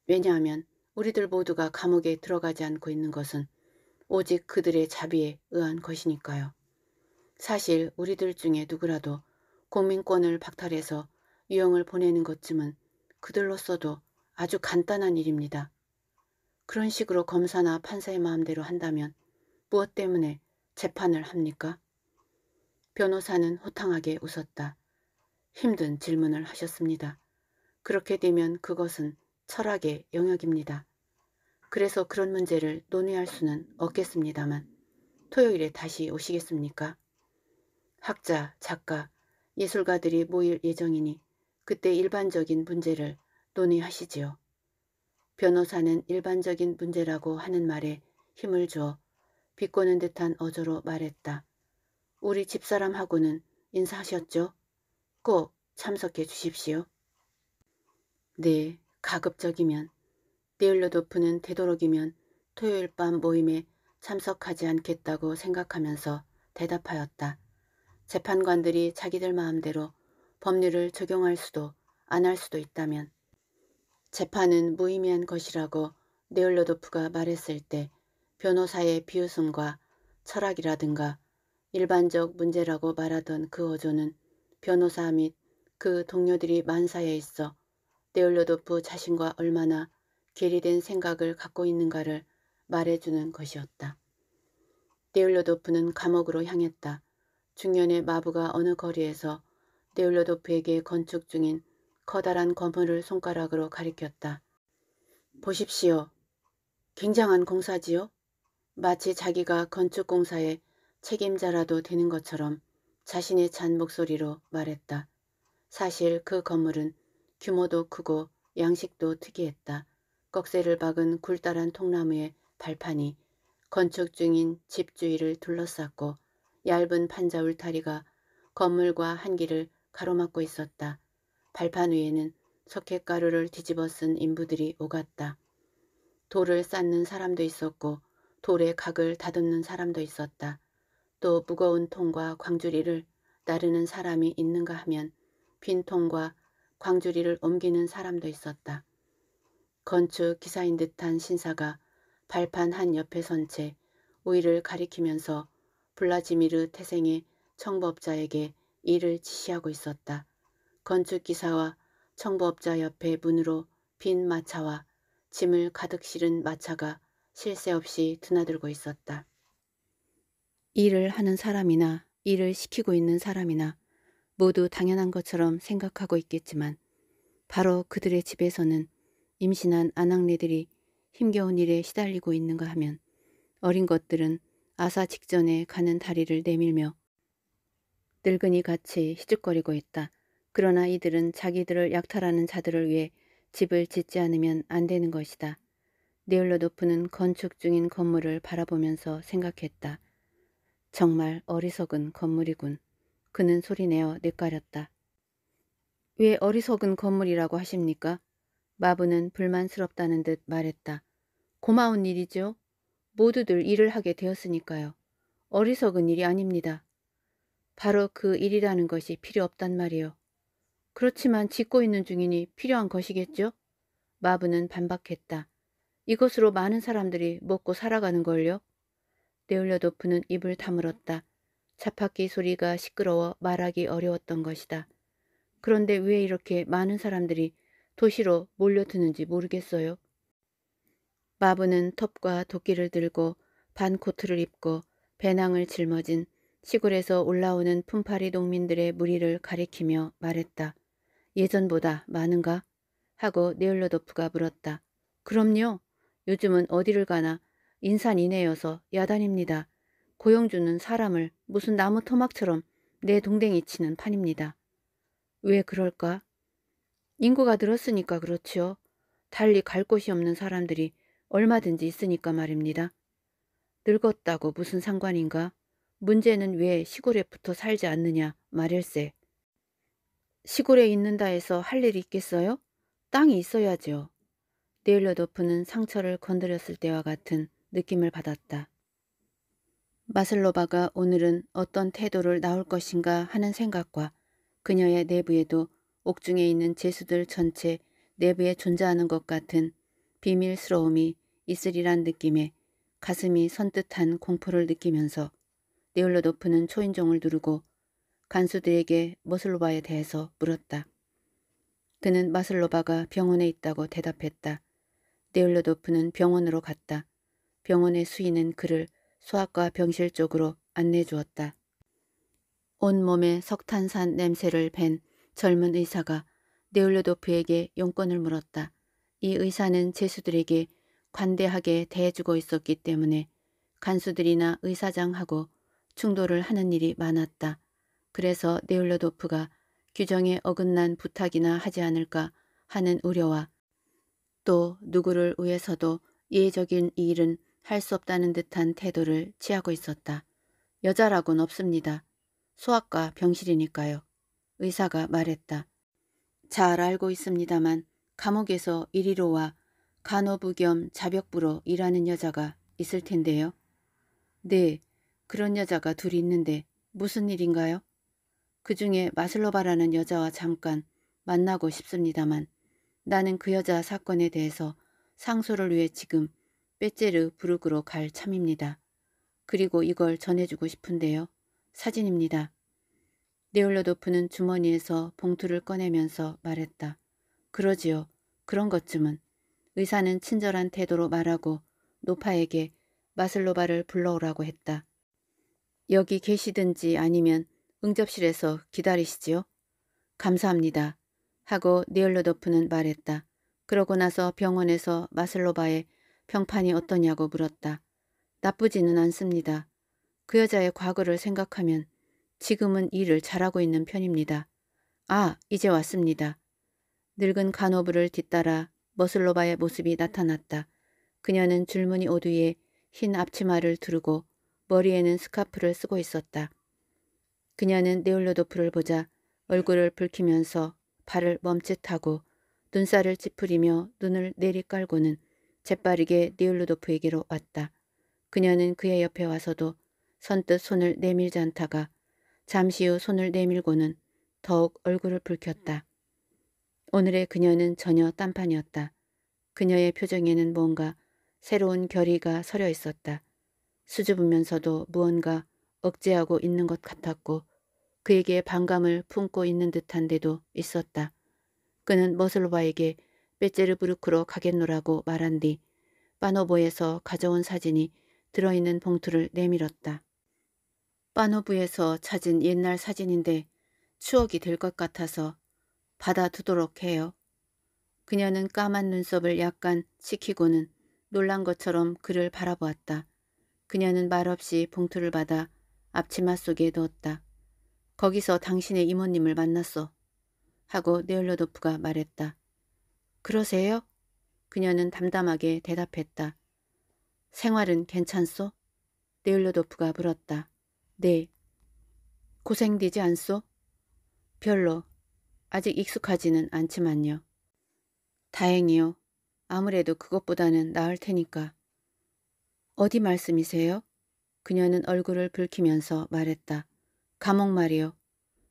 왜냐하면 우리들 모두가 감옥에 들어가지 않고 있는 것은 오직 그들의 자비에 의한 것이니까요. 사실 우리들 중에 누구라도 공민권을 박탈해서 유형을 보내는 것쯤은 그들로서도 아주 간단한 일입니다. 그런 식으로 검사나 판사의 마음대로 한다면 무엇 때문에 재판을 합니까? 변호사는 호탕하게 웃었다. 힘든 질문을 하셨습니다. 그렇게 되면 그것은 철학의 영역입니다. 그래서 그런 문제를 논의할 수는 없겠습니다만 토요일에 다시 오시겠습니까? 학자, 작가, 예술가들이 모일 예정이니 그때 일반적인 문제를 논의하시지요. 변호사는 일반적인 문제라고 하는 말에 힘을 주어 비꼬는 듯한 어조로 말했다. 우리 집사람하고는 인사하셨죠? 꼭 참석해 주십시오. 네, 가급적이면 데일러도프는 되도록이면 토요일 밤 모임에 참석하지 않겠다고 생각하면서 대답하였다. 재판관들이 자기들 마음대로 법률을 적용할 수도 안 할 수도 있다면 재판은 무의미한 것이라고 네올로도프가 말했을 때 변호사의 비웃음과 철학이라든가 일반적 문제라고 말하던 그 어조는 변호사 및 그 동료들이 만사에 있어 데올로도프 자신과 얼마나 괴리된 생각을 갖고 있는가를 말해주는 것이었다. 데올로도프는 감옥으로 향했다. 중년의 마부가 어느 거리에서 데올로도프에게 건축 중인 커다란 건물을 손가락으로 가리켰다. 보십시오. 굉장한 공사지요? 마치 자기가 건축공사의 책임자라도 되는 것처럼 자신의 잔 목소리로 말했다. 사실 그 건물은 규모도 크고 양식도 특이했다. 꺽쇠를 박은 굴다란 통나무의 발판이 건축 중인 집 주위를 둘러쌌고 얇은 판자 울타리가 건물과 한길을 가로막고 있었다. 발판 위에는 석회가루를 뒤집어 쓴 인부들이 오갔다. 돌을 쌓는 사람도 있었고 돌의 각을 다듬는 사람도 있었다. 또 무거운 통과 광주리를 나르는 사람이 있는가 하면 빈 통과 광주리를 옮기는 사람도 있었다. 건축 기사인 듯한 신사가 발판 한 옆에 선 채 우위를 가리키면서 블라지미르 태생의 청부업자에게 일을 지시하고 있었다. 건축기사와 청부업자 옆에 문으로 빈 마차와 짐을 가득 실은 마차가 실새 없이 드나들고 있었다. 일을 하는 사람이나 일을 시키고 있는 사람이나 모두 당연한 것처럼 생각하고 있겠지만 바로 그들의 집에서는 임신한 아낙네들이 힘겨운 일에 시달리고 있는가 하면 어린 것들은 아사 직전에 가는 다리를 내밀며 늙은이 같이 희죽거리고 있다. 그러나 이들은 자기들을 약탈하는 자들을 위해 집을 짓지 않으면 안 되는 것이다. 네올로도프는 건축 중인 건물을 바라보면서 생각했다. 정말 어리석은 건물이군. 그는 소리내어 뇌까렸다. 왜 어리석은 건물이라고 하십니까? 마부는 불만스럽다는 듯 말했다. 고마운 일이죠. 모두들 일을 하게 되었으니까요. 어리석은 일이 아닙니다. 바로 그 일이라는 것이 필요 없단 말이요. 그렇지만 짓고 있는 중이니 필요한 것이겠죠? 마부는 반박했다. 이것으로 많은 사람들이 먹고 살아가는 걸요. 네올려 도프는 입을 다물었다. 차바퀴 소리가 시끄러워 말하기 어려웠던 것이다. 그런데 왜 이렇게 많은 사람들이 도시로 몰려드는지 모르겠어요. 마부는 톱과 도끼를 들고 반코트를 입고 배낭을 짊어진 시골에서 올라오는 품파리 농민들의 무리를 가리키며 말했다. 예전보다 많은가? 하고 네올러도프가 물었다. 그럼요. 요즘은 어디를 가나 인산 이내여서 야단입니다. 고영주는 사람을 무슨 나무 토막처럼 내 동댕이 치는 판입니다. 왜 그럴까? 인구가 늘었으니까 그렇지요. 달리 갈 곳이 없는 사람들이 얼마든지 있으니까 말입니다. 늙었다고 무슨 상관인가? 문제는 왜 시골에 붙어 살지 않느냐 말일세. 시골에 있는다 해서 할 일이 있겠어요? 땅이 있어야지요. 네일러도프는 상처를 건드렸을 때와 같은 느낌을 받았다. 마슬로바가 오늘은 어떤 태도를 나올 것인가 하는 생각과 그녀의 내부에도 옥중에 있는 재수들 전체 내부에 존재하는 것 같은 비밀스러움이 있으리란 느낌에 가슴이 선뜻한 공포를 느끼면서 네올로도프는 초인종을 누르고 간수들에게 마슬로바에 대해서 물었다. 그는 마슬로바가 병원에 있다고 대답했다. 네올로도프는 병원으로 갔다. 병원의 수인은 그를 소아과 병실 쪽으로 안내 주었다. 온몸에 석탄산 냄새를 밴 젊은 의사가 네올레도프에게 용건을 물었다. 이 의사는 제수들에게 관대하게 대해주고 있었기 때문에 간수들이나 의사장하고 충돌을 하는 일이 많았다. 그래서 네올레도프가 규정에 어긋난 부탁이나 하지 않을까 하는 우려와 또 누구를 위해서도 예외적인 일은 할수 없다는 듯한 태도를 취하고 있었다. 여자라곤 없습니다. 소아과 병실이니까요. 의사가 말했다. 잘 알고 있습니다만 감옥에서 이리로 와 간호부 겸 자벽부로 일하는 여자가 있을 텐데요. 네, 그런 여자가 둘이 있는데 무슨 일인가요? 그 중에 마슬로바라는 여자와 잠깐 만나고 싶습니다만 나는 그 여자 사건에 대해서 상소를 위해 지금 빼제르 부르그로 갈 참입니다. 그리고 이걸 전해주고 싶은데요. 사진입니다. 네올로도프는 주머니에서 봉투를 꺼내면서 말했다. 그러지요. 그런 것쯤은 의사는 친절한 태도로 말하고 노파에게 마슬로바를 불러오라고 했다. 여기 계시든지 아니면 응접실에서 기다리시지요. 감사합니다. 하고 네올로도프는 말했다. 그러고 나서 병원에서 마슬로바의 병판이 어떠냐고 물었다. 나쁘지는 않습니다. 그 여자의 과거를 생각하면 지금은 일을 잘하고 있는 편입니다. 아, 이제 왔습니다. 늙은 간호부를 뒤따라 머슬로바의 모습이 나타났다. 그녀는 줄무늬 옷 위에 흰 앞치마를 두르고 머리에는 스카프를 쓰고 있었다. 그녀는 네올로도프를 보자 얼굴을 붉히면서 발을 멈칫하고 눈살을 찌푸리며 눈을 내리깔고는 재빠르게 니울루도프에게로 왔다. 그녀는 그의 옆에 와서도 선뜻 손을 내밀지 않다가 잠시 후 손을 내밀고는 더욱 얼굴을 붉혔다. 오늘의 그녀는 전혀 딴판이었다. 그녀의 표정에는 뭔가 새로운 결의가 서려 있었다. 수줍으면서도 무언가 억제하고 있는 것 같았고 그에게 반감을 품고 있는 듯한데도 있었다. 그는 머슬로바에게 베제르부르크로 가겠노라고 말한 뒤 빠노보에서 가져온 사진이 들어있는 봉투를 내밀었다. 빠노부에서 찾은 옛날 사진인데 추억이 될 것 같아서 받아두도록 해요. 그녀는 까만 눈썹을 약간 식히고는 놀란 것처럼 그를 바라보았다. 그녀는 말없이 봉투를 받아 앞치마 속에 넣었다. 거기서 당신의 이모님을 만났어. 하고 네올로도프가 말했다. 그러세요? 그녀는 담담하게 대답했다. 생활은 괜찮소? 네일로도프가 물었다. 네. 고생되지 않소? 별로. 아직 익숙하지는 않지만요. 다행이요. 아무래도 그것보다는 나을 테니까. 어디 말씀이세요? 그녀는 얼굴을 붉히면서 말했다. 감옥 말이요.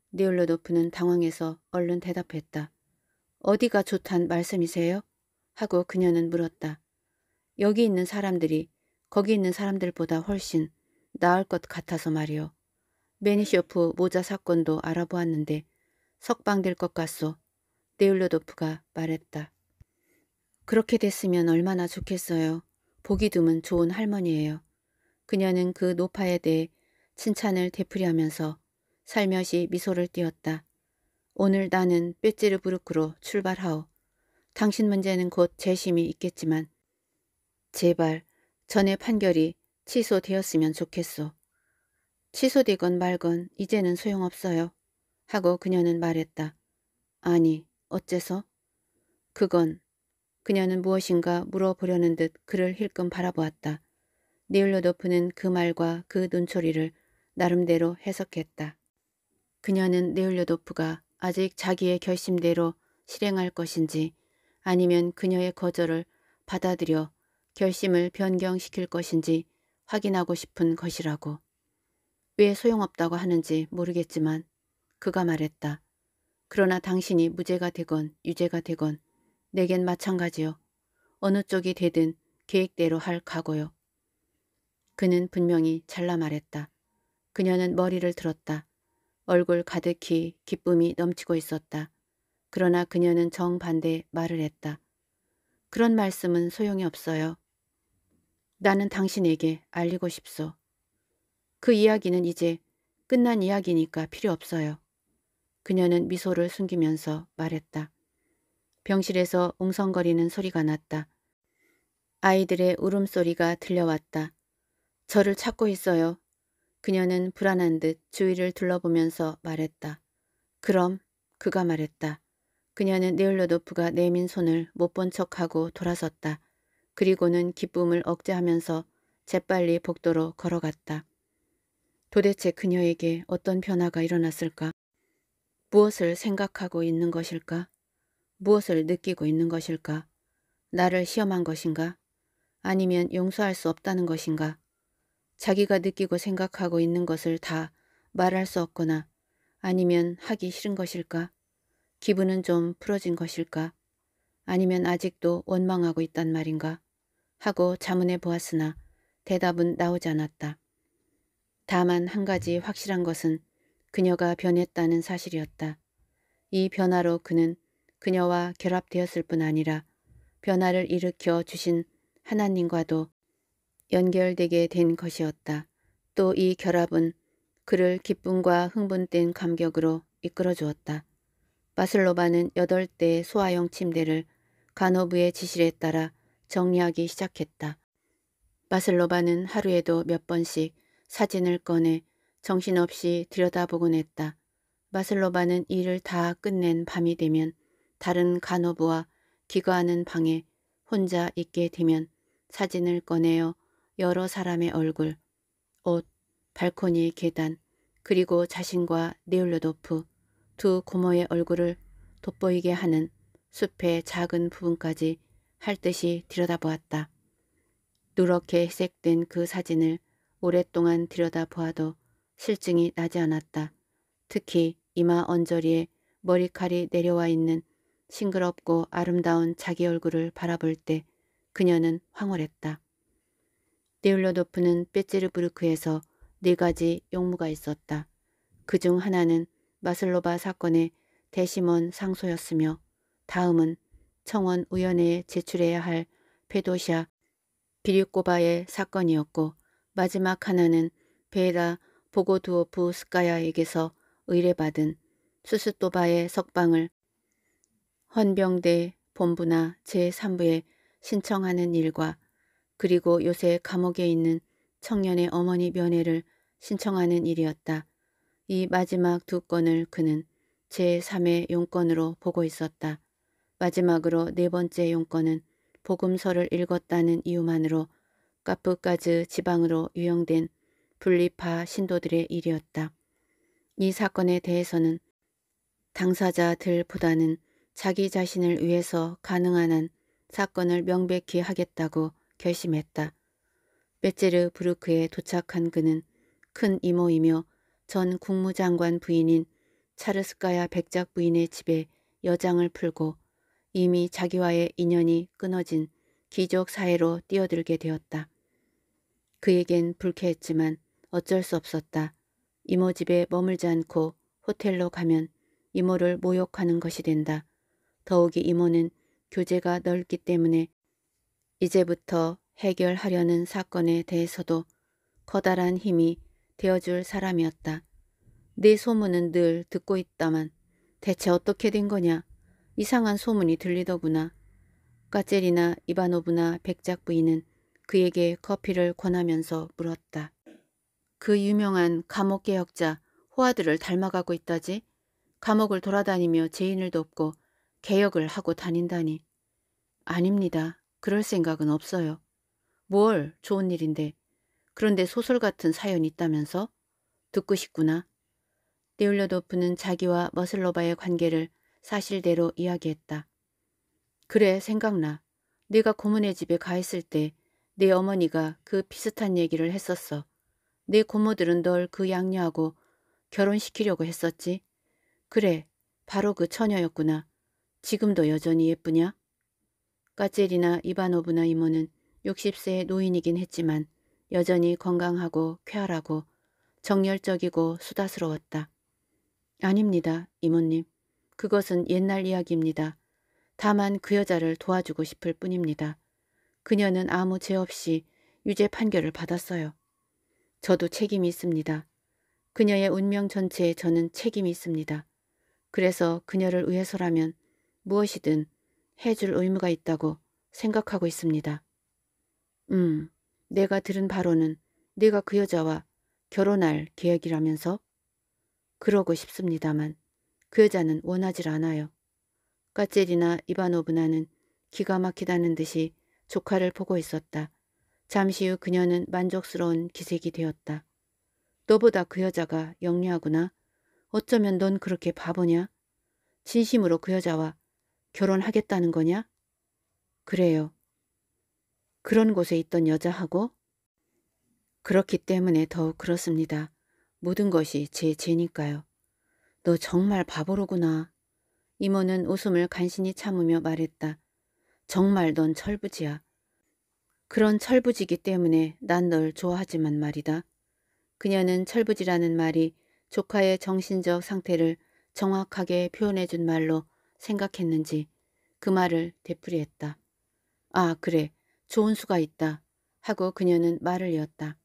네올로도프는 당황해서 얼른 대답했다. 어디가 좋단 말씀이세요? 하고 그녀는 물었다. 여기 있는 사람들이 거기 있는 사람들보다 훨씬 나을 것 같아서 말이오메니시오프 모자 사건도 알아보았는데 석방될 것 같소. 네울로도프가 말했다. 그렇게 됐으면 얼마나 좋겠어요. 보기 드문 좋은 할머니예요. 그녀는 그 노파에 대해 칭찬을 되풀이하면서 살며시 미소를 띄었다. 오늘 나는 빼찌르부르크로 출발하오. 당신 문제는 곧 재심이 있겠지만 제발 전의 판결이 취소되었으면 좋겠소. 취소되건 말건 이제는 소용없어요. 하고 그녀는 말했다. 아니, 어째서? 그건 그녀는 무엇인가 물어보려는 듯 그를 힐끔 바라보았다. 네올로도프는그 말과 그 눈초리를 나름대로 해석했다. 그녀는 네올로도프가 아직 자기의 결심대로 실행할 것인지 아니면 그녀의 거절을 받아들여 결심을 변경시킬 것인지 확인하고 싶은 것이라고. 왜 소용없다고 하는지 모르겠지만 그가 말했다. 그러나 당신이 무죄가 되건 유죄가 되건 내겐 마찬가지요. 어느 쪽이 되든 계획대로 할 각오요. 그는 분명히 잘라 말했다. 그녀는 머리를 들었다. 얼굴 가득히 기쁨이 넘치고 있었다. 그러나 그녀는 정반대 말을 했다. 그런 말씀은 소용이 없어요. 나는 당신에게 알리고 싶소. 그 이야기는 이제 끝난 이야기니까 필요 없어요. 그녀는 미소를 숨기면서 말했다. 병실에서 웅성거리는 소리가 났다. 아이들의 울음소리가 들려왔다. 저를 찾고 있어요. 그녀는 불안한 듯 주위를 둘러보면서 말했다. 그럼 그가 말했다. 그녀는 네올로도프가 내민 손을 못 본 척하고 돌아섰다. 그리고는 기쁨을 억제하면서 재빨리 복도로 걸어갔다. 도대체 그녀에게 어떤 변화가 일어났을까? 무엇을 생각하고 있는 것일까? 무엇을 느끼고 있는 것일까? 나를 시험한 것인가? 아니면 용서할 수 없다는 것인가? 자기가 느끼고 생각하고 있는 것을 다 말할 수 없거나 아니면 하기 싫은 것일까? 기분은 좀 풀어진 것일까? 아니면 아직도 원망하고 있단 말인가? 하고 자문해 보았으나 대답은 나오지 않았다. 다만 한 가지 확실한 것은 그녀가 변했다는 사실이었다. 이 변화로 그는 그녀와 결합되었을 뿐 아니라 변화를 일으켜 주신 하나님과도 연결되게 된 것이었다. 또 이 결합은 그를 기쁨과 흥분된 감격으로 이끌어 주었다. 바슬로바는 여덟 대의 소아용 침대를 간호부의 지시에 따라 정리하기 시작했다. 바슬로바는 하루에도 몇 번씩 사진을 꺼내 정신없이 들여다보곤 했다. 바슬로바는 일을 다 끝낸 밤이 되면 다른 간호부와 기거하는 방에 혼자 있게 되면 사진을 꺼내어 여러 사람의 얼굴, 옷, 발코니 계단, 그리고 자신과 네올로도프두 고모의 얼굴을 돋보이게 하는 숲의 작은 부분까지 할 듯이 들여다보았다. 누렇게 회색된 그 사진을 오랫동안 들여다보아도 실증이 나지 않았다. 특히 이마 언저리에 머리칼이 내려와 있는 싱그럽고 아름다운 자기 얼굴을 바라볼 때 그녀는 황홀했다. 네울러도프는 빼찌르부르크에서 네 가지 용무가 있었다. 그 중 하나는 마슬로바 사건의 대심원 상소였으며 다음은 청원 우연회에 제출해야 할 페도샤 비류코바의 사건이었고 마지막 하나는 베에라 보고두오프스카야에게서 의뢰받은 수스토바의 석방을 헌병대 본부나 제3부에 신청하는 일과 그리고 요새 감옥에 있는 청년의 어머니 면회를 신청하는 일이었다. 이 마지막 두 건을 그는 제3의 용건으로 보고 있었다. 마지막으로 네 번째 용건은 복음서를 읽었다는 이유만으로 까프까즈 지방으로 유형된 분리파 신도들의 일이었다. 이 사건에 대해서는 당사자들보다는 자기 자신을 위해서 가능한 한 사건을 명백히 하겠다고 결심했다. 베제르 브루크에 도착한 그는 큰 이모이며 전 국무장관 부인인 차르스카야 백작 부인의 집에 여장을 풀고 이미 자기와의 인연이 끊어진 귀족 사회로 뛰어들게 되었다. 그에겐 불쾌했지만 어쩔 수 없었다. 이모 집에 머물지 않고 호텔로 가면 이모를 모욕하는 것이 된다. 더욱이 이모는 교제가 넓기 때문에 이제부터 해결하려는 사건에 대해서도 커다란 힘이 되어줄 사람이었다. 네 소문은 늘 듣고 있다만 대체 어떻게 된 거냐. 이상한 소문이 들리더구나. 까젤이나 이바노브나 백작 부인은 그에게 커피를 권하면서 물었다. 그 유명한 감옥개혁자 호아드를 닮아가고 있다지? 감옥을 돌아다니며 죄인을 돕고 개혁을 하고 다닌다니. 아닙니다. 그럴 생각은 없어요. 뭘 좋은 일인데. 그런데 소설 같은 사연이 있다면서? 듣고 싶구나. 네올려도프는 자기와 머슬로바의 관계를 사실대로 이야기했다. 그래 생각나. 네가 고모네 집에 가 있을 때 네 어머니가 그 비슷한 얘기를 했었어. 네 고모들은 널 그 양녀하고 결혼시키려고 했었지. 그래 바로 그 처녀였구나. 지금도 여전히 예쁘냐? 까젤이나 이바노브나 이모는 60세의 노인이긴 했지만 여전히 건강하고 쾌활하고 정열적이고 수다스러웠다. 아닙니다, 이모님. 그것은 옛날 이야기입니다. 다만 그 여자를 도와주고 싶을 뿐입니다. 그녀는 아무 죄 없이 유죄 판결을 받았어요. 저도 책임이 있습니다. 그녀의 운명 전체에 저는 책임이 있습니다. 그래서 그녀를 위해서라면 무엇이든 해줄 의무가 있다고 생각하고 있습니다. 음, 내가 들은 바로는 네가그 여자와 결혼할 계획이라면서? 그러고 싶습니다만 그 여자는 원하질 않아요. 까젤이나 이바노브나는 기가 막히다는 듯이 조카를 보고 있었다. 잠시 후 그녀는 만족스러운 기색이 되었다. 너보다 그 여자가 영리하구나. 어쩌면 넌 그렇게 바보냐? 진심으로 그 여자와 결혼하겠다는 거냐? 그래요. 그런 곳에 있던 여자하고? 그렇기 때문에 더욱 그렇습니다. 모든 것이 제 죄니까요. 너 정말 바보로구나. 이모는 웃음을 간신히 참으며 말했다. 정말 넌 철부지야. 그런 철부지기 때문에 난 널 좋아하지만 말이다. 그녀는 철부지라는 말이 조카의 정신적 상태를 정확하게 표현해준 말로 생각했는지 그 말을 되풀이했다. 아 그래 좋은 수가 있다 하고 그녀는 말을 이었다.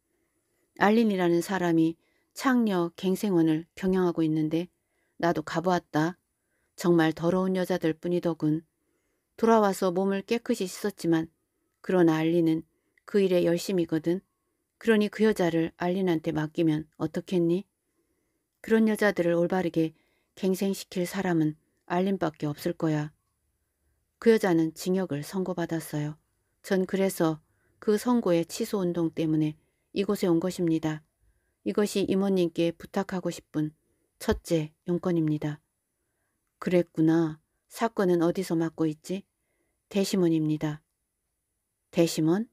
알린이라는 사람이 창녀 갱생원을 경영하고 있는데 나도 가보았다. 정말 더러운 여자들 뿐이더군. 돌아와서 몸을 깨끗이 씻었지만 그러나 알린은 그 일에 열심이거든. 그러니 그 여자를 알린한테 맡기면 어떻겠니? 그런 여자들을 올바르게 갱생시킬 사람은 알림밖에 없을 거야. 그 여자는 징역을 선고받았어요. 전 그래서 그 선고의 취소운동 때문에 이곳에 온 것입니다. 이것이 이모님께 부탁하고 싶은 첫째 용건입니다. 그랬구나. 사건은 어디서 맡고 있지? 대심원입니다대심원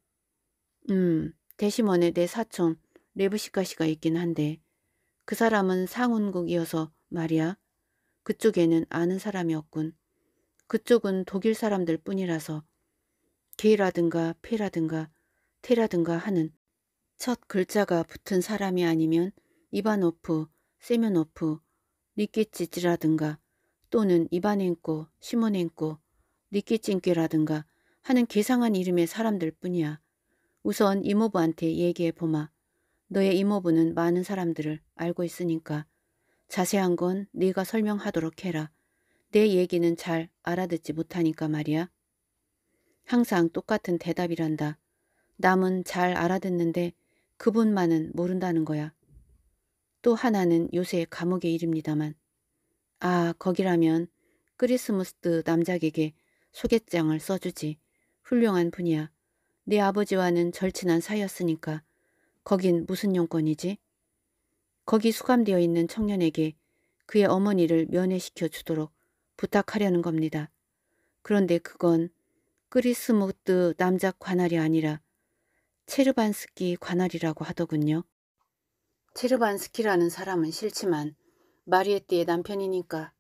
음, 대심원에내 사촌 레브시카 씨가 있긴 한데 그 사람은 상훈국이어서 말이야. 그쪽에는 아는 사람이 없군. 그쪽은 독일 사람들 뿐이라서 게이라든가 페라든가 테라든가 하는 첫 글자가 붙은 사람이 아니면 이바노프, 세면노프 니키찌찌라든가 또는 이바넨코, 시모넨코, 니키찐께라든가 하는 개상한 이름의 사람들 뿐이야. 우선 이모부한테 얘기해 보마. 너의 이모부는 많은 사람들을 알고 있으니까 자세한 건 네가 설명하도록 해라. 내 얘기는 잘 알아듣지 못하니까 말이야. 항상 똑같은 대답이란다. 남은 잘 알아듣는데 그분만은 모른다는 거야. 또 하나는 요새 감옥의 일입니다만. 아, 거기라면 크리스마스 남작에게 소개장을 써주지. 훌륭한 분이야. 네 아버지와는 절친한 사이였으니까. 거긴 무슨 용건이지? 거기 수감되어 있는 청년에게 그의 어머니를 면회시켜 주도록 부탁하려는 겁니다. 그런데 그건 크리스모트 남자 관할이 아니라 체르반스키 관할이라고 하더군요. 체르반스키라는 사람은 싫지만 마리에띠의 남편이니까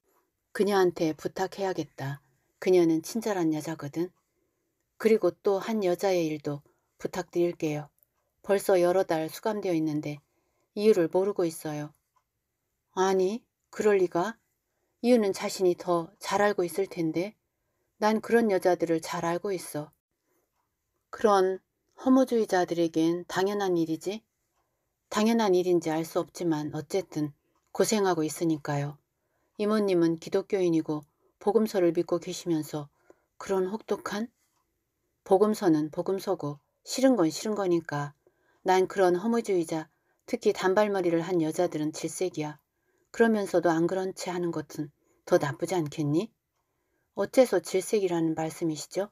그녀한테 부탁해야겠다. 그녀는 친절한 여자거든. 그리고 또 한 여자의 일도 부탁드릴게요. 벌써 여러 달 수감되어 있는데 이유를 모르고 있어요. 아니, 그럴 리가. 이유는 자신이 더 잘 알고 있을 텐데 난 그런 여자들을 잘 알고 있어. 그런 허무주의자들에겐 당연한 일이지. 당연한 일인지 알 수 없지만 어쨌든 고생하고 있으니까요. 이모님은 기독교인이고 복음서를 믿고 계시면서 그런 혹독한? 복음서는 복음서고 싫은 건 싫은 거니까 난 그런 허무주의자 특히 단발머리를 한 여자들은 질색이야. 그러면서도 안 그런 채 하는 것은 더 나쁘지 않겠니? 어째서 질색이라는 말씀이시죠?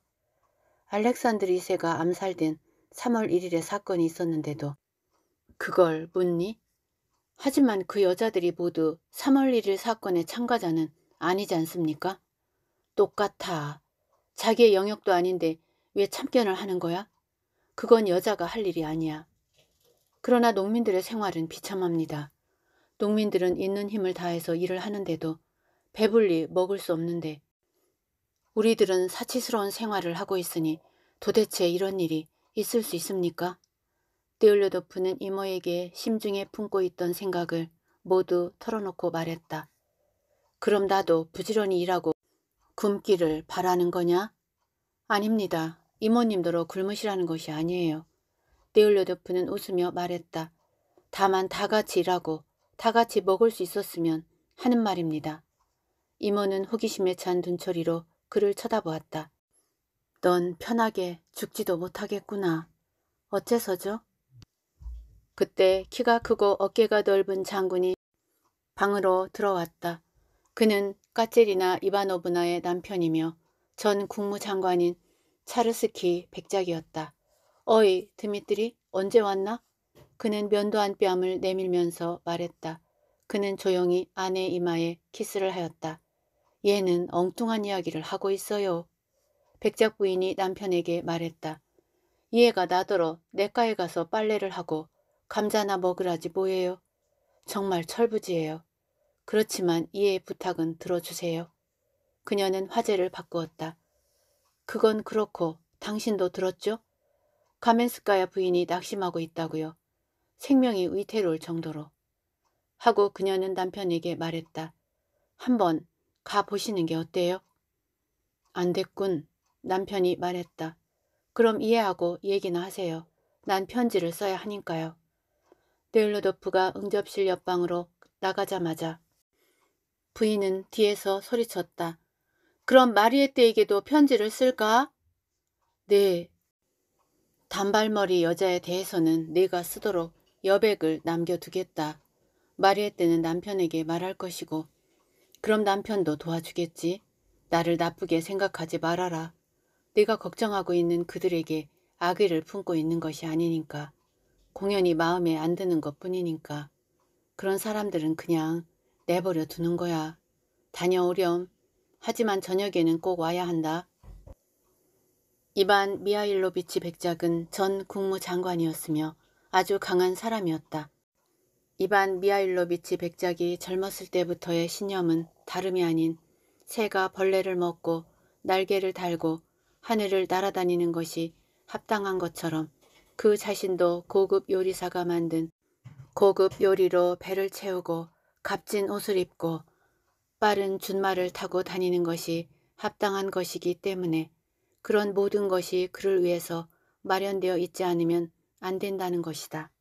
알렉산드르 2세가 암살된 3월 1일의 사건이 있었는데도 그걸 묻니? 하지만 그 여자들이 모두 3월 1일 사건의 참가자는 아니지 않습니까? 똑같아. 자기의 영역도 아닌데 왜 참견을 하는 거야? 그건 여자가 할 일이 아니야. 그러나 농민들의 생활은 비참합니다. 농민들은 있는 힘을 다해서 일을 하는데도 배불리 먹을 수 없는데 우리들은 사치스러운 생활을 하고 있으니 도대체 이런 일이 있을 수 있습니까? 데울려도프는 이모에게 심중에 품고 있던 생각을 모두 털어놓고 말했다. 그럼 나도 부지런히 일하고 굶기를 바라는 거냐? 아닙니다. 이모님더러 굶으시라는 것이 아니에요. 데올려도프는 웃으며 말했다. 다만 다같이 일하고 다같이 먹을 수 있었으면 하는 말입니다. 이모는 호기심에 찬 눈초리로 그를 쳐다보았다. 넌 편하게 죽지도 못하겠구나. 어째서죠? 그때 키가 크고 어깨가 넓은 장군이 방으로 들어왔다. 그는 까체이나 이바노브나의 남편이며 전 국무장관인 차르스키 백작이었다. 어이, 드미트리, 언제 왔나? 그는 면도한 뺨을 내밀면서 말했다. 그는 조용히 아내 이마에 키스를 하였다. 얘는 엉뚱한 이야기를 하고 있어요. 백작 부인이 남편에게 말했다. 이해가 나더러 내과에 가서 빨래를 하고 감자나 먹으라지 뭐예요. 정말 철부지예요. 그렇지만 이해의 부탁은 들어주세요. 그녀는 화제를 바꾸었다. 그건 그렇고 당신도 들었죠? 카멘스카야 부인이 낙심하고 있다고요. 생명이 위태로울 정도로. 하고 그녀는 남편에게 말했다. 한번 가보시는 게 어때요? 안 됐군. 남편이 말했다. 그럼 이해하고 얘기나 하세요. 난 편지를 써야 하니까요. 데일러도프가 응접실 옆방으로 나가자마자 부인은 뒤에서 소리쳤다. 그럼 마리에떼에게도 편지를 쓸까? 네, 단발머리 여자에 대해서는 네가 쓰도록 여백을 남겨두겠다. 마리에 때는 남편에게 말할 것이고 그럼 남편도 도와주겠지. 나를 나쁘게 생각하지 말아라. 네가 걱정하고 있는 그들에게 악의를 품고 있는 것이 아니니까. 공연히 마음에 안 드는 것뿐이니까. 그런 사람들은 그냥 내버려 두는 거야. 다녀오렴. 하지만 저녁에는 꼭 와야 한다. 이반 미하일로비치 백작은 전 국무장관이었으며 아주 강한 사람이었다. 이반 미하일로비치 백작이 젊었을 때부터의 신념은 다름이 아닌 새가 벌레를 먹고 날개를 달고 하늘을 날아다니는 것이 합당한 것처럼 그 자신도 고급 요리사가 만든 고급 요리로 배를 채우고 값진 옷을 입고 빠른 준말을 타고 다니는 것이 합당한 것이기 때문에 그런 모든 것이 그를 위해서 마련되어 있지 않으면 안 된다는 것이다.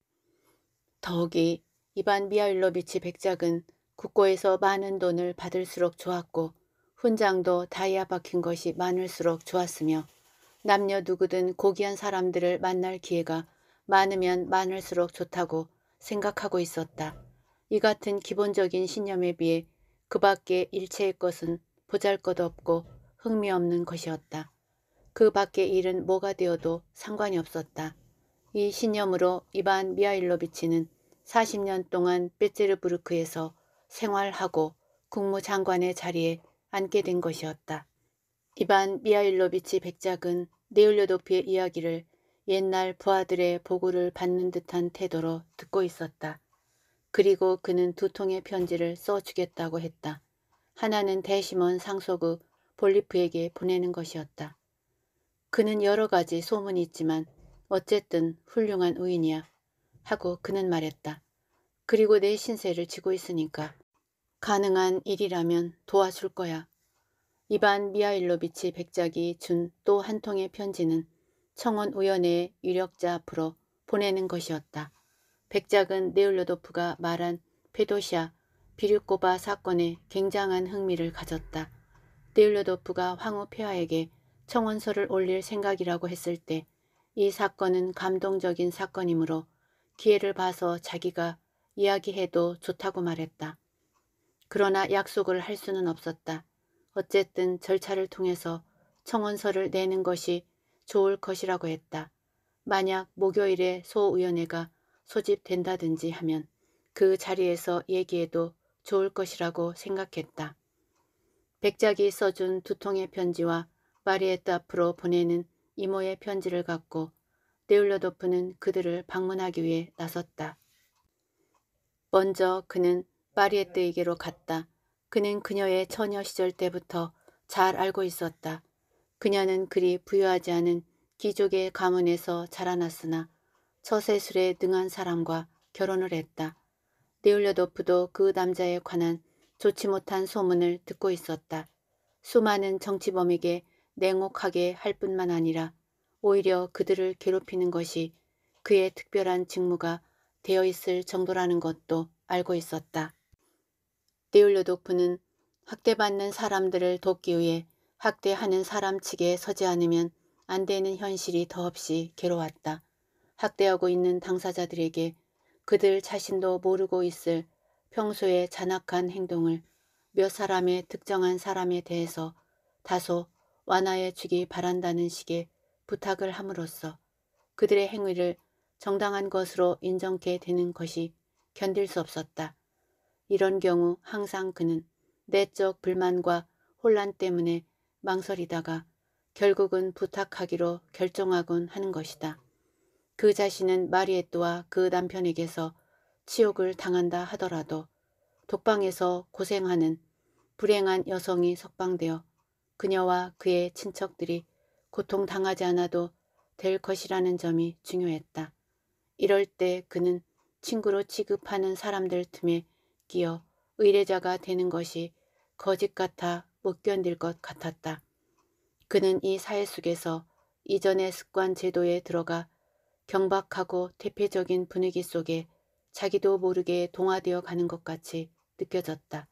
더욱이 이반 미하일로비치 백작은 국고에서 많은 돈을 받을수록 좋았고 훈장도 다이아 박힌 것이 많을수록 좋았으며 남녀 누구든 고귀한 사람들을 만날 기회가 많으면 많을수록 좋다고 생각하고 있었다. 이 같은 기본적인 신념에 비해 그밖에 일체의 것은 보잘것없고 흥미없는 것이었다. 그 밖의 일은 뭐가 되어도 상관이 없었다. 이 신념으로 이반 미하일로비치는 40년 동안 베츠르부르크에서 생활하고 국무장관의 자리에 앉게 된 것이었다. 이반 미하일로비치 백작은 네울려도피의 이야기를 옛날 부하들의 보고를 받는 듯한 태도로 듣고 있었다. 그리고 그는 두 통의 편지를 써주겠다고 했다. 하나는 대시먼 상소국 볼리프에게 보내는 것이었다. 그는 여러 가지 소문이 있지만 어쨌든 훌륭한 우인이야 하고 그는 말했다. 그리고 내 신세를 지고 있으니까 가능한 일이라면 도와줄 거야. 이반 미하일로비치 백작이 준 또 한 통의 편지는 청원 우연의 유력자 앞으로 보내는 것이었다. 백작은 네울로도프가 말한 페도시아 비류꼬바 사건에 굉장한 흥미를 가졌다. 네울로도프가 황후 폐하에게 청원서를 올릴 생각이라고 했을 때 이 사건은 감동적인 사건이므로 기회를 봐서 자기가 이야기해도 좋다고 말했다. 그러나 약속을 할 수는 없었다. 어쨌든 절차를 통해서 청원서를 내는 것이 좋을 것이라고 했다. 만약 목요일에 소위원회가 소집된다든지 하면 그 자리에서 얘기해도 좋을 것이라고 생각했다. 백작이 써준 두 통의 편지와 마리에타 앞으로 보내는 이모의 편지를 갖고 네울러도프는 그들을 방문하기 위해 나섰다. 먼저 그는 마리에트에게로 갔다. 그는 그녀의 처녀 시절 때부터 잘 알고 있었다. 그녀는 그리 부유하지 않은 귀족의 가문에서 자라났으나 처세술에 능한 사람과 결혼을 했다. 네울려도프도 그 남자에 관한 좋지 못한 소문을 듣고 있었다. 수많은 정치범에게 냉혹하게 할 뿐만 아니라 오히려 그들을 괴롭히는 것이 그의 특별한 직무가 되어 있을 정도라는 것도 알고 있었다. 데올로도프는 학대받는 사람들을 돕기 위해 학대하는 사람 측에 서지 않으면 안 되는 현실이 더없이 괴로웠다. 학대하고 있는 당사자들에게 그들 자신도 모르고 있을 평소에 잔악한 행동을 몇 사람의 특정한 사람에 대해서 다소 완화해 주기 바란다는 식의 부탁을 함으로써 그들의 행위를 정당한 것으로 인정케 되는 것이 견딜 수 없었다. 이런 경우 항상 그는 내적 불만과 혼란 때문에 망설이다가 결국은 부탁하기로 결정하곤 하는 것이다. 그 자신은 마리에또와 그 남편에게서 치욕을 당한다 하더라도 독방에서 고생하는 불행한 여성이 석방되어 그녀와 그의 친척들이 고통당하지 않아도 될 것이라는 점이 중요했다. 이럴 때 그는 친구로 취급하는 사람들 틈에 끼어 의뢰자가 되는 것이 거짓 같아 못 견딜 것 같았다. 그는 이 사회 속에서 이전의 습관 제도에 들어가 경박하고 대표적인 분위기 속에 자기도 모르게 동화되어 가는 것 같이 느껴졌다.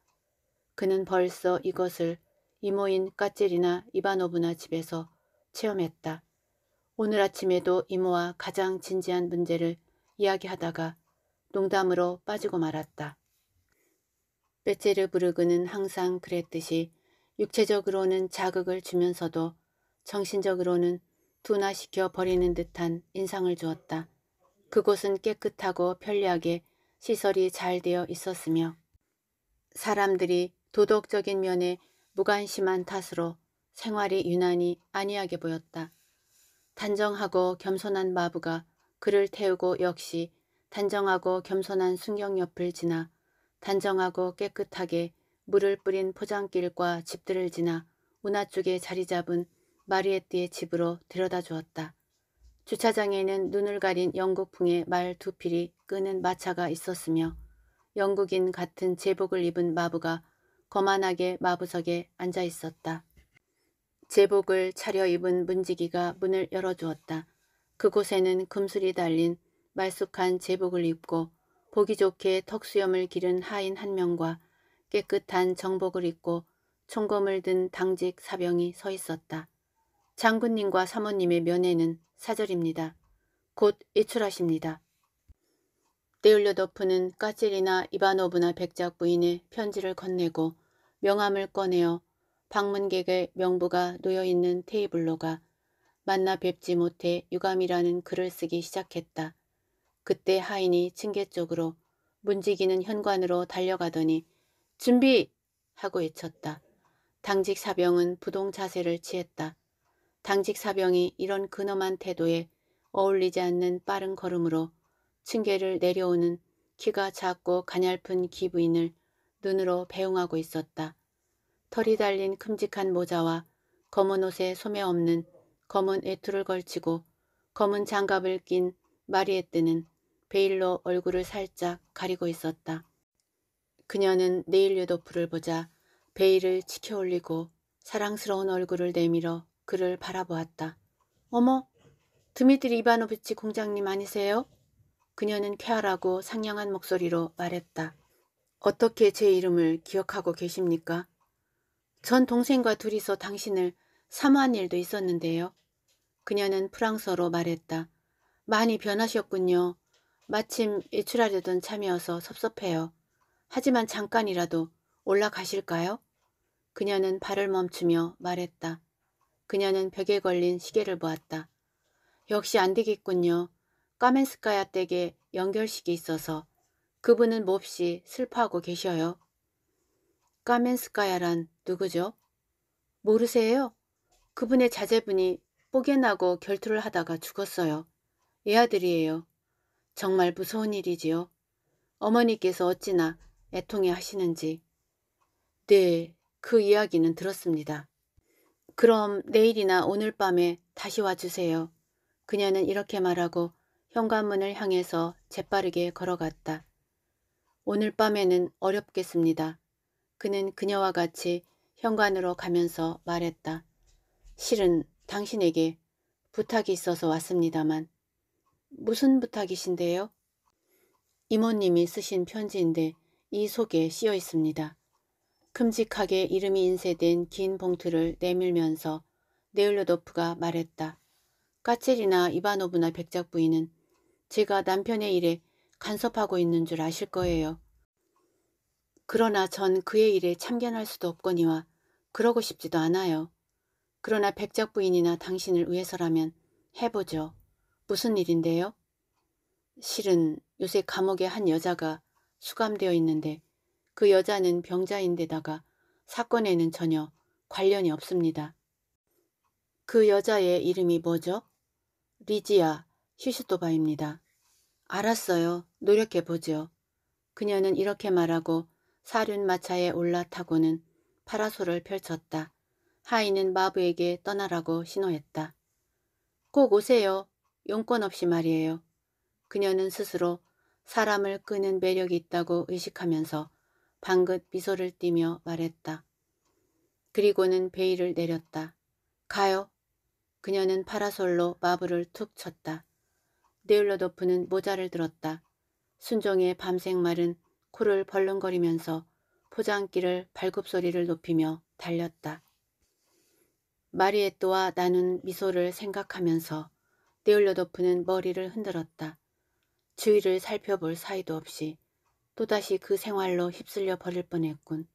그는 벌써 이것을 이모인 까찔이나 이바노브나 집에서 체험했다. 오늘 아침에도 이모와 가장 진지한 문제를 이야기하다가 농담으로 빠지고 말았다. 베체르 부르그는 항상 그랬듯이 육체적으로는 자극을 주면서도 정신적으로는 둔화시켜 버리는 듯한 인상을 주었다. 그곳은 깨끗하고 편리하게 시설이 잘 되어 있었으며 사람들이 도덕적인 면에 무관심한 탓으로 생활이 유난히 안이하게 보였다. 단정하고 겸손한 마부가 그를 태우고 역시 단정하고 겸손한 순경 옆을 지나 단정하고 깨끗하게 물을 뿌린 포장길과 집들을 지나 운하 쪽에 자리 잡은 마리에띠의 집으로 데려다 주었다. 주차장에는 눈을 가린 영국풍의 말 두 필이 끄는 마차가 있었으며 영국인 같은 제복을 입은 마부가 거만하게 마부석에 앉아 있었다. 제복을 차려입은 문지기가 문을 열어주었다. 그곳에는 금술이 달린 말쑥한 제복을 입고 보기 좋게 턱수염을 기른 하인 한 명과 깨끗한 정복을 입고 총검을 든 당직 사병이 서 있었다. 장군님과 사모님의 면회는 사절입니다. 곧 이출하십니다. 데울려도프는까찔이나 이바노브나 백작 부인의 편지를 건네고 명함을 꺼내어 방문객의 명부가 놓여있는 테이블로 가 만나 뵙지 못해 유감이라는 글을 쓰기 시작했다. 그때 하인이 층계 쪽으로 문지기는 현관으로 달려가더니 준비! 하고 외쳤다. 당직 사병은 부동 자세를 취했다. 당직 사병이 이런 근엄한 태도에 어울리지 않는 빠른 걸음으로 층계를 내려오는 키가 작고 가냘픈 기부인을 눈으로 배웅하고 있었다. 털이 달린 큼직한 모자와 검은 옷에 소매 없는 검은 외투를 걸치고 검은 장갑을 낀 마리에뜨는 베일로 얼굴을 살짝 가리고 있었다. 그녀는 네일류도프를 보자 베일을 치켜 올리고 사랑스러운 얼굴을 내밀어 그를 바라보았다. 어머, 드미트리 이바노비치 공장님 아니세요? 그녀는 쾌활하고 상냥한 목소리로 말했다. 어떻게 제 이름을 기억하고 계십니까? 전 동생과 둘이서 당신을 사모한 일도 있었는데요. 그녀는 프랑스어로 말했다. 많이 변하셨군요. 마침 외출하려던 참이어서 섭섭해요. 하지만 잠깐이라도 올라가실까요? 그녀는 발을 멈추며 말했다. 그녀는 벽에 걸린 시계를 보았다. 역시 안 되겠군요. 까멘스카야 댁에 연결식이 있어서 그분은 몹시 슬퍼하고 계셔요. 까멘스카야란 누구죠? 모르세요? 그분의 자제분이 뽀개나고 결투를 하다가 죽었어요. 애 아들이에요. 정말 무서운 일이지요. 어머니께서 어찌나 애통해 하시는지. 네, 그 이야기는 들었습니다. 그럼 내일이나 오늘 밤에 다시 와주세요. 그녀는 이렇게 말하고 현관문을 향해서 재빠르게 걸어갔다. 오늘 밤에는 어렵겠습니다. 그는 그녀와 같이 현관으로 가면서 말했다. 실은 당신에게 부탁이 있어서 왔습니다만 무슨 부탁이신데요? 이모님이 쓰신 편지인데 이 속에 씌어 있습니다. 큼직하게 이름이 인쇄된 긴 봉투를 내밀면서 네일로도프가 말했다. 까첼이나 이바노브나 백작 부인은 제가 남편의 일에 간섭하고 있는 줄 아실 거예요. 그러나 전 그의 일에 참견할 수도 없거니와 그러고 싶지도 않아요. 그러나 백작 부인이나 당신을 위해서라면 해보죠. 무슨 일인데요? 실은 요새 감옥에 한 여자가 수감되어 있는데 그 여자는 병자인데다가 사건에는 전혀 관련이 없습니다. 그 여자의 이름이 뭐죠? 리지아 휴슈토바입니다. 알았어요. 노력해보죠. 그녀는 이렇게 말하고 사륜 마차에 올라타고는 파라솔을 펼쳤다. 하이는 마부에게 떠나라고 신호했다. 꼭 오세요. 용건 없이 말이에요. 그녀는 스스로 사람을 끄는 매력이 있다고 의식하면서 방긋 미소를 띠며 말했다. 그리고는 베일을 내렸다. 가요. 그녀는 파라솔로 마부를툭 쳤다. 네일러더프는 모자를 들었다. 순종의 밤색 말은 코를 벌렁거리면서 포장기를 발굽소리를 높이며 달렸다. 마리에또와 나눈 미소를 생각하면서 네올로더프는 머리를 흔들었다. 주위를 살펴볼 사이도 없이 또다시 그 생활로 휩쓸려 버릴 뻔했군.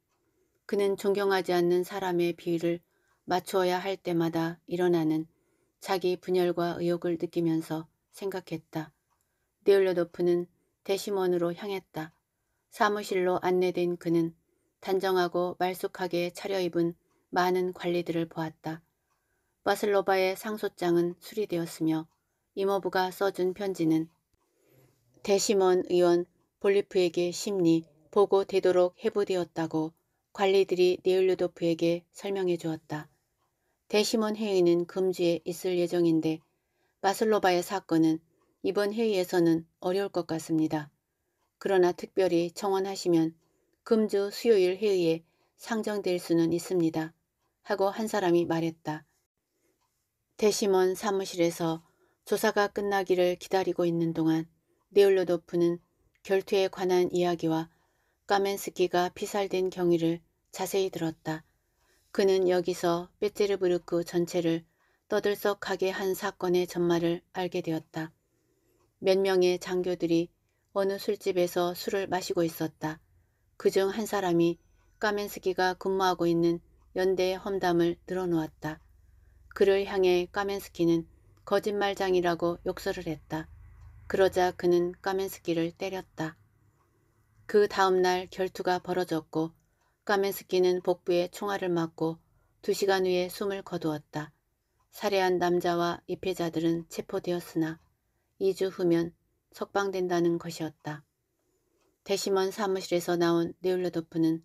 그는 존경하지 않는 사람의 비위를 맞추어야 할 때마다 일어나는 자기 분열과 의욕을 느끼면서 생각했다. 네올레도프는 대심원으로 향했다. 사무실로 안내된 그는 단정하고 말쑥하게 차려입은 많은 관리들을 보았다. 바슬로바의 상소장은 수리되었으며 이모부가 써준 편지는 대심원 의원 볼리프에게 심리, 보고 되도록 해부되었다고 관리들이 네올레도프에게 설명해 주었다. 대심원 회의는 금주에 있을 예정인데 마슬로바의 사건은 이번 회의에서는 어려울 것 같습니다. 그러나 특별히 청원하시면 금주 수요일 회의에 상정될 수는 있습니다. 하고 한 사람이 말했다. 대심원 사무실에서 조사가 끝나기를 기다리고 있는 동안 네올로도프는 결투에 관한 이야기와 까멘스키가 피살된 경위를 자세히 들었다. 그는 여기서 페테르부르크 전체를 떠들썩하게 한 사건의 전말을 알게 되었다. 몇 명의 장교들이 어느 술집에서 술을 마시고 있었다. 그중 한 사람이 까멘스키가 근무하고 있는 연대의 험담을 늘어놓았다. 그를 향해 까멘스키는 거짓말장이라고 욕설을 했다. 그러자 그는 까멘스키를 때렸다. 그 다음날 결투가 벌어졌고 까멘스키는 복부에 총알을 맞고 두시간 후에 숨을 거두었다. 살해한 남자와 입회자들은 체포되었으나 2주 후면 석방된다는 것이었다. 대심원 사무실에서 나온 네울러도프는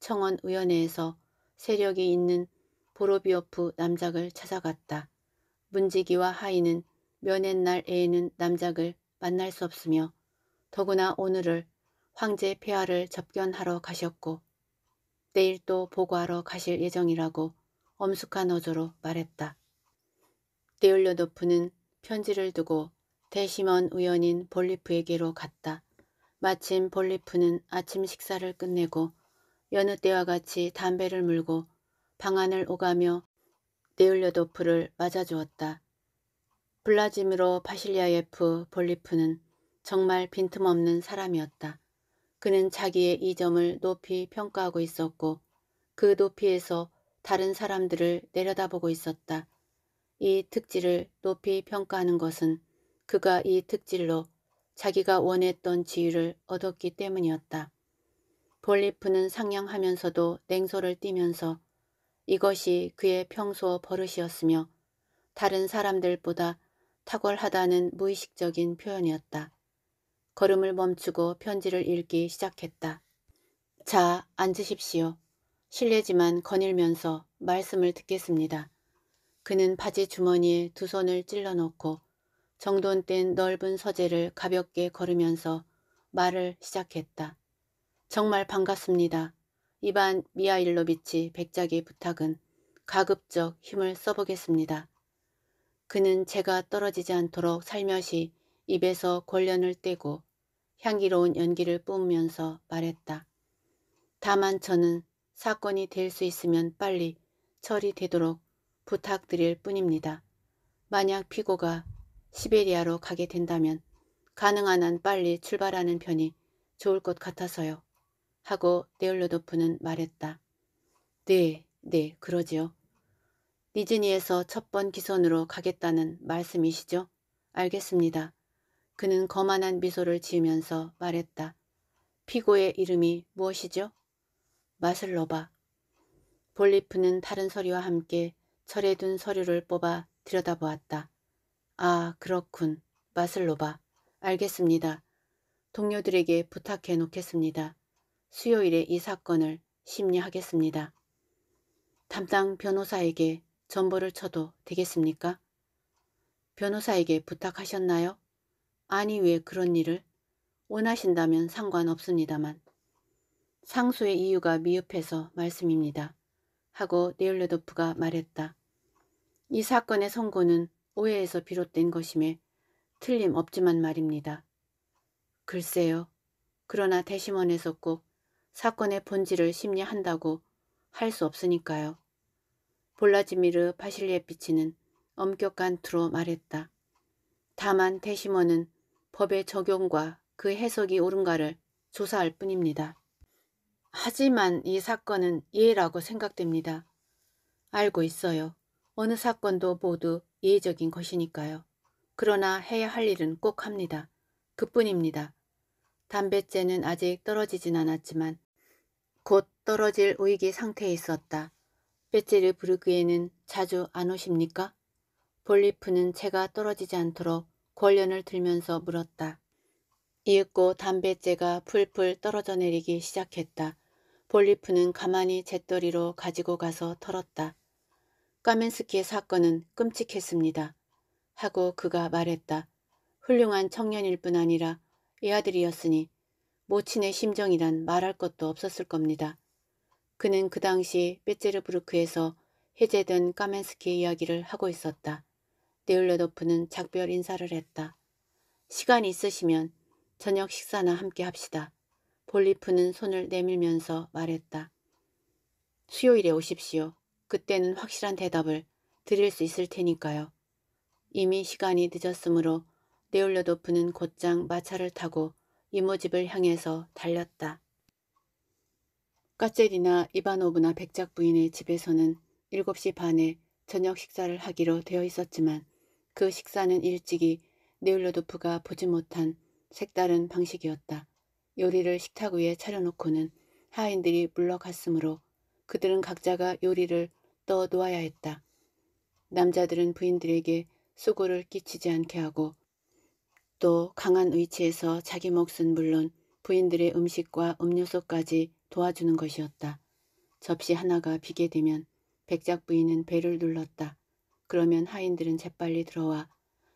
청원위원회에서 세력이 있는 보로비오프 남작을 찾아갔다. 문지기와 하이는 면회날 애에는 남작을 만날 수 없으며 더구나 오늘을 황제 폐하를 접견하러 가셨고 내일 또 보고하러 가실 예정이라고 엄숙한 어조로 말했다. 데올려도프는 편지를 두고 대심원 우연인 볼리프에게로 갔다. 마침 볼리프는 아침 식사를 끝내고 여느 때와 같이 담배를 물고 방 안을 오가며 데올려도프를 맞아주었다. 블라지미로 파실리아예프 볼리프는 정말 빈틈없는 사람이었다. 그는 자기의 이 점을 높이 평가하고 있었고 그 높이에서 다른 사람들을 내려다보고 있었다. 이 특질을 높이 평가하는 것은 그가 이 특질로 자기가 원했던 지위를 얻었기 때문이었다. 볼리프는 상냥하면서도 냉소를 띠면서 이것이 그의 평소 버릇이었으며 다른 사람들보다 탁월하다는 무의식적인 표현이었다. 걸음을 멈추고 편지를 읽기 시작했다. 자, 앉으십시오. 실례지만 거닐면서 말씀을 듣겠습니다. 그는 바지 주머니에 두 손을 찔러 넣고 정돈된 넓은 서재를 가볍게 걸으면서 말을 시작했다. 정말 반갑습니다. 이반 미하일로비치 백작의 부탁은 가급적 힘을 써보겠습니다. 그는 제가 떨어지지 않도록 살며시 입에서 권련을 떼고 향기로운 연기를 뿜으면서 말했다. 다만 저는 사건이 될 수 있으면 빨리 처리되도록 부탁드릴 뿐입니다. 만약 피고가 시베리아로 가게 된다면 가능한 한 빨리 출발하는 편이 좋을 것 같아서요. 하고 네올로도프는 말했다. 네, 네, 그러지요. 니즈니에서 첫 번 기선으로 가겠다는 말씀이시죠? 알겠습니다. 그는 거만한 미소를 지으면서 말했다. 피고의 이름이 무엇이죠? 마슬로바. 볼리프는 다른 서류와 함께 철에 둔 서류를 뽑아 들여다보았다. 아 그렇군. 맛을 놓아. 알겠습니다. 동료들에게 부탁해 놓겠습니다. 수요일에 이 사건을 심리하겠습니다. 담당 변호사에게 전보를 쳐도 되겠습니까? 변호사에게 부탁하셨나요? 아니 왜 그런 일을? 원하신다면 상관없습니다만. 상수의 이유가 미흡해서 말씀입니다. 하고 네올레도프가 말했다. 이 사건의 선고는 오해에서 비롯된 것임에 틀림없지만 말입니다. 글쎄요. 그러나 대심원에서 꼭 사건의 본질을 심리한다고 할 수 없으니까요. 볼라지미르 바실리에피치는 엄격한 투로 말했다. 다만 대심원은 법의 적용과 그 해석이 옳은가를 조사할 뿐입니다. 하지만 이 사건은 예라고 생각됩니다. 알고 있어요. 어느 사건도 모두 예의적인 것이니까요. 그러나 해야 할 일은 꼭 합니다. 그뿐입니다. 담뱃재는 아직 떨어지진 않았지만 곧 떨어질 위기 상태에 있었다. 베체를부르기에는 자주 안 오십니까? 볼리프는 채가 떨어지지 않도록 권련을 들면서 물었다. 이윽고 담뱃재가 풀풀 떨어져 내리기 시작했다. 볼리프는 가만히 잿더리로 가지고 가서 털었다. 까멘스키의 사건은 끔찍했습니다. 하고 그가 말했다. 훌륭한 청년일 뿐 아니라 애 아들이었으니 모친의 심정이란 말할 것도 없었을 겁니다. 그는 그 당시 베제르부르크에서 해제된 까멘스키 의 이야기를 하고 있었다. 네울레도프는 작별 인사를 했다. 시간 이 있으시면 저녁 식사나 함께 합시다. 볼리프는 손을 내밀면서 말했다. 수요일에 오십시오. 그때는 확실한 대답을 드릴 수 있을 테니까요. 이미 시간이 늦었으므로 네올려도프는 곧장 마차를 타고 이모집을 향해서 달렸다. 까젤이나 이바노브나 백작 부인의 집에서는 7시 반에 저녁 식사를 하기로 되어 있었지만 그 식사는 일찍이 네올로도프가 보지 못한 색다른 방식이었다. 요리를 식탁 위에 차려놓고는 하인들이 물러갔으므로 그들은 각자가 요리를 떠놓아야 했다. 남자들은 부인들에게 수고를 끼치지 않게 하고 또 강한 위치에서 자기 몫은 물론 부인들의 음식과 음료수까지 도와주는 것이었다. 접시 하나가 비게 되면 백작 부인은 배를 눌렀다. 그러면 하인들은 재빨리 들어와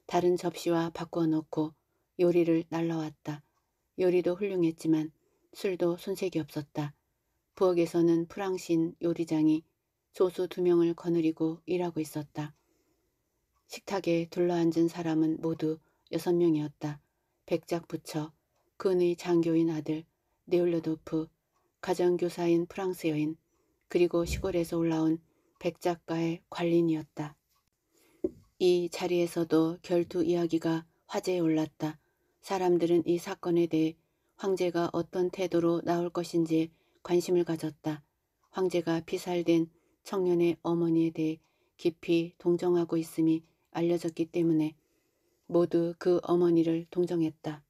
다른 접시와 바꿔 놓고 요리를 날라왔다. 요리도 훌륭했지만 술도 손색이 없었다. 부엌에서는 프랑신 요리장이 조수 두 명을 거느리고 일하고 있었다. 식탁에 둘러앉은 사람은 모두 여섯 명이었다. 백작 부처, 근의 장교인 아들, 네올르도프, 가정교사인 프랑스 여인, 그리고 시골에서 올라온 백작가의 관린이었다. 이 자리에서도 결투 이야기가 화제에 올랐다. 사람들은 이 사건에 대해 황제가 어떤 태도로 나올 것인지 관심을 가졌다. 황제가 피살된 청년의 어머니에 대해 깊이 동정하고 있음이 알려졌기 때문에 모두 그 어머니를 동정했다.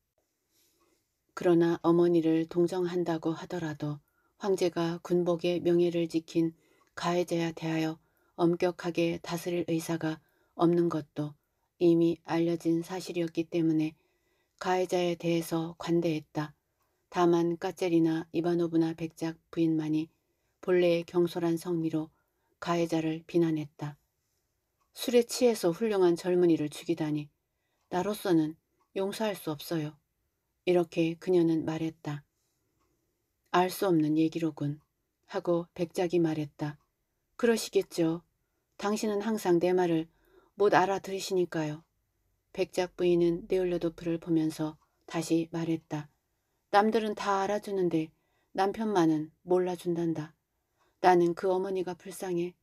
그러나 어머니를 동정한다고 하더라도 황제가 군복의 명예를 지킨 가해자에 대하여 엄격하게 다스릴 의사가 없는 것도 이미 알려진 사실이었기 때문에 가해자에 대해서 관대했다. 다만 까제리나 이바노브나 백작 부인만이 본래의 경솔한 성미로 가해자를 비난했다. 술에 취해서 훌륭한 젊은이를 죽이다니 나로서는 용서할 수 없어요. 이렇게 그녀는 말했다. 알 수 없는 얘기로군. 하고 백작이 말했다. 그러시겠죠. 당신은 항상 내 말을 못 알아들으시니까요. 백작 부인은 네올레도프를 보면서 다시 말했다. 남들은 다 알아주는데 남편만은 몰라준단다. 나는 그 어머니가 불쌍해.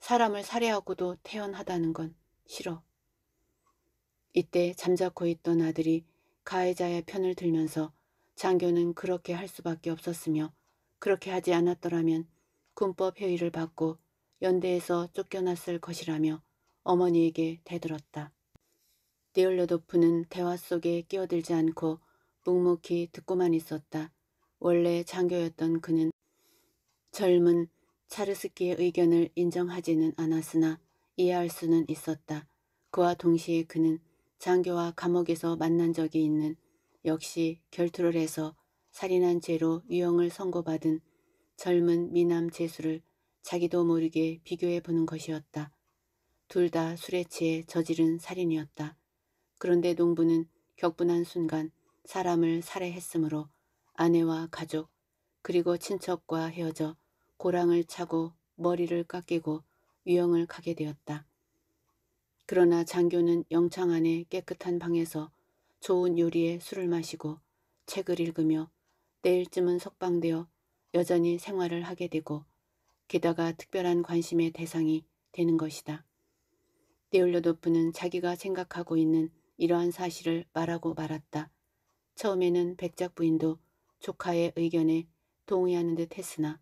사람을 살해하고도 태연하다는 건 싫어. 이때 잠자코 있던 아들이 가해자의 편을 들면서 장교는 그렇게 할 수밖에 없었으며 그렇게 하지 않았더라면 군법 회의를 받고 연대에서 쫓겨났을 것이라며 어머니에게 대들었다. 디올려도프는 대화 속에 끼어들지 않고 묵묵히 듣고만 있었다. 원래 장교였던 그는 젊은 차르스키의 의견을 인정하지는 않았으나 이해할 수는 있었다. 그와 동시에 그는 장교와 감옥에서 만난 적이 있는 역시 결투를 해서 살인한 죄로 유형을 선고받은 젊은 미남 재수를 자기도 모르게 비교해 보는 것이었다. 둘 다 술에 취해 저지른 살인이었다. 그런데 농부는 격분한 순간 사람을 살해했으므로 아내와 가족 그리고 친척과 헤어져 고랑을 차고 머리를 깎이고 유영을 가게 되었다. 그러나 장교는 영창 안의 깨끗한 방에서 좋은 요리에 술을 마시고 책을 읽으며 내일쯤은 석방되어 여전히 생활을 하게 되고 게다가 특별한 관심의 대상이 되는 것이다. 네올로도프는 자기가 생각하고 있는 이러한 사실을 말하고 말았다. 처음에는 백작 부인도 조카의 의견에 동의하는 듯 했으나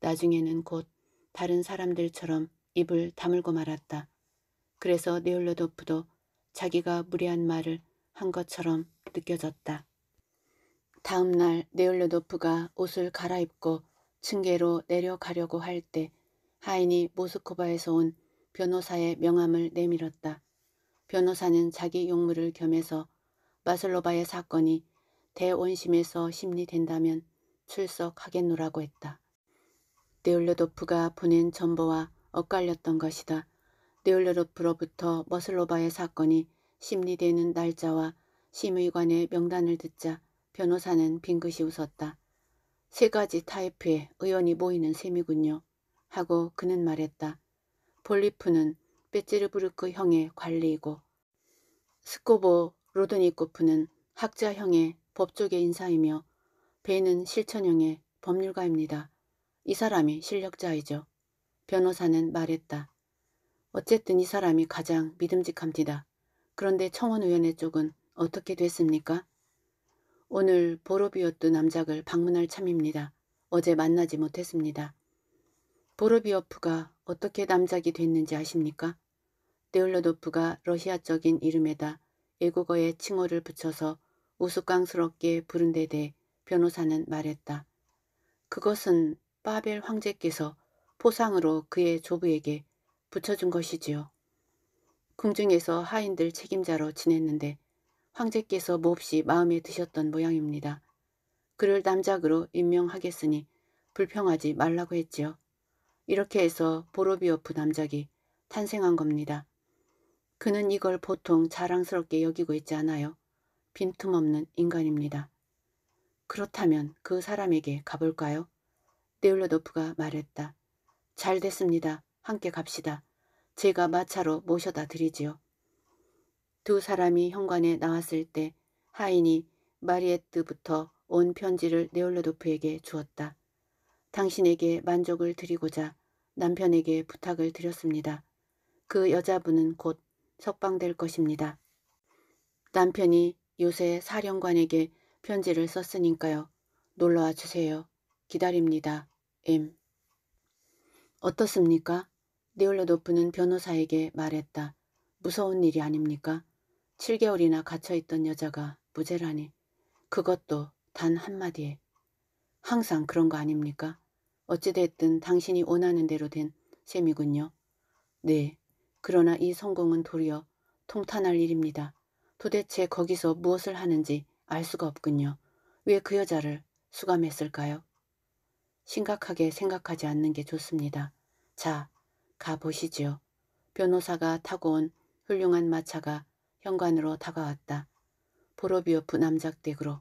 나중에는 곧 다른 사람들처럼 입을 다물고 말았다. 그래서 네올로도프도 자기가 무례한 말을 한 것처럼 느껴졌다. 다음 날 네올로도프가 옷을 갈아입고 층계로 내려가려고 할 때 하인이 모스크바에서 온 변호사의 명함을 내밀었다. 변호사는 자기 용무를 겸해서 마슬로바의 사건이 대원심에서 심리된다면 출석하겠노라고 했다. 네올레도프가 보낸 전보와 엇갈렸던 것이다. 네올레도프로부터 머슬로바의 사건이 심리되는 날짜와 심의관의 명단을 듣자 변호사는 빙긋이 웃었다. 세 가지 타이프의 의원이 모이는 셈이군요. 하고 그는 말했다. 볼리프는 베츠르부르크 형의 관리이고 스코보 로드니코프는 학자형의 법조계 인사이며 베인은 실천형의 법률가입니다. 이 사람이 실력자이죠. 변호사는 말했다. 어쨌든 이 사람이 가장 믿음직합니다. 그런데 청원위원회 쪽은 어떻게 됐습니까? 오늘 보로비오트 남작을 방문할 참입니다. 어제 만나지 못했습니다. 보로비오프가 어떻게 남작이 됐는지 아십니까? 데올로도프가 러시아적인 이름에다 외국어의 칭호를 붙여서 우스꽝스럽게 부른 데 대해 변호사는 말했다. 그것은 바벨 황제께서 포상으로 그의 조부에게 붙여준 것이지요. 궁중에서 하인들 책임자로 지냈는데 황제께서 몹시 마음에 드셨던 모양입니다. 그를 남작으로 임명하겠으니 불평하지 말라고 했지요. 이렇게 해서 보로비오프 남작이 탄생한 겁니다. 그는 이걸 보통 자랑스럽게 여기고 있지 않아요. 빈틈없는 인간입니다. 그렇다면 그 사람에게 가볼까요? 네울로도프가 말했다. 잘 됐습니다. 함께 갑시다. 제가 마차로 모셔다 드리지요. 두 사람이 현관에 나왔을 때 하인이 마리에트부터 온 편지를 네올로도프에게 주었다. 당신에게 만족을 드리고자 남편에게 부탁을 드렸습니다. 그 여자분은 곧 석방될 것입니다. 남편이 요새 사령관에게 편지를 썼으니까요. 놀러와 주세요. 기다립니다. M. 어떻습니까? 네올레도프는 변호사에게 말했다. 무서운 일이 아닙니까? 7개월이나 갇혀있던 여자가 무죄라니. 그것도 단 한마디에. 항상 그런 거 아닙니까? 어찌됐든 당신이 원하는 대로 된 셈이군요. 네, 그러나 이 성공은 도리어 통탄할 일입니다. 도대체 거기서 무엇을 하는지 알 수가 없군요. 왜 그 여자를 수감했을까요? 심각하게 생각하지 않는 게 좋습니다. 자, 가보시지요. 변호사가 타고 온 훌륭한 마차가 현관으로 다가왔다. 보로비오프 남작댁으로.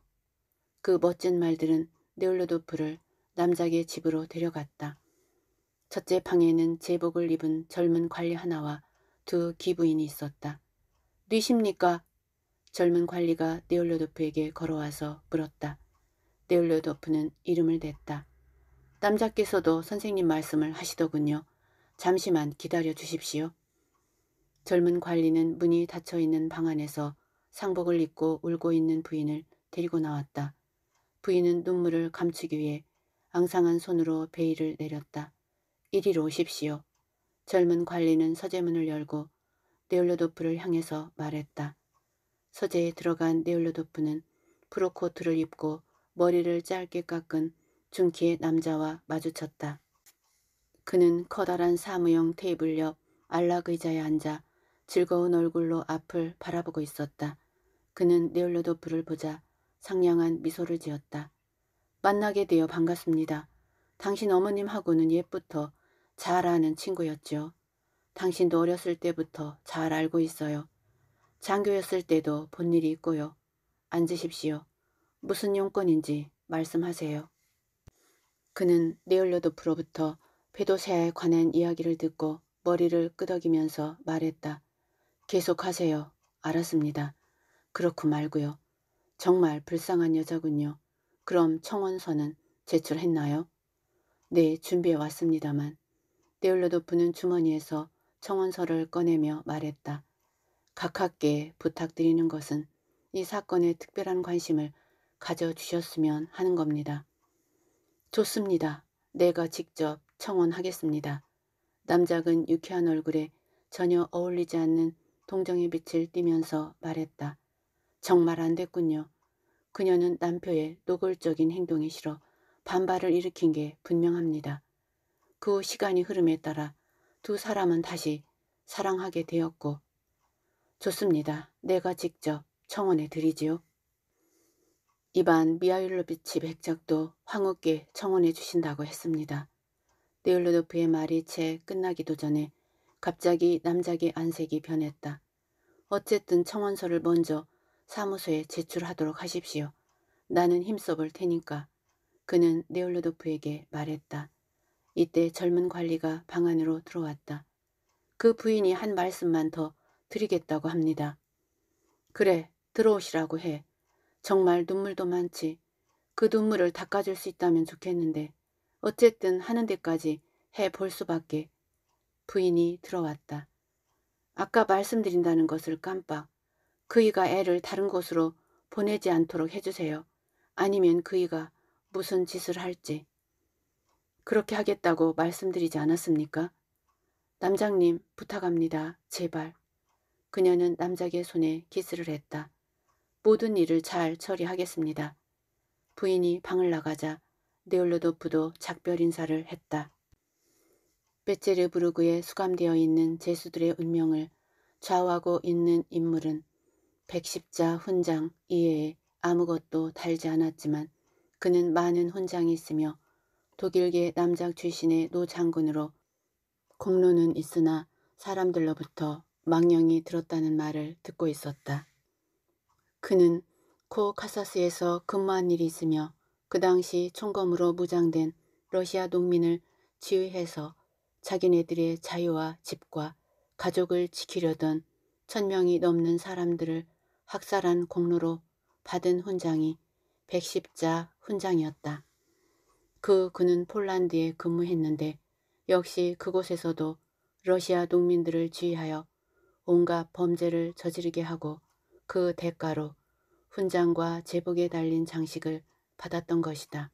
그 멋진 말들은 네올로도프를 남작의 집으로 데려갔다. 첫째 방에는 제복을 입은 젊은 관리 하나와 두 기부인이 있었다. 뉘십니까? 젊은 관리가 네올로도프에게 걸어와서 물었다. 네올로도프는 이름을 댔다 남자께서도 선생님 말씀을 하시더군요. 잠시만 기다려 주십시오. 젊은 관리는 문이 닫혀있는 방 안에서 상복을 입고 울고 있는 부인을 데리고 나왔다. 부인은 눈물을 감추기 위해 앙상한 손으로 베일을 내렸다. 이리로 오십시오. 젊은 관리는 서재문을 열고 네올로도프를 향해서 말했다. 서재에 들어간 네올로도프는 프로코트를 입고 머리를 짧게 깎은 중키의 남자와 마주쳤다. 그는 커다란 사무용 테이블 옆 안락 의자에 앉아 즐거운 얼굴로 앞을 바라보고 있었다. 그는 네올로도프를 보자 상냥한 미소를 지었다. 만나게 되어 반갑습니다. 당신 어머님하고는 옛부터 잘 아는 친구였죠. 당신도 어렸을 때부터 잘 알고 있어요. 장교였을 때도 본 일이 있고요. 앉으십시오. 무슨 용건인지 말씀하세요. 그는 네올로도프로부터 페도세아에 관한 이야기를 듣고 머리를 끄덕이면서 말했다. 계속하세요. 알았습니다. 그렇고 말고요. 정말 불쌍한 여자군요. 그럼 청원서는 제출했나요? 네, 준비해 왔습니다만 데울로도부는 주머니에서 청원서를 꺼내며 말했다. 각하께 부탁드리는 것은 이 사건에 특별한 관심을 가져주셨으면 하는 겁니다. 좋습니다. 내가 직접 청원하겠습니다. 남작은 유쾌한 얼굴에 전혀 어울리지 않는 동정의 빛을 띠면서 말했다. 정말 안 됐군요. 그녀는 남편의 노골적인 행동이 싫어 반발을 일으킨 게 분명합니다. 그 시간이 흐름에 따라 두 사람은 다시 사랑하게 되었고 좋습니다. 내가 직접 청원해 드리지요. 이반 미하율로비치 백작도 황후께 청원해 주신다고 했습니다. 네올로도프의 말이 채 끝나기도 전에 갑자기 남작의 안색이 변했다. 어쨌든 청원서를 먼저 사무소에 제출하도록 하십시오. 나는 힘써볼 테니까. 그는 네올로도프에게 말했다. 이때 젊은 관리가 방 안으로 들어왔다. 그 부인이 한 말씀만 더 드리겠다고 합니다. 그래 들어오시라고 해. 정말 눈물도 많지. 그 눈물을 닦아줄 수 있다면 좋겠는데 어쨌든 하는 데까지 해 볼 수밖에. 부인이 들어왔다. 아까 말씀드린다는 것을 깜빡. 그이가 애를 다른 곳으로 보내지 않도록 해주세요. 아니면 그이가 무슨 짓을 할지. 그렇게 하겠다고 말씀드리지 않았습니까? 남장님 부탁합니다. 제발. 그녀는 남작의 손에 키스를 했다. 모든 일을 잘 처리하겠습니다. 부인이 방을 나가자 네올로도프도 작별 인사를 했다. 베체르부르그에 수감되어 있는 제수들의 운명을 좌우하고 있는 인물은 백십자 훈장 이외에 아무것도 달지 않았지만 그는 많은 훈장이 있으며 독일계 남장 출신의 노 장군으로 공로는 있으나 사람들로부터 망령이 들었다는 말을 듣고 있었다. 그는 코 카사스에서 근무한 일이 있으며 그 당시 총검으로 무장된 러시아 농민을 지휘해서 자기네들의 자유와 집과 가족을 지키려던 천명이 넘는 사람들을 학살한 공로로 받은 훈장이 110자 훈장이었다. 그 그는 폴란드에 근무했는데 역시 그곳에서도 러시아 농민들을 지휘하여 온갖 범죄를 저지르게 하고 그 대가로 훈장과 제복에 달린 장식을 받았던 것이다.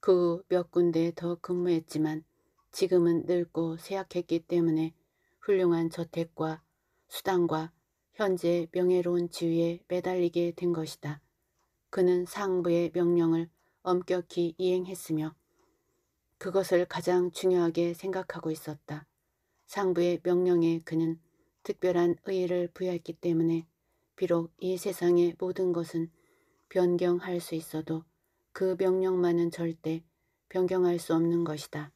그 후 몇 군데 더 근무했지만 지금은 늙고 쇠약했기 때문에 훌륭한 저택과 수당과 현재 명예로운 지위에 매달리게 된 것이다. 그는 상부의 명령을 엄격히 이행했으며 그것을 가장 중요하게 생각하고 있었다. 상부의 명령에 그는 특별한 의의를 부여했기 때문에 비록 이 세상의 모든 것은 변경할 수 있어도 그 명령만은 절대 변경할 수 없는 것이다.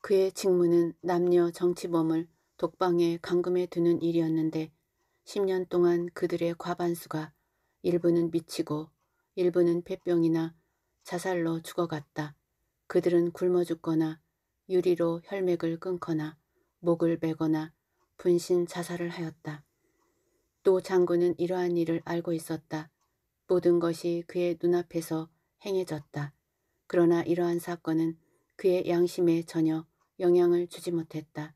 그의 직무는 남녀 정치범을 독방에 감금해 두는 일이었는데 10년 동안 그들의 과반수가 일부는 미치고 일부는 폐병이나 자살로 죽어갔다. 그들은 굶어 죽거나 유리로 혈맥을 끊거나 목을 베거나 분신 자살을 하였다. 또 장군은 이러한 일을 알고 있었다. 모든 것이 그의 눈앞에서 행해졌다. 그러나 이러한 사건은 그의 양심에 전혀 영향을 주지 못했다.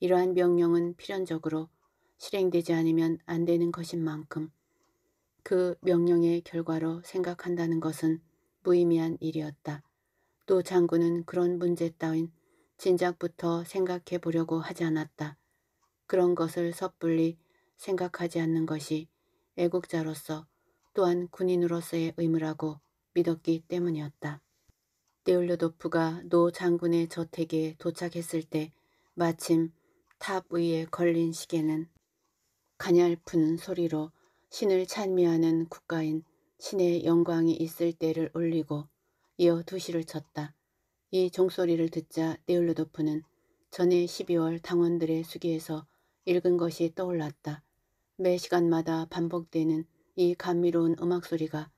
이러한 명령은 필연적으로 실행되지 않으면 안 되는 것인 만큼 그 명령의 결과로 생각한다는 것은 무의미한 일이었다. 또 장군은 그런 문제 따윈 진작부터 생각해 보려고 하지 않았다. 그런 것을 섣불리 생각하지 않는 것이 애국자로서 또한 군인으로서의 의무라고 믿었기 때문이었다. 데올로도프가노 장군의 저택에 도착했을 때 마침 탑 위에 걸린 시계는 가냘픈 소리로 신을 찬미하는 국가인 신의 영광이 있을 때를 올리고 이어 두시를 쳤다. 이 종소리를 듣자 네올로도프는 전에 12월 당원들의 수기에서 읽은 것이 떠올랐다. 매 시간마다 반복되는 이 감미로운 음악 소리가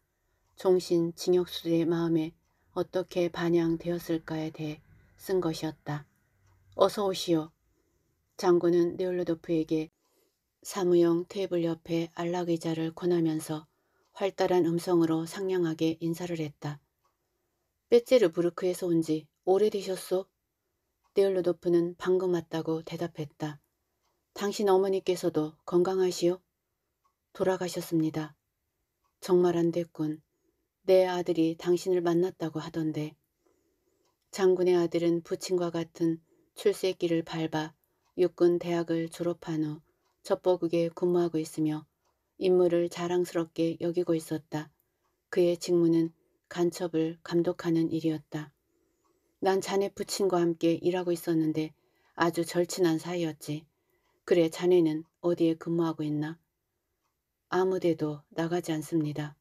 종신 징역수의 마음에 어떻게 반영되었을까에 대해 쓴 것이었다. 어서 오시오. 장군은 네올로도프에게 사무용 테이블 옆에 안락의자를 권하면서 활달한 음성으로 상냥하게 인사를 했다. 빼찌르부르크에서 온 지 오래되셨소? 데울로도프는 방금 왔다고 대답했다. 당신 어머니께서도 건강하시오? 돌아가셨습니다. 정말 안 됐군. 내 아들이 당신을 만났다고 하던데. 장군의 아들은 부친과 같은 출세길을 밟아 육군 대학을 졸업한 후 첩보국에 근무하고 있으며 임무를 자랑스럽게 여기고 있었다. 그의 직무는 간첩을 감독하는 일이었다. 난 자네 부친과 함께 일하고 있었는데 아주 절친한 사이였지. 그래 자네는 어디에 근무하고 있나? 아무데도 나가지 않습니다.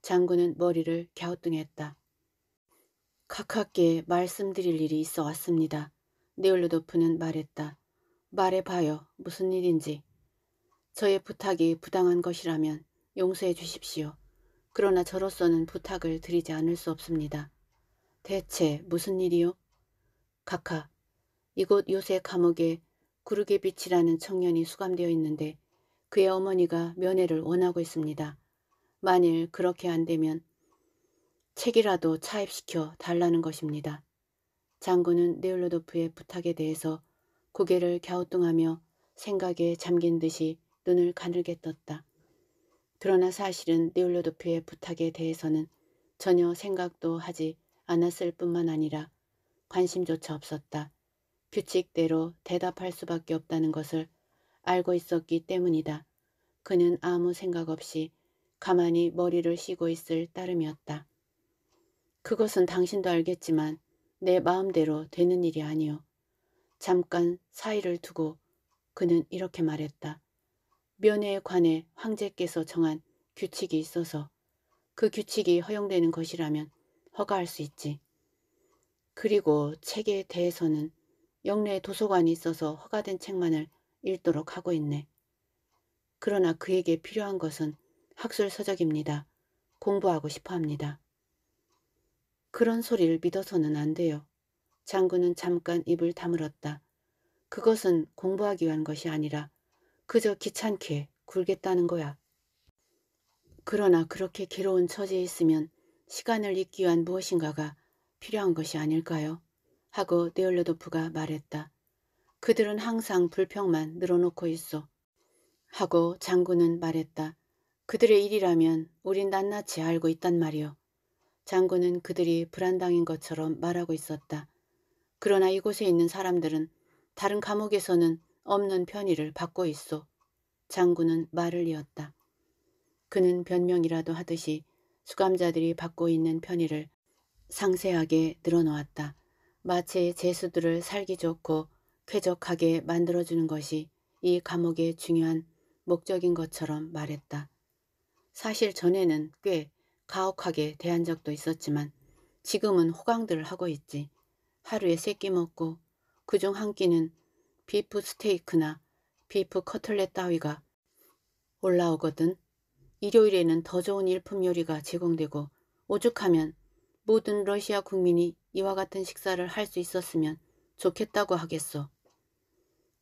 장군은 머리를 갸우뚱했다. 카카께 말씀드릴 일이 있어 왔습니다. 네올로도프는 말했다. 말해봐요. 무슨 일인지. 저의 부탁이 부당한 것이라면 용서해 주십시오. 그러나 저로서는 부탁을 드리지 않을 수 없습니다. 대체 무슨 일이요? 카카, 이곳 요새 감옥에 구르게빛이라는 청년이 수감되어 있는데 그의 어머니가 면회를 원하고 있습니다. 만일 그렇게 안 되면 책이라도 차입시켜 달라는 것입니다. 장군은 네올로도프의 부탁에 대해서 고개를 갸우뚱하며 생각에 잠긴 듯이 눈을 가늘게 떴다. 그러나 사실은 네올로도피의 부탁에 대해서는 전혀 생각도 하지 않았을 뿐만 아니라 관심조차 없었다. 규칙대로 대답할 수밖에 없다는 것을 알고 있었기 때문이다. 그는 아무 생각 없이 가만히 머리를 쉬고 있을 따름이었다. 그것은 당신도 알겠지만 내 마음대로 되는 일이 아니오. 잠깐 사이를 두고 그는 이렇게 말했다. 면회에 관해 황제께서 정한 규칙이 있어서 그 규칙이 허용되는 것이라면 허가할 수 있지. 그리고 책에 대해서는 영내 도서관이 있어서 허가된 책만을 읽도록 하고 있네. 그러나 그에게 필요한 것은 학술 서적입니다. 공부하고 싶어 합니다. 그런 소리를 믿어서는 안 돼요. 장군은 잠깐 입을 다물었다. 그것은 공부하기 위한 것이 아니라 그저 귀찮게 굴겠다는 거야. 그러나 그렇게 괴로운 처지에 있으면 시간을 잊기 위한 무엇인가가 필요한 것이 아닐까요? 하고 네올레도프가 말했다. 그들은 항상 불평만 늘어놓고 있어. 하고 장군은 말했다. 그들의 일이라면 우린 낱낱이 알고 있단 말이오. 장군은 그들이 불안당인 것처럼 말하고 있었다. 그러나 이곳에 있는 사람들은 다른 감옥에서는 없는 편의를 받고 있어. 장군은 말을 이었다. 그는 변명이라도 하듯이 수감자들이 받고 있는 편의를 상세하게 늘어놓았다. 마치 제수들을 살기 좋고 쾌적하게 만들어주는 것이 이 감옥의 중요한 목적인 것처럼 말했다. 사실 전에는 꽤 가혹하게 대한 적도 있었지만 지금은 호강들을 하고 있지. 하루에 세 끼 먹고 그중 한 끼는 비프 스테이크나 비프 커틀렛 따위가 올라오거든 일요일에는 더 좋은 일품 요리가 제공되고 오죽하면 모든 러시아 국민이 이와 같은 식사를 할 수 있었으면 좋겠다고 하겠소.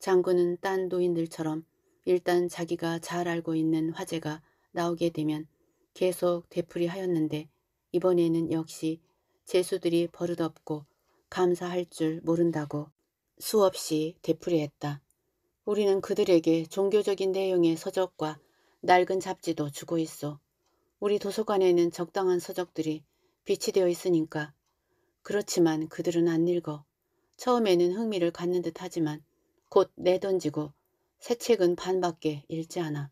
장군은 딴 노인들처럼 일단 자기가 잘 알고 있는 화제가 나오게 되면 계속 되풀이하였는데 이번에는 역시 재수들이 버릇없고 감사할 줄 모른다고 수없이 되풀이했다. 우리는 그들에게 종교적인 내용의 서적과 낡은 잡지도 주고 있어. 우리 도서관에는 적당한 서적들이 비치되어 있으니까. 그렇지만 그들은 안 읽어. 처음에는 흥미를 갖는 듯 하지만 곧 내던지고 새 책은 반밖에 읽지 않아.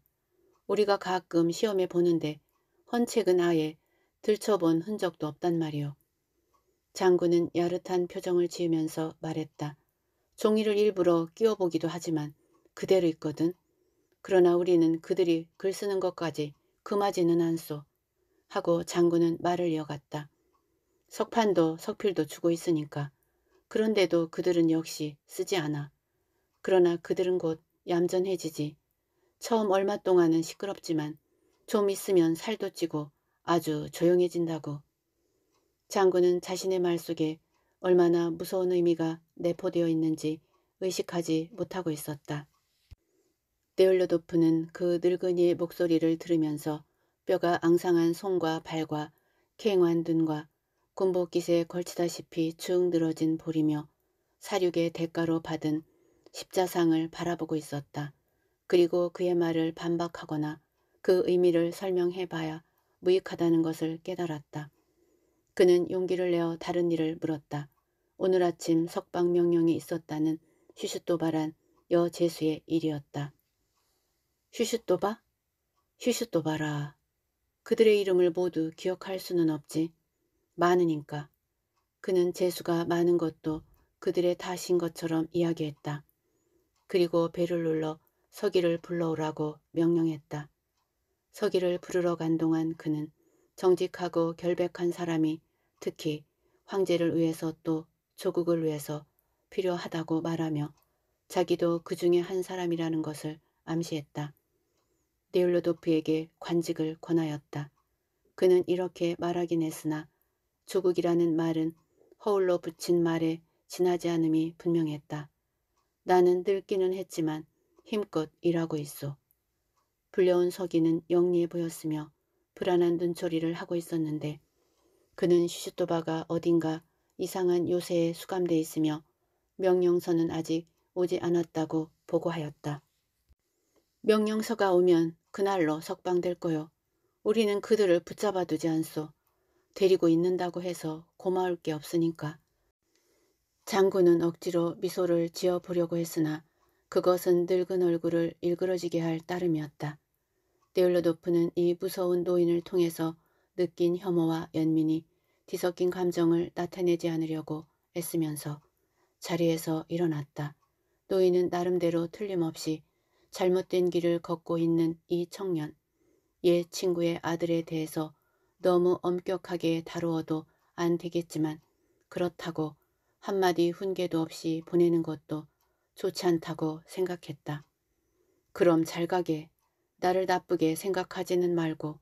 우리가 가끔 시험해 보는데 헌책은 아예 들춰본 흔적도 없단 말이오. 장군은 야릇한 표정을 지으면서 말했다. 종이를 일부러 끼워보기도 하지만 그대로 있거든. 그러나 우리는 그들이 글 쓰는 것까지 금하지는 않소. 하고 장군은 말을 이어갔다. 석판도 석필도 주고 있으니까. 그런데도 그들은 역시 쓰지 않아. 그러나 그들은 곧 얌전해지지. 처음 얼마 동안은 시끄럽지만 좀 있으면 살도 찌고 아주 조용해진다고. 장군은 자신의 말 속에 얼마나 무서운 의미가 내포되어 있는지 의식하지 못하고 있었다. 데올로도프는 그 늙은이의 목소리를 들으면서 뼈가 앙상한 손과 발과 캥한 눈과 군복 깃에 걸치다시피 축 늘어진 볼이며 사륙의 대가로 받은 십자상을 바라보고 있었다. 그리고 그의 말을 반박하거나 그 의미를 설명해봐야 무익하다는 것을 깨달았다. 그는 용기를 내어 다른 일을 물었다. 오늘 아침 석방 명령이 있었다는 슈슈또바란여 제수의 일이었다. 슈슈또바슈슈또바라 그들의 이름을 모두 기억할 수는 없지. 많으니까. 그는 제수가 많은 것도 그들의 탓인 것처럼 이야기했다. 그리고 배를 눌러 서기를 불러오라고 명령했다. 서기를 부르러 간 동안 그는 정직하고 결백한 사람이 특히 황제를 위해서 또 조국을 위해서 필요하다고 말하며 자기도 그 중에 한 사람이라는 것을 암시했다. 네올로도프에게 관직을 권하였다. 그는 이렇게 말하긴 했으나 조국이라는 말은 허울로 붙인 말에 지나지 않음이 분명했다. 나는 늙기는 했지만 힘껏 일하고 있어. 불려온 서기는 영리해 보였으며 불안한 눈초리를 하고 있었는데 그는 슈슈토바가 어딘가 이상한 요새에 수감돼 있으며 명령서는 아직 오지 않았다고 보고하였다. 명령서가 오면 그날로 석방될 거요. 우리는 그들을 붙잡아 두지 않소. 데리고 있는다고 해서 고마울 게 없으니까. 장군은 억지로 미소를 지어보려고 했으나 그것은 늙은 얼굴을 일그러지게 할 따름이었다. 데올로도프는이 무서운 노인을 통해서 느낀 혐오와 연민이 뒤섞인 감정을 나타내지 않으려고 애쓰면서 자리에서 일어났다. 노인은 나름대로 틀림없이 잘못된 길을 걷고 있는 이 청년, 옛 친구의 아들에 대해서 너무 엄격하게 다루어도 안 되겠지만 그렇다고 한마디 훈계도 없이 보내는 것도 좋지 않다고 생각했다. 그럼 잘 가게. 나를 나쁘게 생각하지는 말고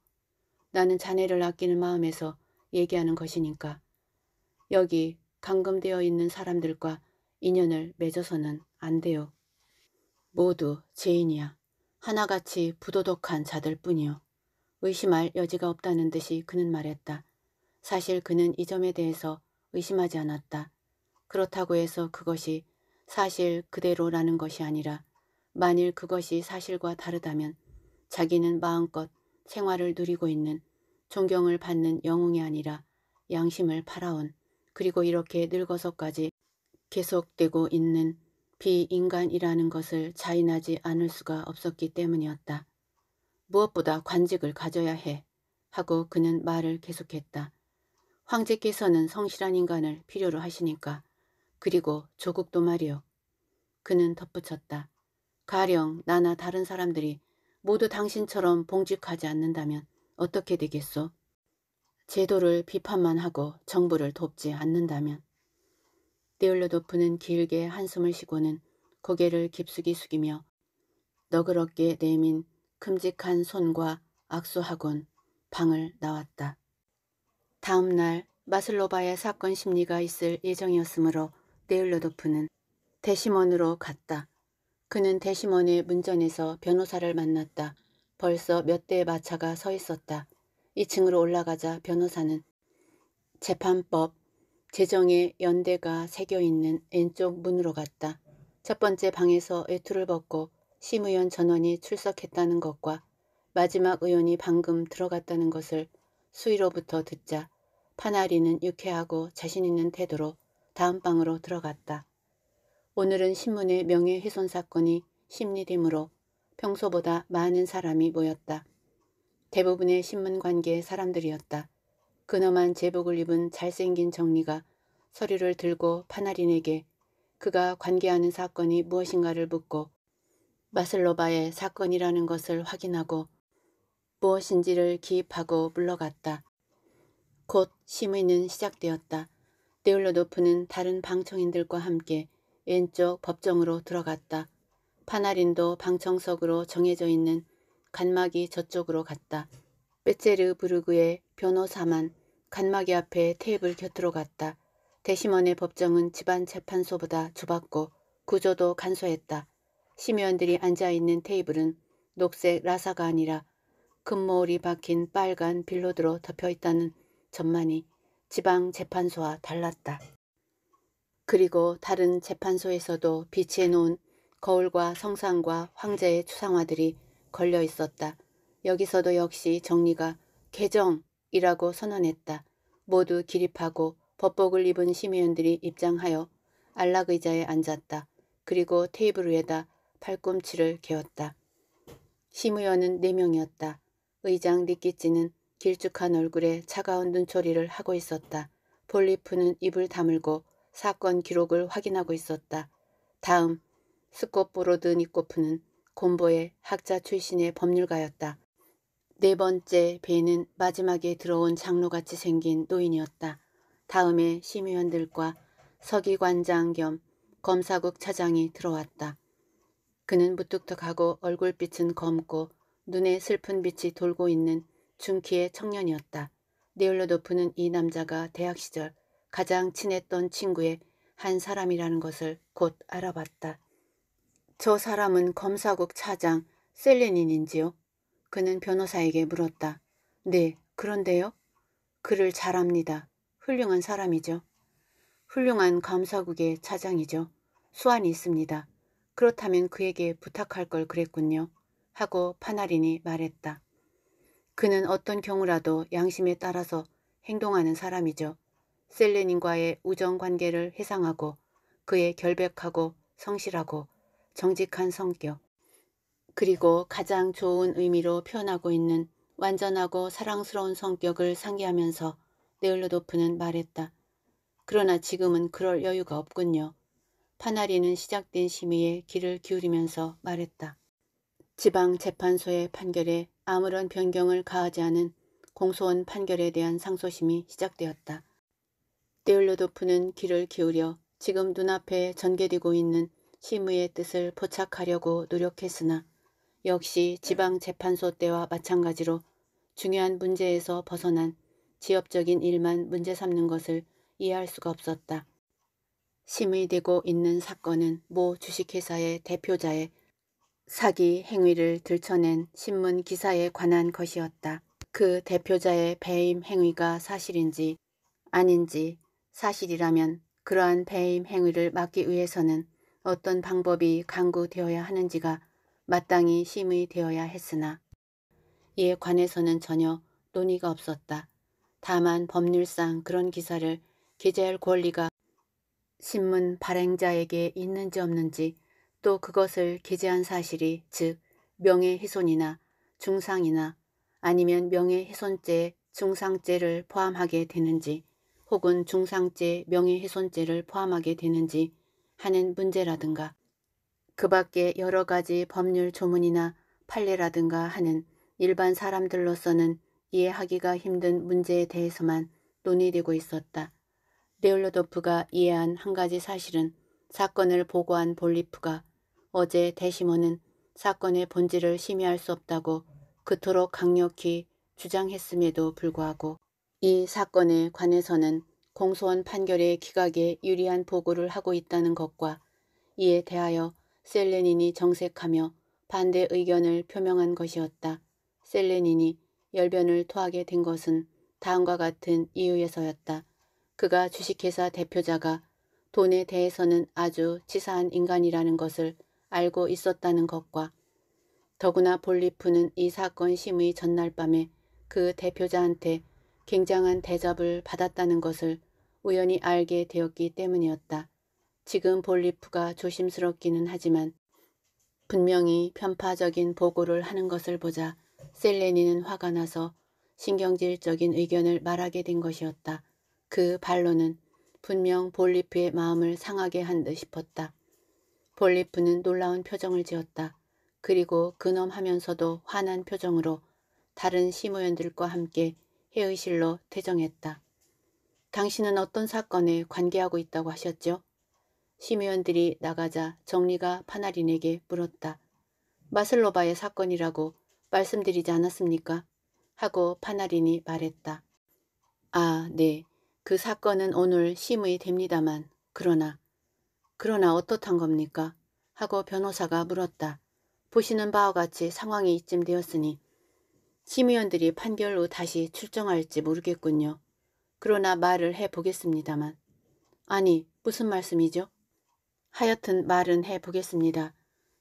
나는 자네를 아끼는 마음에서 얘기하는 것이니까 여기 감금되어 있는 사람들과 인연을 맺어서는 안 돼요. 모두 죄인이야. 하나같이 부도덕한 자들 뿐이요. 의심할 여지가 없다는 듯이 그는 말했다. 사실 그는 이 점에 대해서 의심하지 않았다. 그렇다고 해서 그것이 사실 그대로라는 것이 아니라 만일 그것이 사실과 다르다면 자기는 마음껏 생활을 누리고 있는 존경을 받는 영웅이 아니라 양심을 팔아온 그리고 이렇게 늙어서까지 계속되고 있는 비인간이라는 것을 자인하지 않을 수가 없었기 때문이었다. 무엇보다 관직을 가져야 해 하고 그는 말을 계속했다. 황제께서는 성실한 인간을 필요로 하시니까 그리고 조국도 말이오 그는 덧붙였다. 가령 나나 다른 사람들이 모두 당신처럼 봉직하지 않는다면 어떻게 되겠소? 제도를 비판만 하고 정부를 돕지 않는다면 데올로도프는 길게 한숨을 쉬고는 고개를 깊숙이 숙이며 너그럽게 내민 큼직한 손과 악수하곤 방을 나왔다. 다음 날 마슬로바의 사건 심리가 있을 예정이었으므로 네일로도프는대심원으로 갔다. 그는 대심원의 문전에서 변호사를 만났다. 벌써 몇 대의 마차가 서 있었다. 2층으로 올라가자 변호사는 재판법, 재정의 연대가 새겨있는 왼쪽 문으로 갔다. 첫 번째 방에서 외투를 벗고 심의원 전원이 출석했다는 것과 마지막 의원이 방금 들어갔다는 것을 수위로부터 듣자 파나리는 유쾌하고 자신있는 태도로 다음 방으로 들어갔다. 오늘은 신문의 명예훼손 사건이 심리되므로 평소보다 많은 사람이 모였다. 대부분의 신문관계의 사람들이었다. 근엄한 제복을 입은 잘생긴 정리가 서류를 들고 파나린에게 그가 관계하는 사건이 무엇인가를 묻고 마슬로바의 사건이라는 것을 확인하고 무엇인지를 기입하고 물러갔다. 곧 심의는 시작되었다. 데올로도프는 다른 방청인들과 함께 왼쪽 법정으로 들어갔다. 파나린도 방청석으로 정해져 있는 간막이 저쪽으로 갔다. 베체르 브르그의 변호사만 간막이 앞에 테이블 곁으로 갔다. 대심원의 법정은 집안 재판소보다 좁았고 구조도 간소했다. 심의원들이 앉아있는 테이블은 녹색 라사가 아니라 금모울이 박힌 빨간 빌로드로 덮여있다는 전만이 지방재판소와 달랐다. 그리고 다른 재판소에서도 비치해놓은 거울과 성상과 황제의 추상화들이 걸려 있었다. 여기서도 역시 정리가 개정이라고 선언했다. 모두 기립하고 법복을 입은 시민들이 입장하여 안락의자에 앉았다. 그리고 테이블 위에다 팔꿈치를 개었다. 심의원은 4명이었다 의장 니끼찌는 길쭉한 얼굴에 차가운 눈초리를 하고 있었다. 볼리프는 입을 다물고 사건 기록을 확인하고 있었다. 다음 스코프로드 니코프는 곰보의 학자 출신의 법률가였다. 네 번째 배는 마지막에 들어온 장로같이 생긴 노인이었다. 다음에 심의원들과 서기관장 겸 검사국 차장이 들어왔다. 그는 무뚝뚝하고 얼굴빛은 검고 눈에 슬픈 빛이 돌고 있는 중키의 청년이었다. 네올로도프는 이 남자가 대학 시절 가장 친했던 친구의 한 사람이라는 것을 곧 알아봤다. 저 사람은 검사국 차장 셀레닌인지요? 그는 변호사에게 물었다. 네, 그런데요? 그를 잘합니다. 훌륭한 사람이죠. 훌륭한 검사국의 차장이죠. 수완이 있습니다. 그렇다면 그에게 부탁할 걸 그랬군요. 하고 파나린이 말했다. 그는 어떤 경우라도 양심에 따라서 행동하는 사람이죠. 셀레닌과의 우정관계를 회상하고 그의 결백하고 성실하고 정직한 성격, 그리고 가장 좋은 의미로 표현하고 있는 완전하고 사랑스러운 성격을 상기하면서 네올로도프는 말했다. 그러나 지금은 그럴 여유가 없군요. 파나리는 시작된 심의에 귀를 기울이면서 말했다. 지방재판소의 판결에 아무런 변경을 가하지 않은 공소원 판결에 대한 상소심이 시작되었다. 데올로도프는 귀를 기울여 지금 눈앞에 전개되고 있는 시무의 뜻을 포착하려고 노력했으나 역시 지방재판소 때와 마찬가지로 중요한 문제에서 벗어난 지엽적인 일만 문제 삼는 것을 이해할 수가 없었다. 심의되고 있는 사건은 모 주식회사의 대표자의 사기 행위를 들춰낸 신문 기사에 관한 것이었다. 그 대표자의 배임 행위가 사실인지 아닌지 사실이라면 그러한 배임 행위를 막기 위해서는 어떤 방법이 강구되어야 하는지가 마땅히 심의 되어야 했으나 이에 관해서는 전혀 논의가 없었다. 다만 법률상 그런 기사를 기재할 권리가 신문 발행자에게 있는지 없는지 또 그것을 기재한 사실이 즉 명예훼손이나 중상이나 아니면 명예훼손죄, 중상죄를 포함하게 되는지 혹은 중상죄, 명예훼손죄를 포함하게 되는지 하는 문제라든가 그 밖에 여러 가지 법률 조문이나 판례라든가 하는 일반 사람들로서는 이해하기가 힘든 문제에 대해서만 논의되고 있었다. 네올로도프가 이해한 한 가지 사실은 사건을 보고한 볼리프가 어제 대시모는 사건의 본질을 심의할 수 없다고 그토록 강력히 주장했음에도 불구하고 이 사건에 관해서는 공소원 판결의 기각에 유리한 보고를 하고 있다는 것과 이에 대하여 셀레닌이 정색하며 반대 의견을 표명한 것이었다. 셀레닌이 열변을 토하게 된 것은 다음과 같은 이유에서였다. 그가 주식회사 대표자가 돈에 대해서는 아주 치사한 인간이라는 것을 알고 있었다는 것과 더구나 볼리프는 이 사건 심의 전날 밤에 그 대표자한테 굉장한 대접을 받았다는 것을 우연히 알게 되었기 때문이었다. 지금 볼리프가 조심스럽기는 하지만 분명히 편파적인 보고를 하는 것을 보자 셀레니는 화가 나서 신경질적인 의견을 말하게 된 것이었다. 그 반론은 분명 볼리프의 마음을 상하게 한 듯 싶었다. 볼리프는 놀라운 표정을 지었다. 그리고 근엄하면서도 화난 표정으로 다른 심의원들과 함께 회의실로 퇴정했다. 당신은 어떤 사건에 관계하고 있다고 하셨죠? 심의원들이 나가자 정리가 파나린에게 물었다. 마슬로바의 사건이라고 말씀드리지 않았습니까? 하고 파나린이 말했다. 아, 네. 그 사건은 오늘 심의됩니다만 그러나 그러나 어떻단 겁니까? 하고 변호사가 물었다. 보시는 바와 같이 상황이 이쯤 되었으니 심의원들이 판결로 다시 출정할지 모르겠군요. 그러나 말을 해보겠습니다만. 아니, 무슨 말씀이죠? 하여튼 말은 해보겠습니다.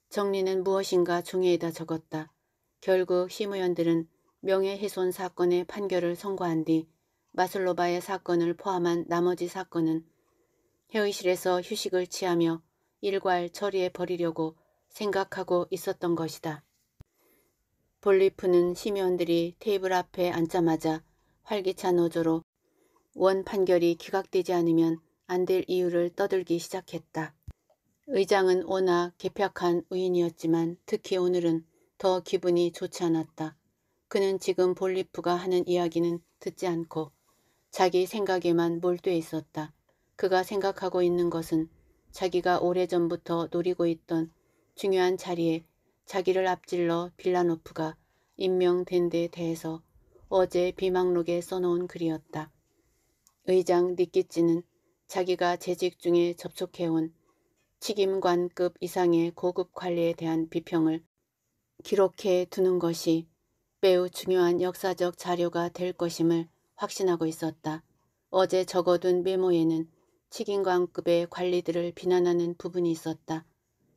정리는 무엇인가 종이에다 적었다. 결국 심의원들은 명예훼손 사건의 판결을 선고한 뒤 마슬로바의 사건을 포함한 나머지 사건은 회의실에서 휴식을 취하며 일괄 처리해 버리려고 생각하고 있었던 것이다. 볼리프는 심의원들이 테이블 앞에 앉자마자 활기찬 어조로 원 판결이 기각되지 않으면 안 될 이유를 떠들기 시작했다. 의장은 워낙 개팍한 우인이었지만 특히 오늘은 더 기분이 좋지 않았다. 그는 지금 볼리프가 하는 이야기는 듣지 않고 자기 생각에만 몰두해 있었다. 그가 생각하고 있는 것은 자기가 오래전부터 노리고 있던 중요한 자리에 자기를 앞질러 빌라노프가 임명된 데 대해서 어제 비망록에 써놓은 글이었다. 의장 니키치는 자기가 재직 중에 접촉해온 책임관급 이상의 고급 관리에 대한 비평을 기록해 두는 것이 매우 중요한 역사적 자료가 될 것임을 확신하고 있었다. 어제 적어둔 메모에는 책임관급의 관리들을 비난하는 부분이 있었다.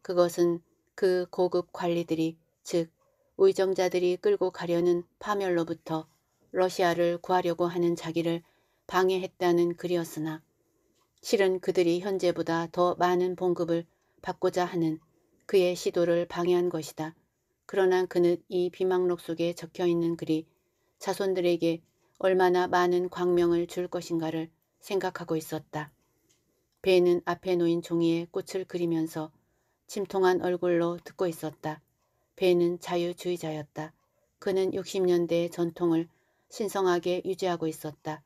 그것은 그 고급 관리들이 즉 의정자들이 끌고 가려는 파멸로부터 러시아를 구하려고 하는 자기를 방해했다는 글이었으나 실은 그들이 현재보다 더 많은 봉급을 받고자 하는 그의 시도를 방해한 것이다. 그러나 그는 이 비망록 속에 적혀있는 글이 자손들에게 얼마나 많은 광명을 줄 것인가를 생각하고 있었다. 배는 앞에 놓인 종이에 꽃을 그리면서 침통한 얼굴로 듣고 있었다. 배는 자유주의자였다. 그는 60년대의 전통을 신성하게 유지하고 있었다.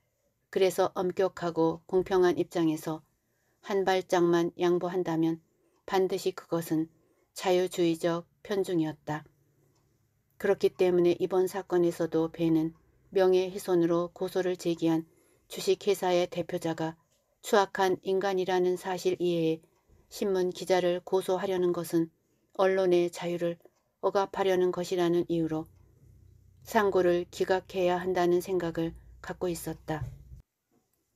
그래서 엄격하고 공평한 입장에서 한 발짝만 양보한다면 반드시 그것은 자유주의적 편중이었다. 그렇기 때문에 이번 사건에서도 배는 명예훼손으로 고소를 제기한 주식회사의 대표자가 추악한 인간이라는 사실 이해에 신문 기자를 고소하려는 것은 언론의 자유를 억압하려는 것이라는 이유로 상고를 기각해야 한다는 생각을 갖고 있었다.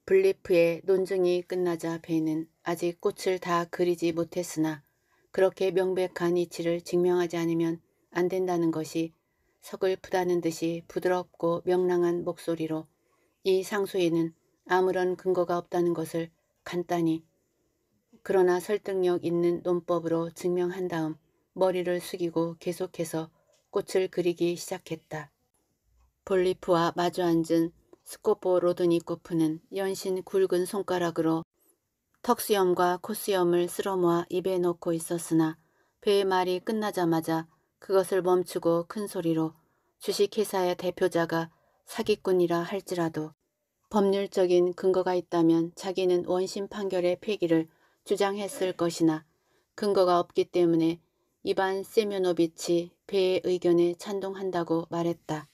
블리프의 논증이 끝나자 베는 아직 꽃을 다 그리지 못했으나 그렇게 명백한 이치를 증명하지 않으면 안 된다는 것이 서글프다는 듯이 부드럽고 명랑한 목소리로 이 상소에는 아무런 근거가 없다는 것을 간단히 그러나 설득력 있는 논법으로 증명한 다음 머리를 숙이고 계속해서 꽃을 그리기 시작했다. 볼리프와 마주 앉은 스코포 로드니코프는 연신 굵은 손가락으로 턱수염과 콧수염을 쓸어모아 입에 넣고 있었으나 배의 말이 끝나자마자 그것을 멈추고 큰 소리로 주식회사의 대표자가 사기꾼이라 할지라도 법률적인 근거가 있다면 자기는 원심 판결의 폐기를 주장했을 것이나 근거가 없기 때문에 이반 세면노비치 배의 의견에 찬동한다고 말했다.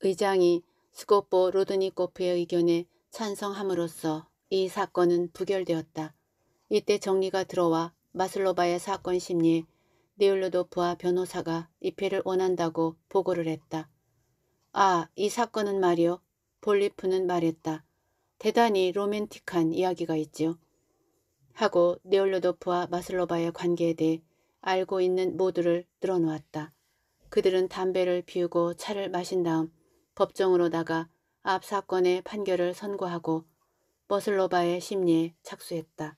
의장이 스코포 로드니코프의 의견에 찬성함으로써 이 사건은 부결되었다. 이때 정리가 들어와 마슬로바의 사건 심리에 네올로도프와 변호사가 입회를 원한다고 보고를 했다. 아, 이 사건은 말이요. 볼리프는 말했다. 대단히 로맨틱한 이야기가 있지요. 하고 네올로도프와 마슬로바의 관계에 대해 알고 있는 모두를 늘어놓았다. 그들은 담배를 피우고 차를 마신 다음 법정으로 나가 앞 사건의 판결을 선고하고 머슬로바의 심리에 착수했다.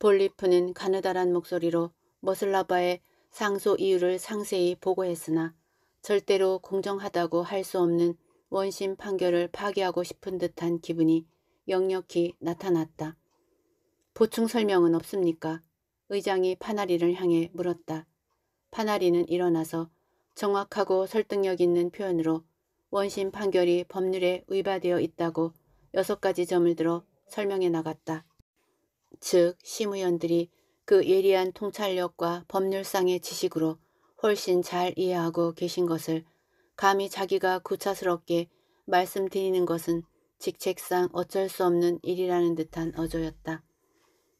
볼리프는 가느다란 목소리로 머슬라바의 상소 이유를 상세히 보고했으나 절대로 공정하다고 할 수 없는 원심 판결을 파기하고 싶은 듯한 기분이 역력히 나타났다. 보충 설명은 없습니까? 의장이 파나리를 향해 물었다. 파나리는 일어나서 정확하고 설득력 있는 표현으로 원심 판결이 법률에 위반되어 있다고 여섯 가지 점을 들어 설명해 나갔다. 즉 심의원들이 그 예리한 통찰력과 법률상의 지식으로 훨씬 잘 이해하고 계신 것을 감히 자기가 구차스럽게 말씀드리는 것은 직책상 어쩔 수 없는 일이라는 듯한 어조였다.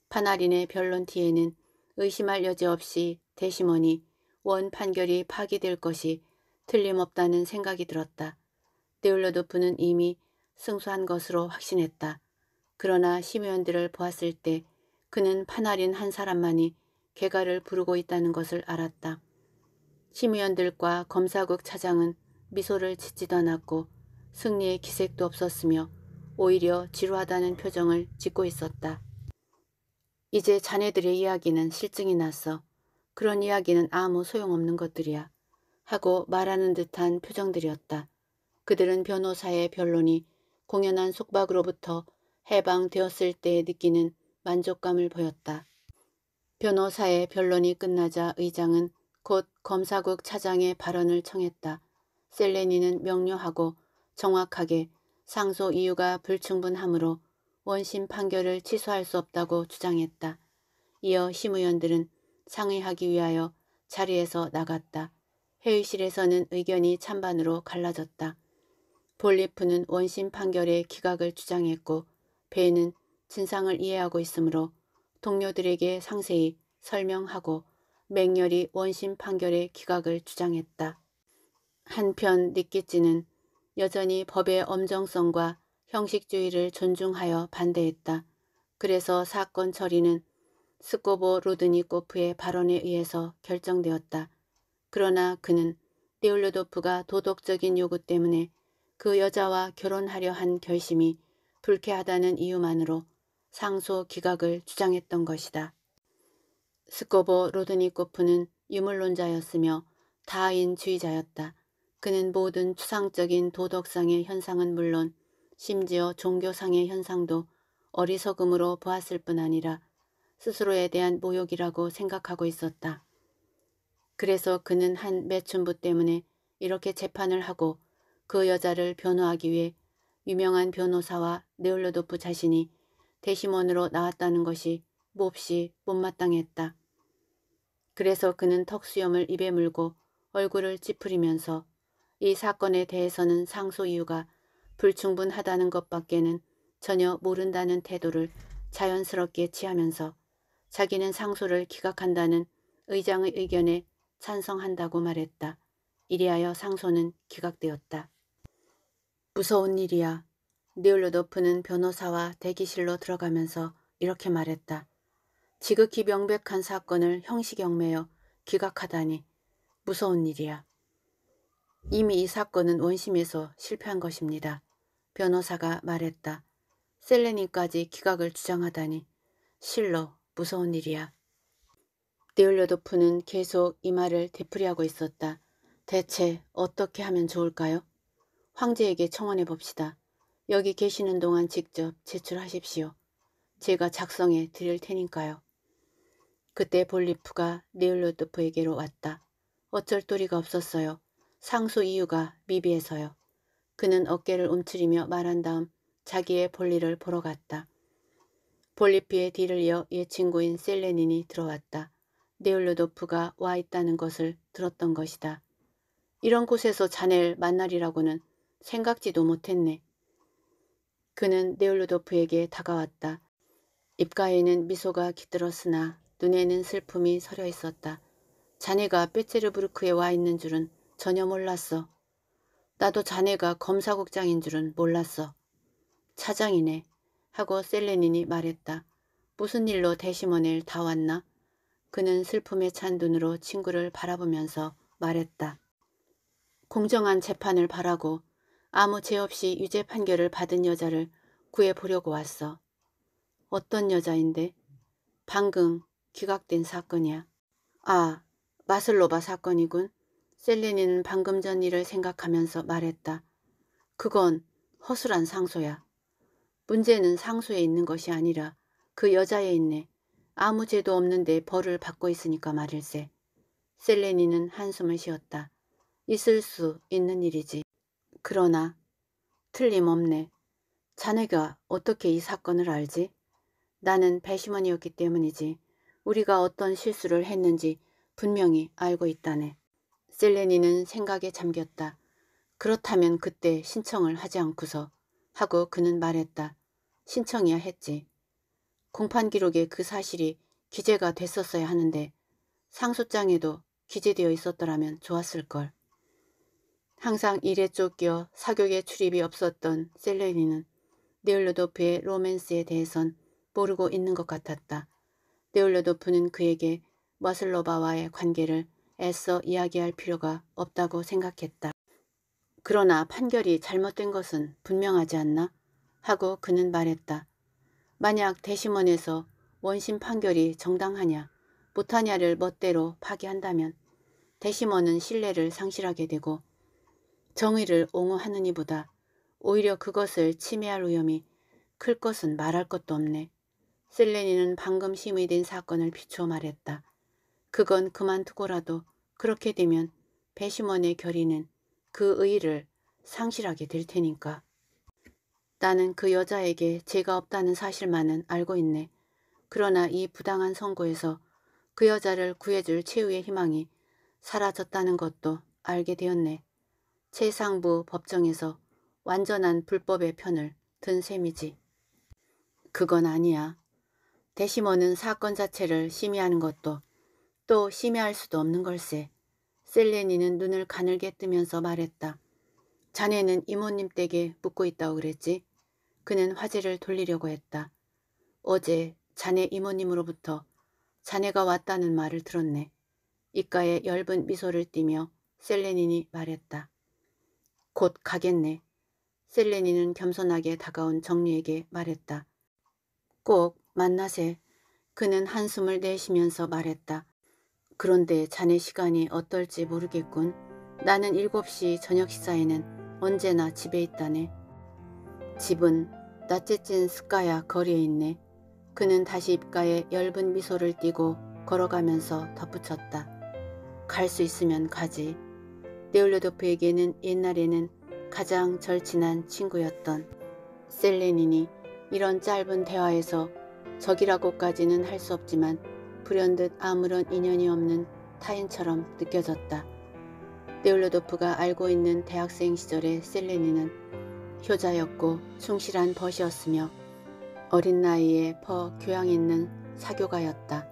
파나린의 변론 뒤에는 의심할 여지 없이 대심원이 원 판결이 파기될 것이 틀림없다는 생각이 들었다. 데올러도프는 이미 승소한 것으로 확신했다. 그러나 시의원들을 보았을 때 그는 파나린 한 사람만이 개가를 부르고 있다는 것을 알았다. 시의원들과 검사국 차장은 미소를 짓지도 않았고 승리의 기색도 없었으며 오히려 지루하다는 표정을 짓고 있었다. 이제 자네들의 이야기는 실증이 났어. 그런 이야기는 아무 소용없는 것들이야. 하고 말하는 듯한 표정들이었다. 그들은 변호사의 변론이 공연한 속박으로부터 해방되었을 때 느끼는 만족감을 보였다. 변호사의 변론이 끝나자 의장은 곧 검사국 차장의 발언을 청했다. 셀레니는 명료하고 정확하게 상소 이유가 불충분하므로 원심 판결을 취소할 수 없다고 주장했다. 이어 심의원들은 상의하기 위하여 자리에서 나갔다. 회의실에서는 의견이 찬반으로 갈라졌다. 볼리프는 원심 판결의 기각을 주장했고 베는 진상을 이해하고 있으므로 동료들에게 상세히 설명하고 맹렬히 원심 판결의 기각을 주장했다. 한편 니키치는 여전히 법의 엄정성과 형식주의를 존중하여 반대했다. 그래서 사건 처리는 스코보 로드니코프의 발언에 의해서 결정되었다. 그러나 그는 데올로도프가 도덕적인 요구 때문에 그 여자와 결혼하려 한 결심이 불쾌하다는 이유만으로 상소 기각을 주장했던 것이다. 스코보 로드니코프는 유물론자였으며 다인주의자였다. 그는 모든 추상적인 도덕상의 현상은 물론 심지어 종교상의 현상도 어리석음으로 보았을 뿐 아니라 스스로에 대한 모욕이라고 생각하고 있었다. 그래서 그는 한 매춘부 때문에 이렇게 재판을 하고 그 여자를 변호하기 위해 유명한 변호사와 네올로도프 자신이 대심원으로 나왔다는 것이 몹시 못마땅했다. 그래서 그는 턱수염을 입에 물고 얼굴을 찌푸리면서 이 사건에 대해서는 상소 이유가 불충분하다는 것밖에는 전혀 모른다는 태도를 자연스럽게 취하면서 자기는 상소를 기각한다는 의장의 의견에 찬성한다고 말했다. 이리하여 상소는 기각되었다. 무서운 일이야. 네올로도프는 변호사와 대기실로 들어가면서 이렇게 말했다. 지극히 명백한 사건을 형식경매여 기각하다니 무서운 일이야. 이미 이 사건은 원심에서 실패한 것입니다. 변호사가 말했다. 셀레니까지 기각을 주장하다니 실로 무서운 일이야. 네올려도프는 계속 이마를 되풀이하고 있었다. 대체 어떻게 하면 좋을까요? 황제에게 청원해 봅시다. 여기 계시는 동안 직접 제출하십시오. 제가 작성해 드릴 테니까요. 그때 볼리프가 네올로도프에게로 왔다. 어쩔 도리가 없었어요. 상소 이유가 미비해서요. 그는 어깨를 움츠리며 말한 다음 자기의 볼일을 보러 갔다. 볼리프의 뒤를 이어 옛 친구인 셀레닌이 들어왔다. 네올로도프가와 있다는 것을 들었던 것이다. 이런 곳에서 자넬 만날이라고는 생각지도 못했네. 그는 네올로도프에게 다가왔다. 입가에는 미소가 깃들었으나 눈에는 슬픔이 서려 있었다. 자네가 빼체르부르크에 와 있는 줄은 전혀 몰랐어. 나도 자네가 검사국장인 줄은 몰랐어. 차장이네. 하고 셀레닌이 말했다. 무슨 일로 대시몬을 다 왔나? 그는 슬픔에 찬 눈으로 친구를 바라보면서 말했다. 공정한 재판을 바라고 아무 죄 없이 유죄 판결을 받은 여자를 구해보려고 왔어. 어떤 여자인데? 방금 기각된 사건이야. 아, 마슬로바 사건이군. 셀레니는 방금 전 일을 생각하면서 말했다. 그건 허술한 상소야. 문제는 상소에 있는 것이 아니라 그 여자에 있네. 아무 죄도 없는데 벌을 받고 있으니까 말일세. 셀레니는 한숨을 쉬었다. 있을 수 있는 일이지. 그러나 틀림없네. 자네가 어떻게 이 사건을 알지? 나는 배심원이었기 때문이지. 우리가 어떤 실수를 했는지 분명히 알고 있다네. 셀레니는 생각에 잠겼다. 그렇다면 그때 신청을 하지 않고서 하고 그는 말했다. 신청이야 했지. 공판 기록에 그 사실이 기재가 됐었어야 하는데 상소장에도 기재되어 있었더라면 좋았을걸. 항상 일에 쫓겨 사격에 출입이 없었던 셀레니는 네올로도프의 로맨스에 대해선 모르고 있는 것 같았다. 네올로도프는 그에게 머슬로바와의 관계를 애써 이야기할 필요가 없다고 생각했다. 그러나 판결이 잘못된 것은 분명하지 않나? 하고 그는 말했다. 만약 대심원에서 원심 판결이 정당하냐 못하냐를 멋대로 파기한다면 대심원은 신뢰를 상실하게 되고 정의를 옹호하느니보다 오히려 그것을 침해할 위험이 클 것은 말할 것도 없네. 셀레니는 방금 심의된 사건을 비추어 말했다. 그건 그만두고라도 그렇게 되면 배심원의 결의는 그 의의를 상실하게 될 테니까. 나는 그 여자에게 죄가 없다는 사실만은 알고 있네. 그러나 이 부당한 선고에서 그 여자를 구해줄 최후의 희망이 사라졌다는 것도 알게 되었네. 최상부 법정에서 완전한 불법의 편을 든 셈이지. 그건 아니야. 대시모는 사건 자체를 심의하는 것도 또 심의할 수도 없는 걸세. 셀레니는 눈을 가늘게 뜨면서 말했다. 자네는 이모님 댁에 묵고 있다고 그랬지? 그는 화제를 돌리려고 했다. 어제 자네 이모님으로부터 자네가 왔다는 말을 들었네. 이가에 엷은 미소를 띠며 셀레닌이 말했다. 곧 가겠네. 셀레닌은 겸손하게 다가온 정리에게 말했다. 꼭 만나세. 그는 한숨을 내쉬면서 말했다. 그런데 자네 시간이 어떨지 모르겠군. 나는 7시 저녁 식사에는 언제나 집에 있다네. 집은 나체친 스카야 거리에 있네. 그는 다시 입가에 엷은 미소를 띠고 걸어가면서 덧붙였다. 갈 수 있으면 가지. 네올레도프에게는 옛날에는 가장 절친한 친구였던 셀레닌이 이런 짧은 대화에서 적이라고까지는 할 수 없지만 불현듯 아무런 인연이 없는 타인처럼 느껴졌다. 네올레도프가 알고 있는 대학생 시절의 셀레니는 효자였고 충실한 벗이었으며 어린 나이에 퍼 교양 있는 사교가였다.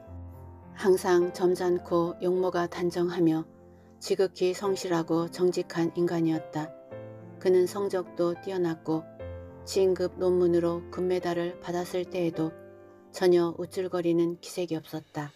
항상 점잖고 용모가 단정하며 지극히 성실하고 정직한 인간이었다. 그는 성적도 뛰어났고 진급 논문으로 금메달을 받았을 때에도 전혀 우쭐거리는 기색이 없었다.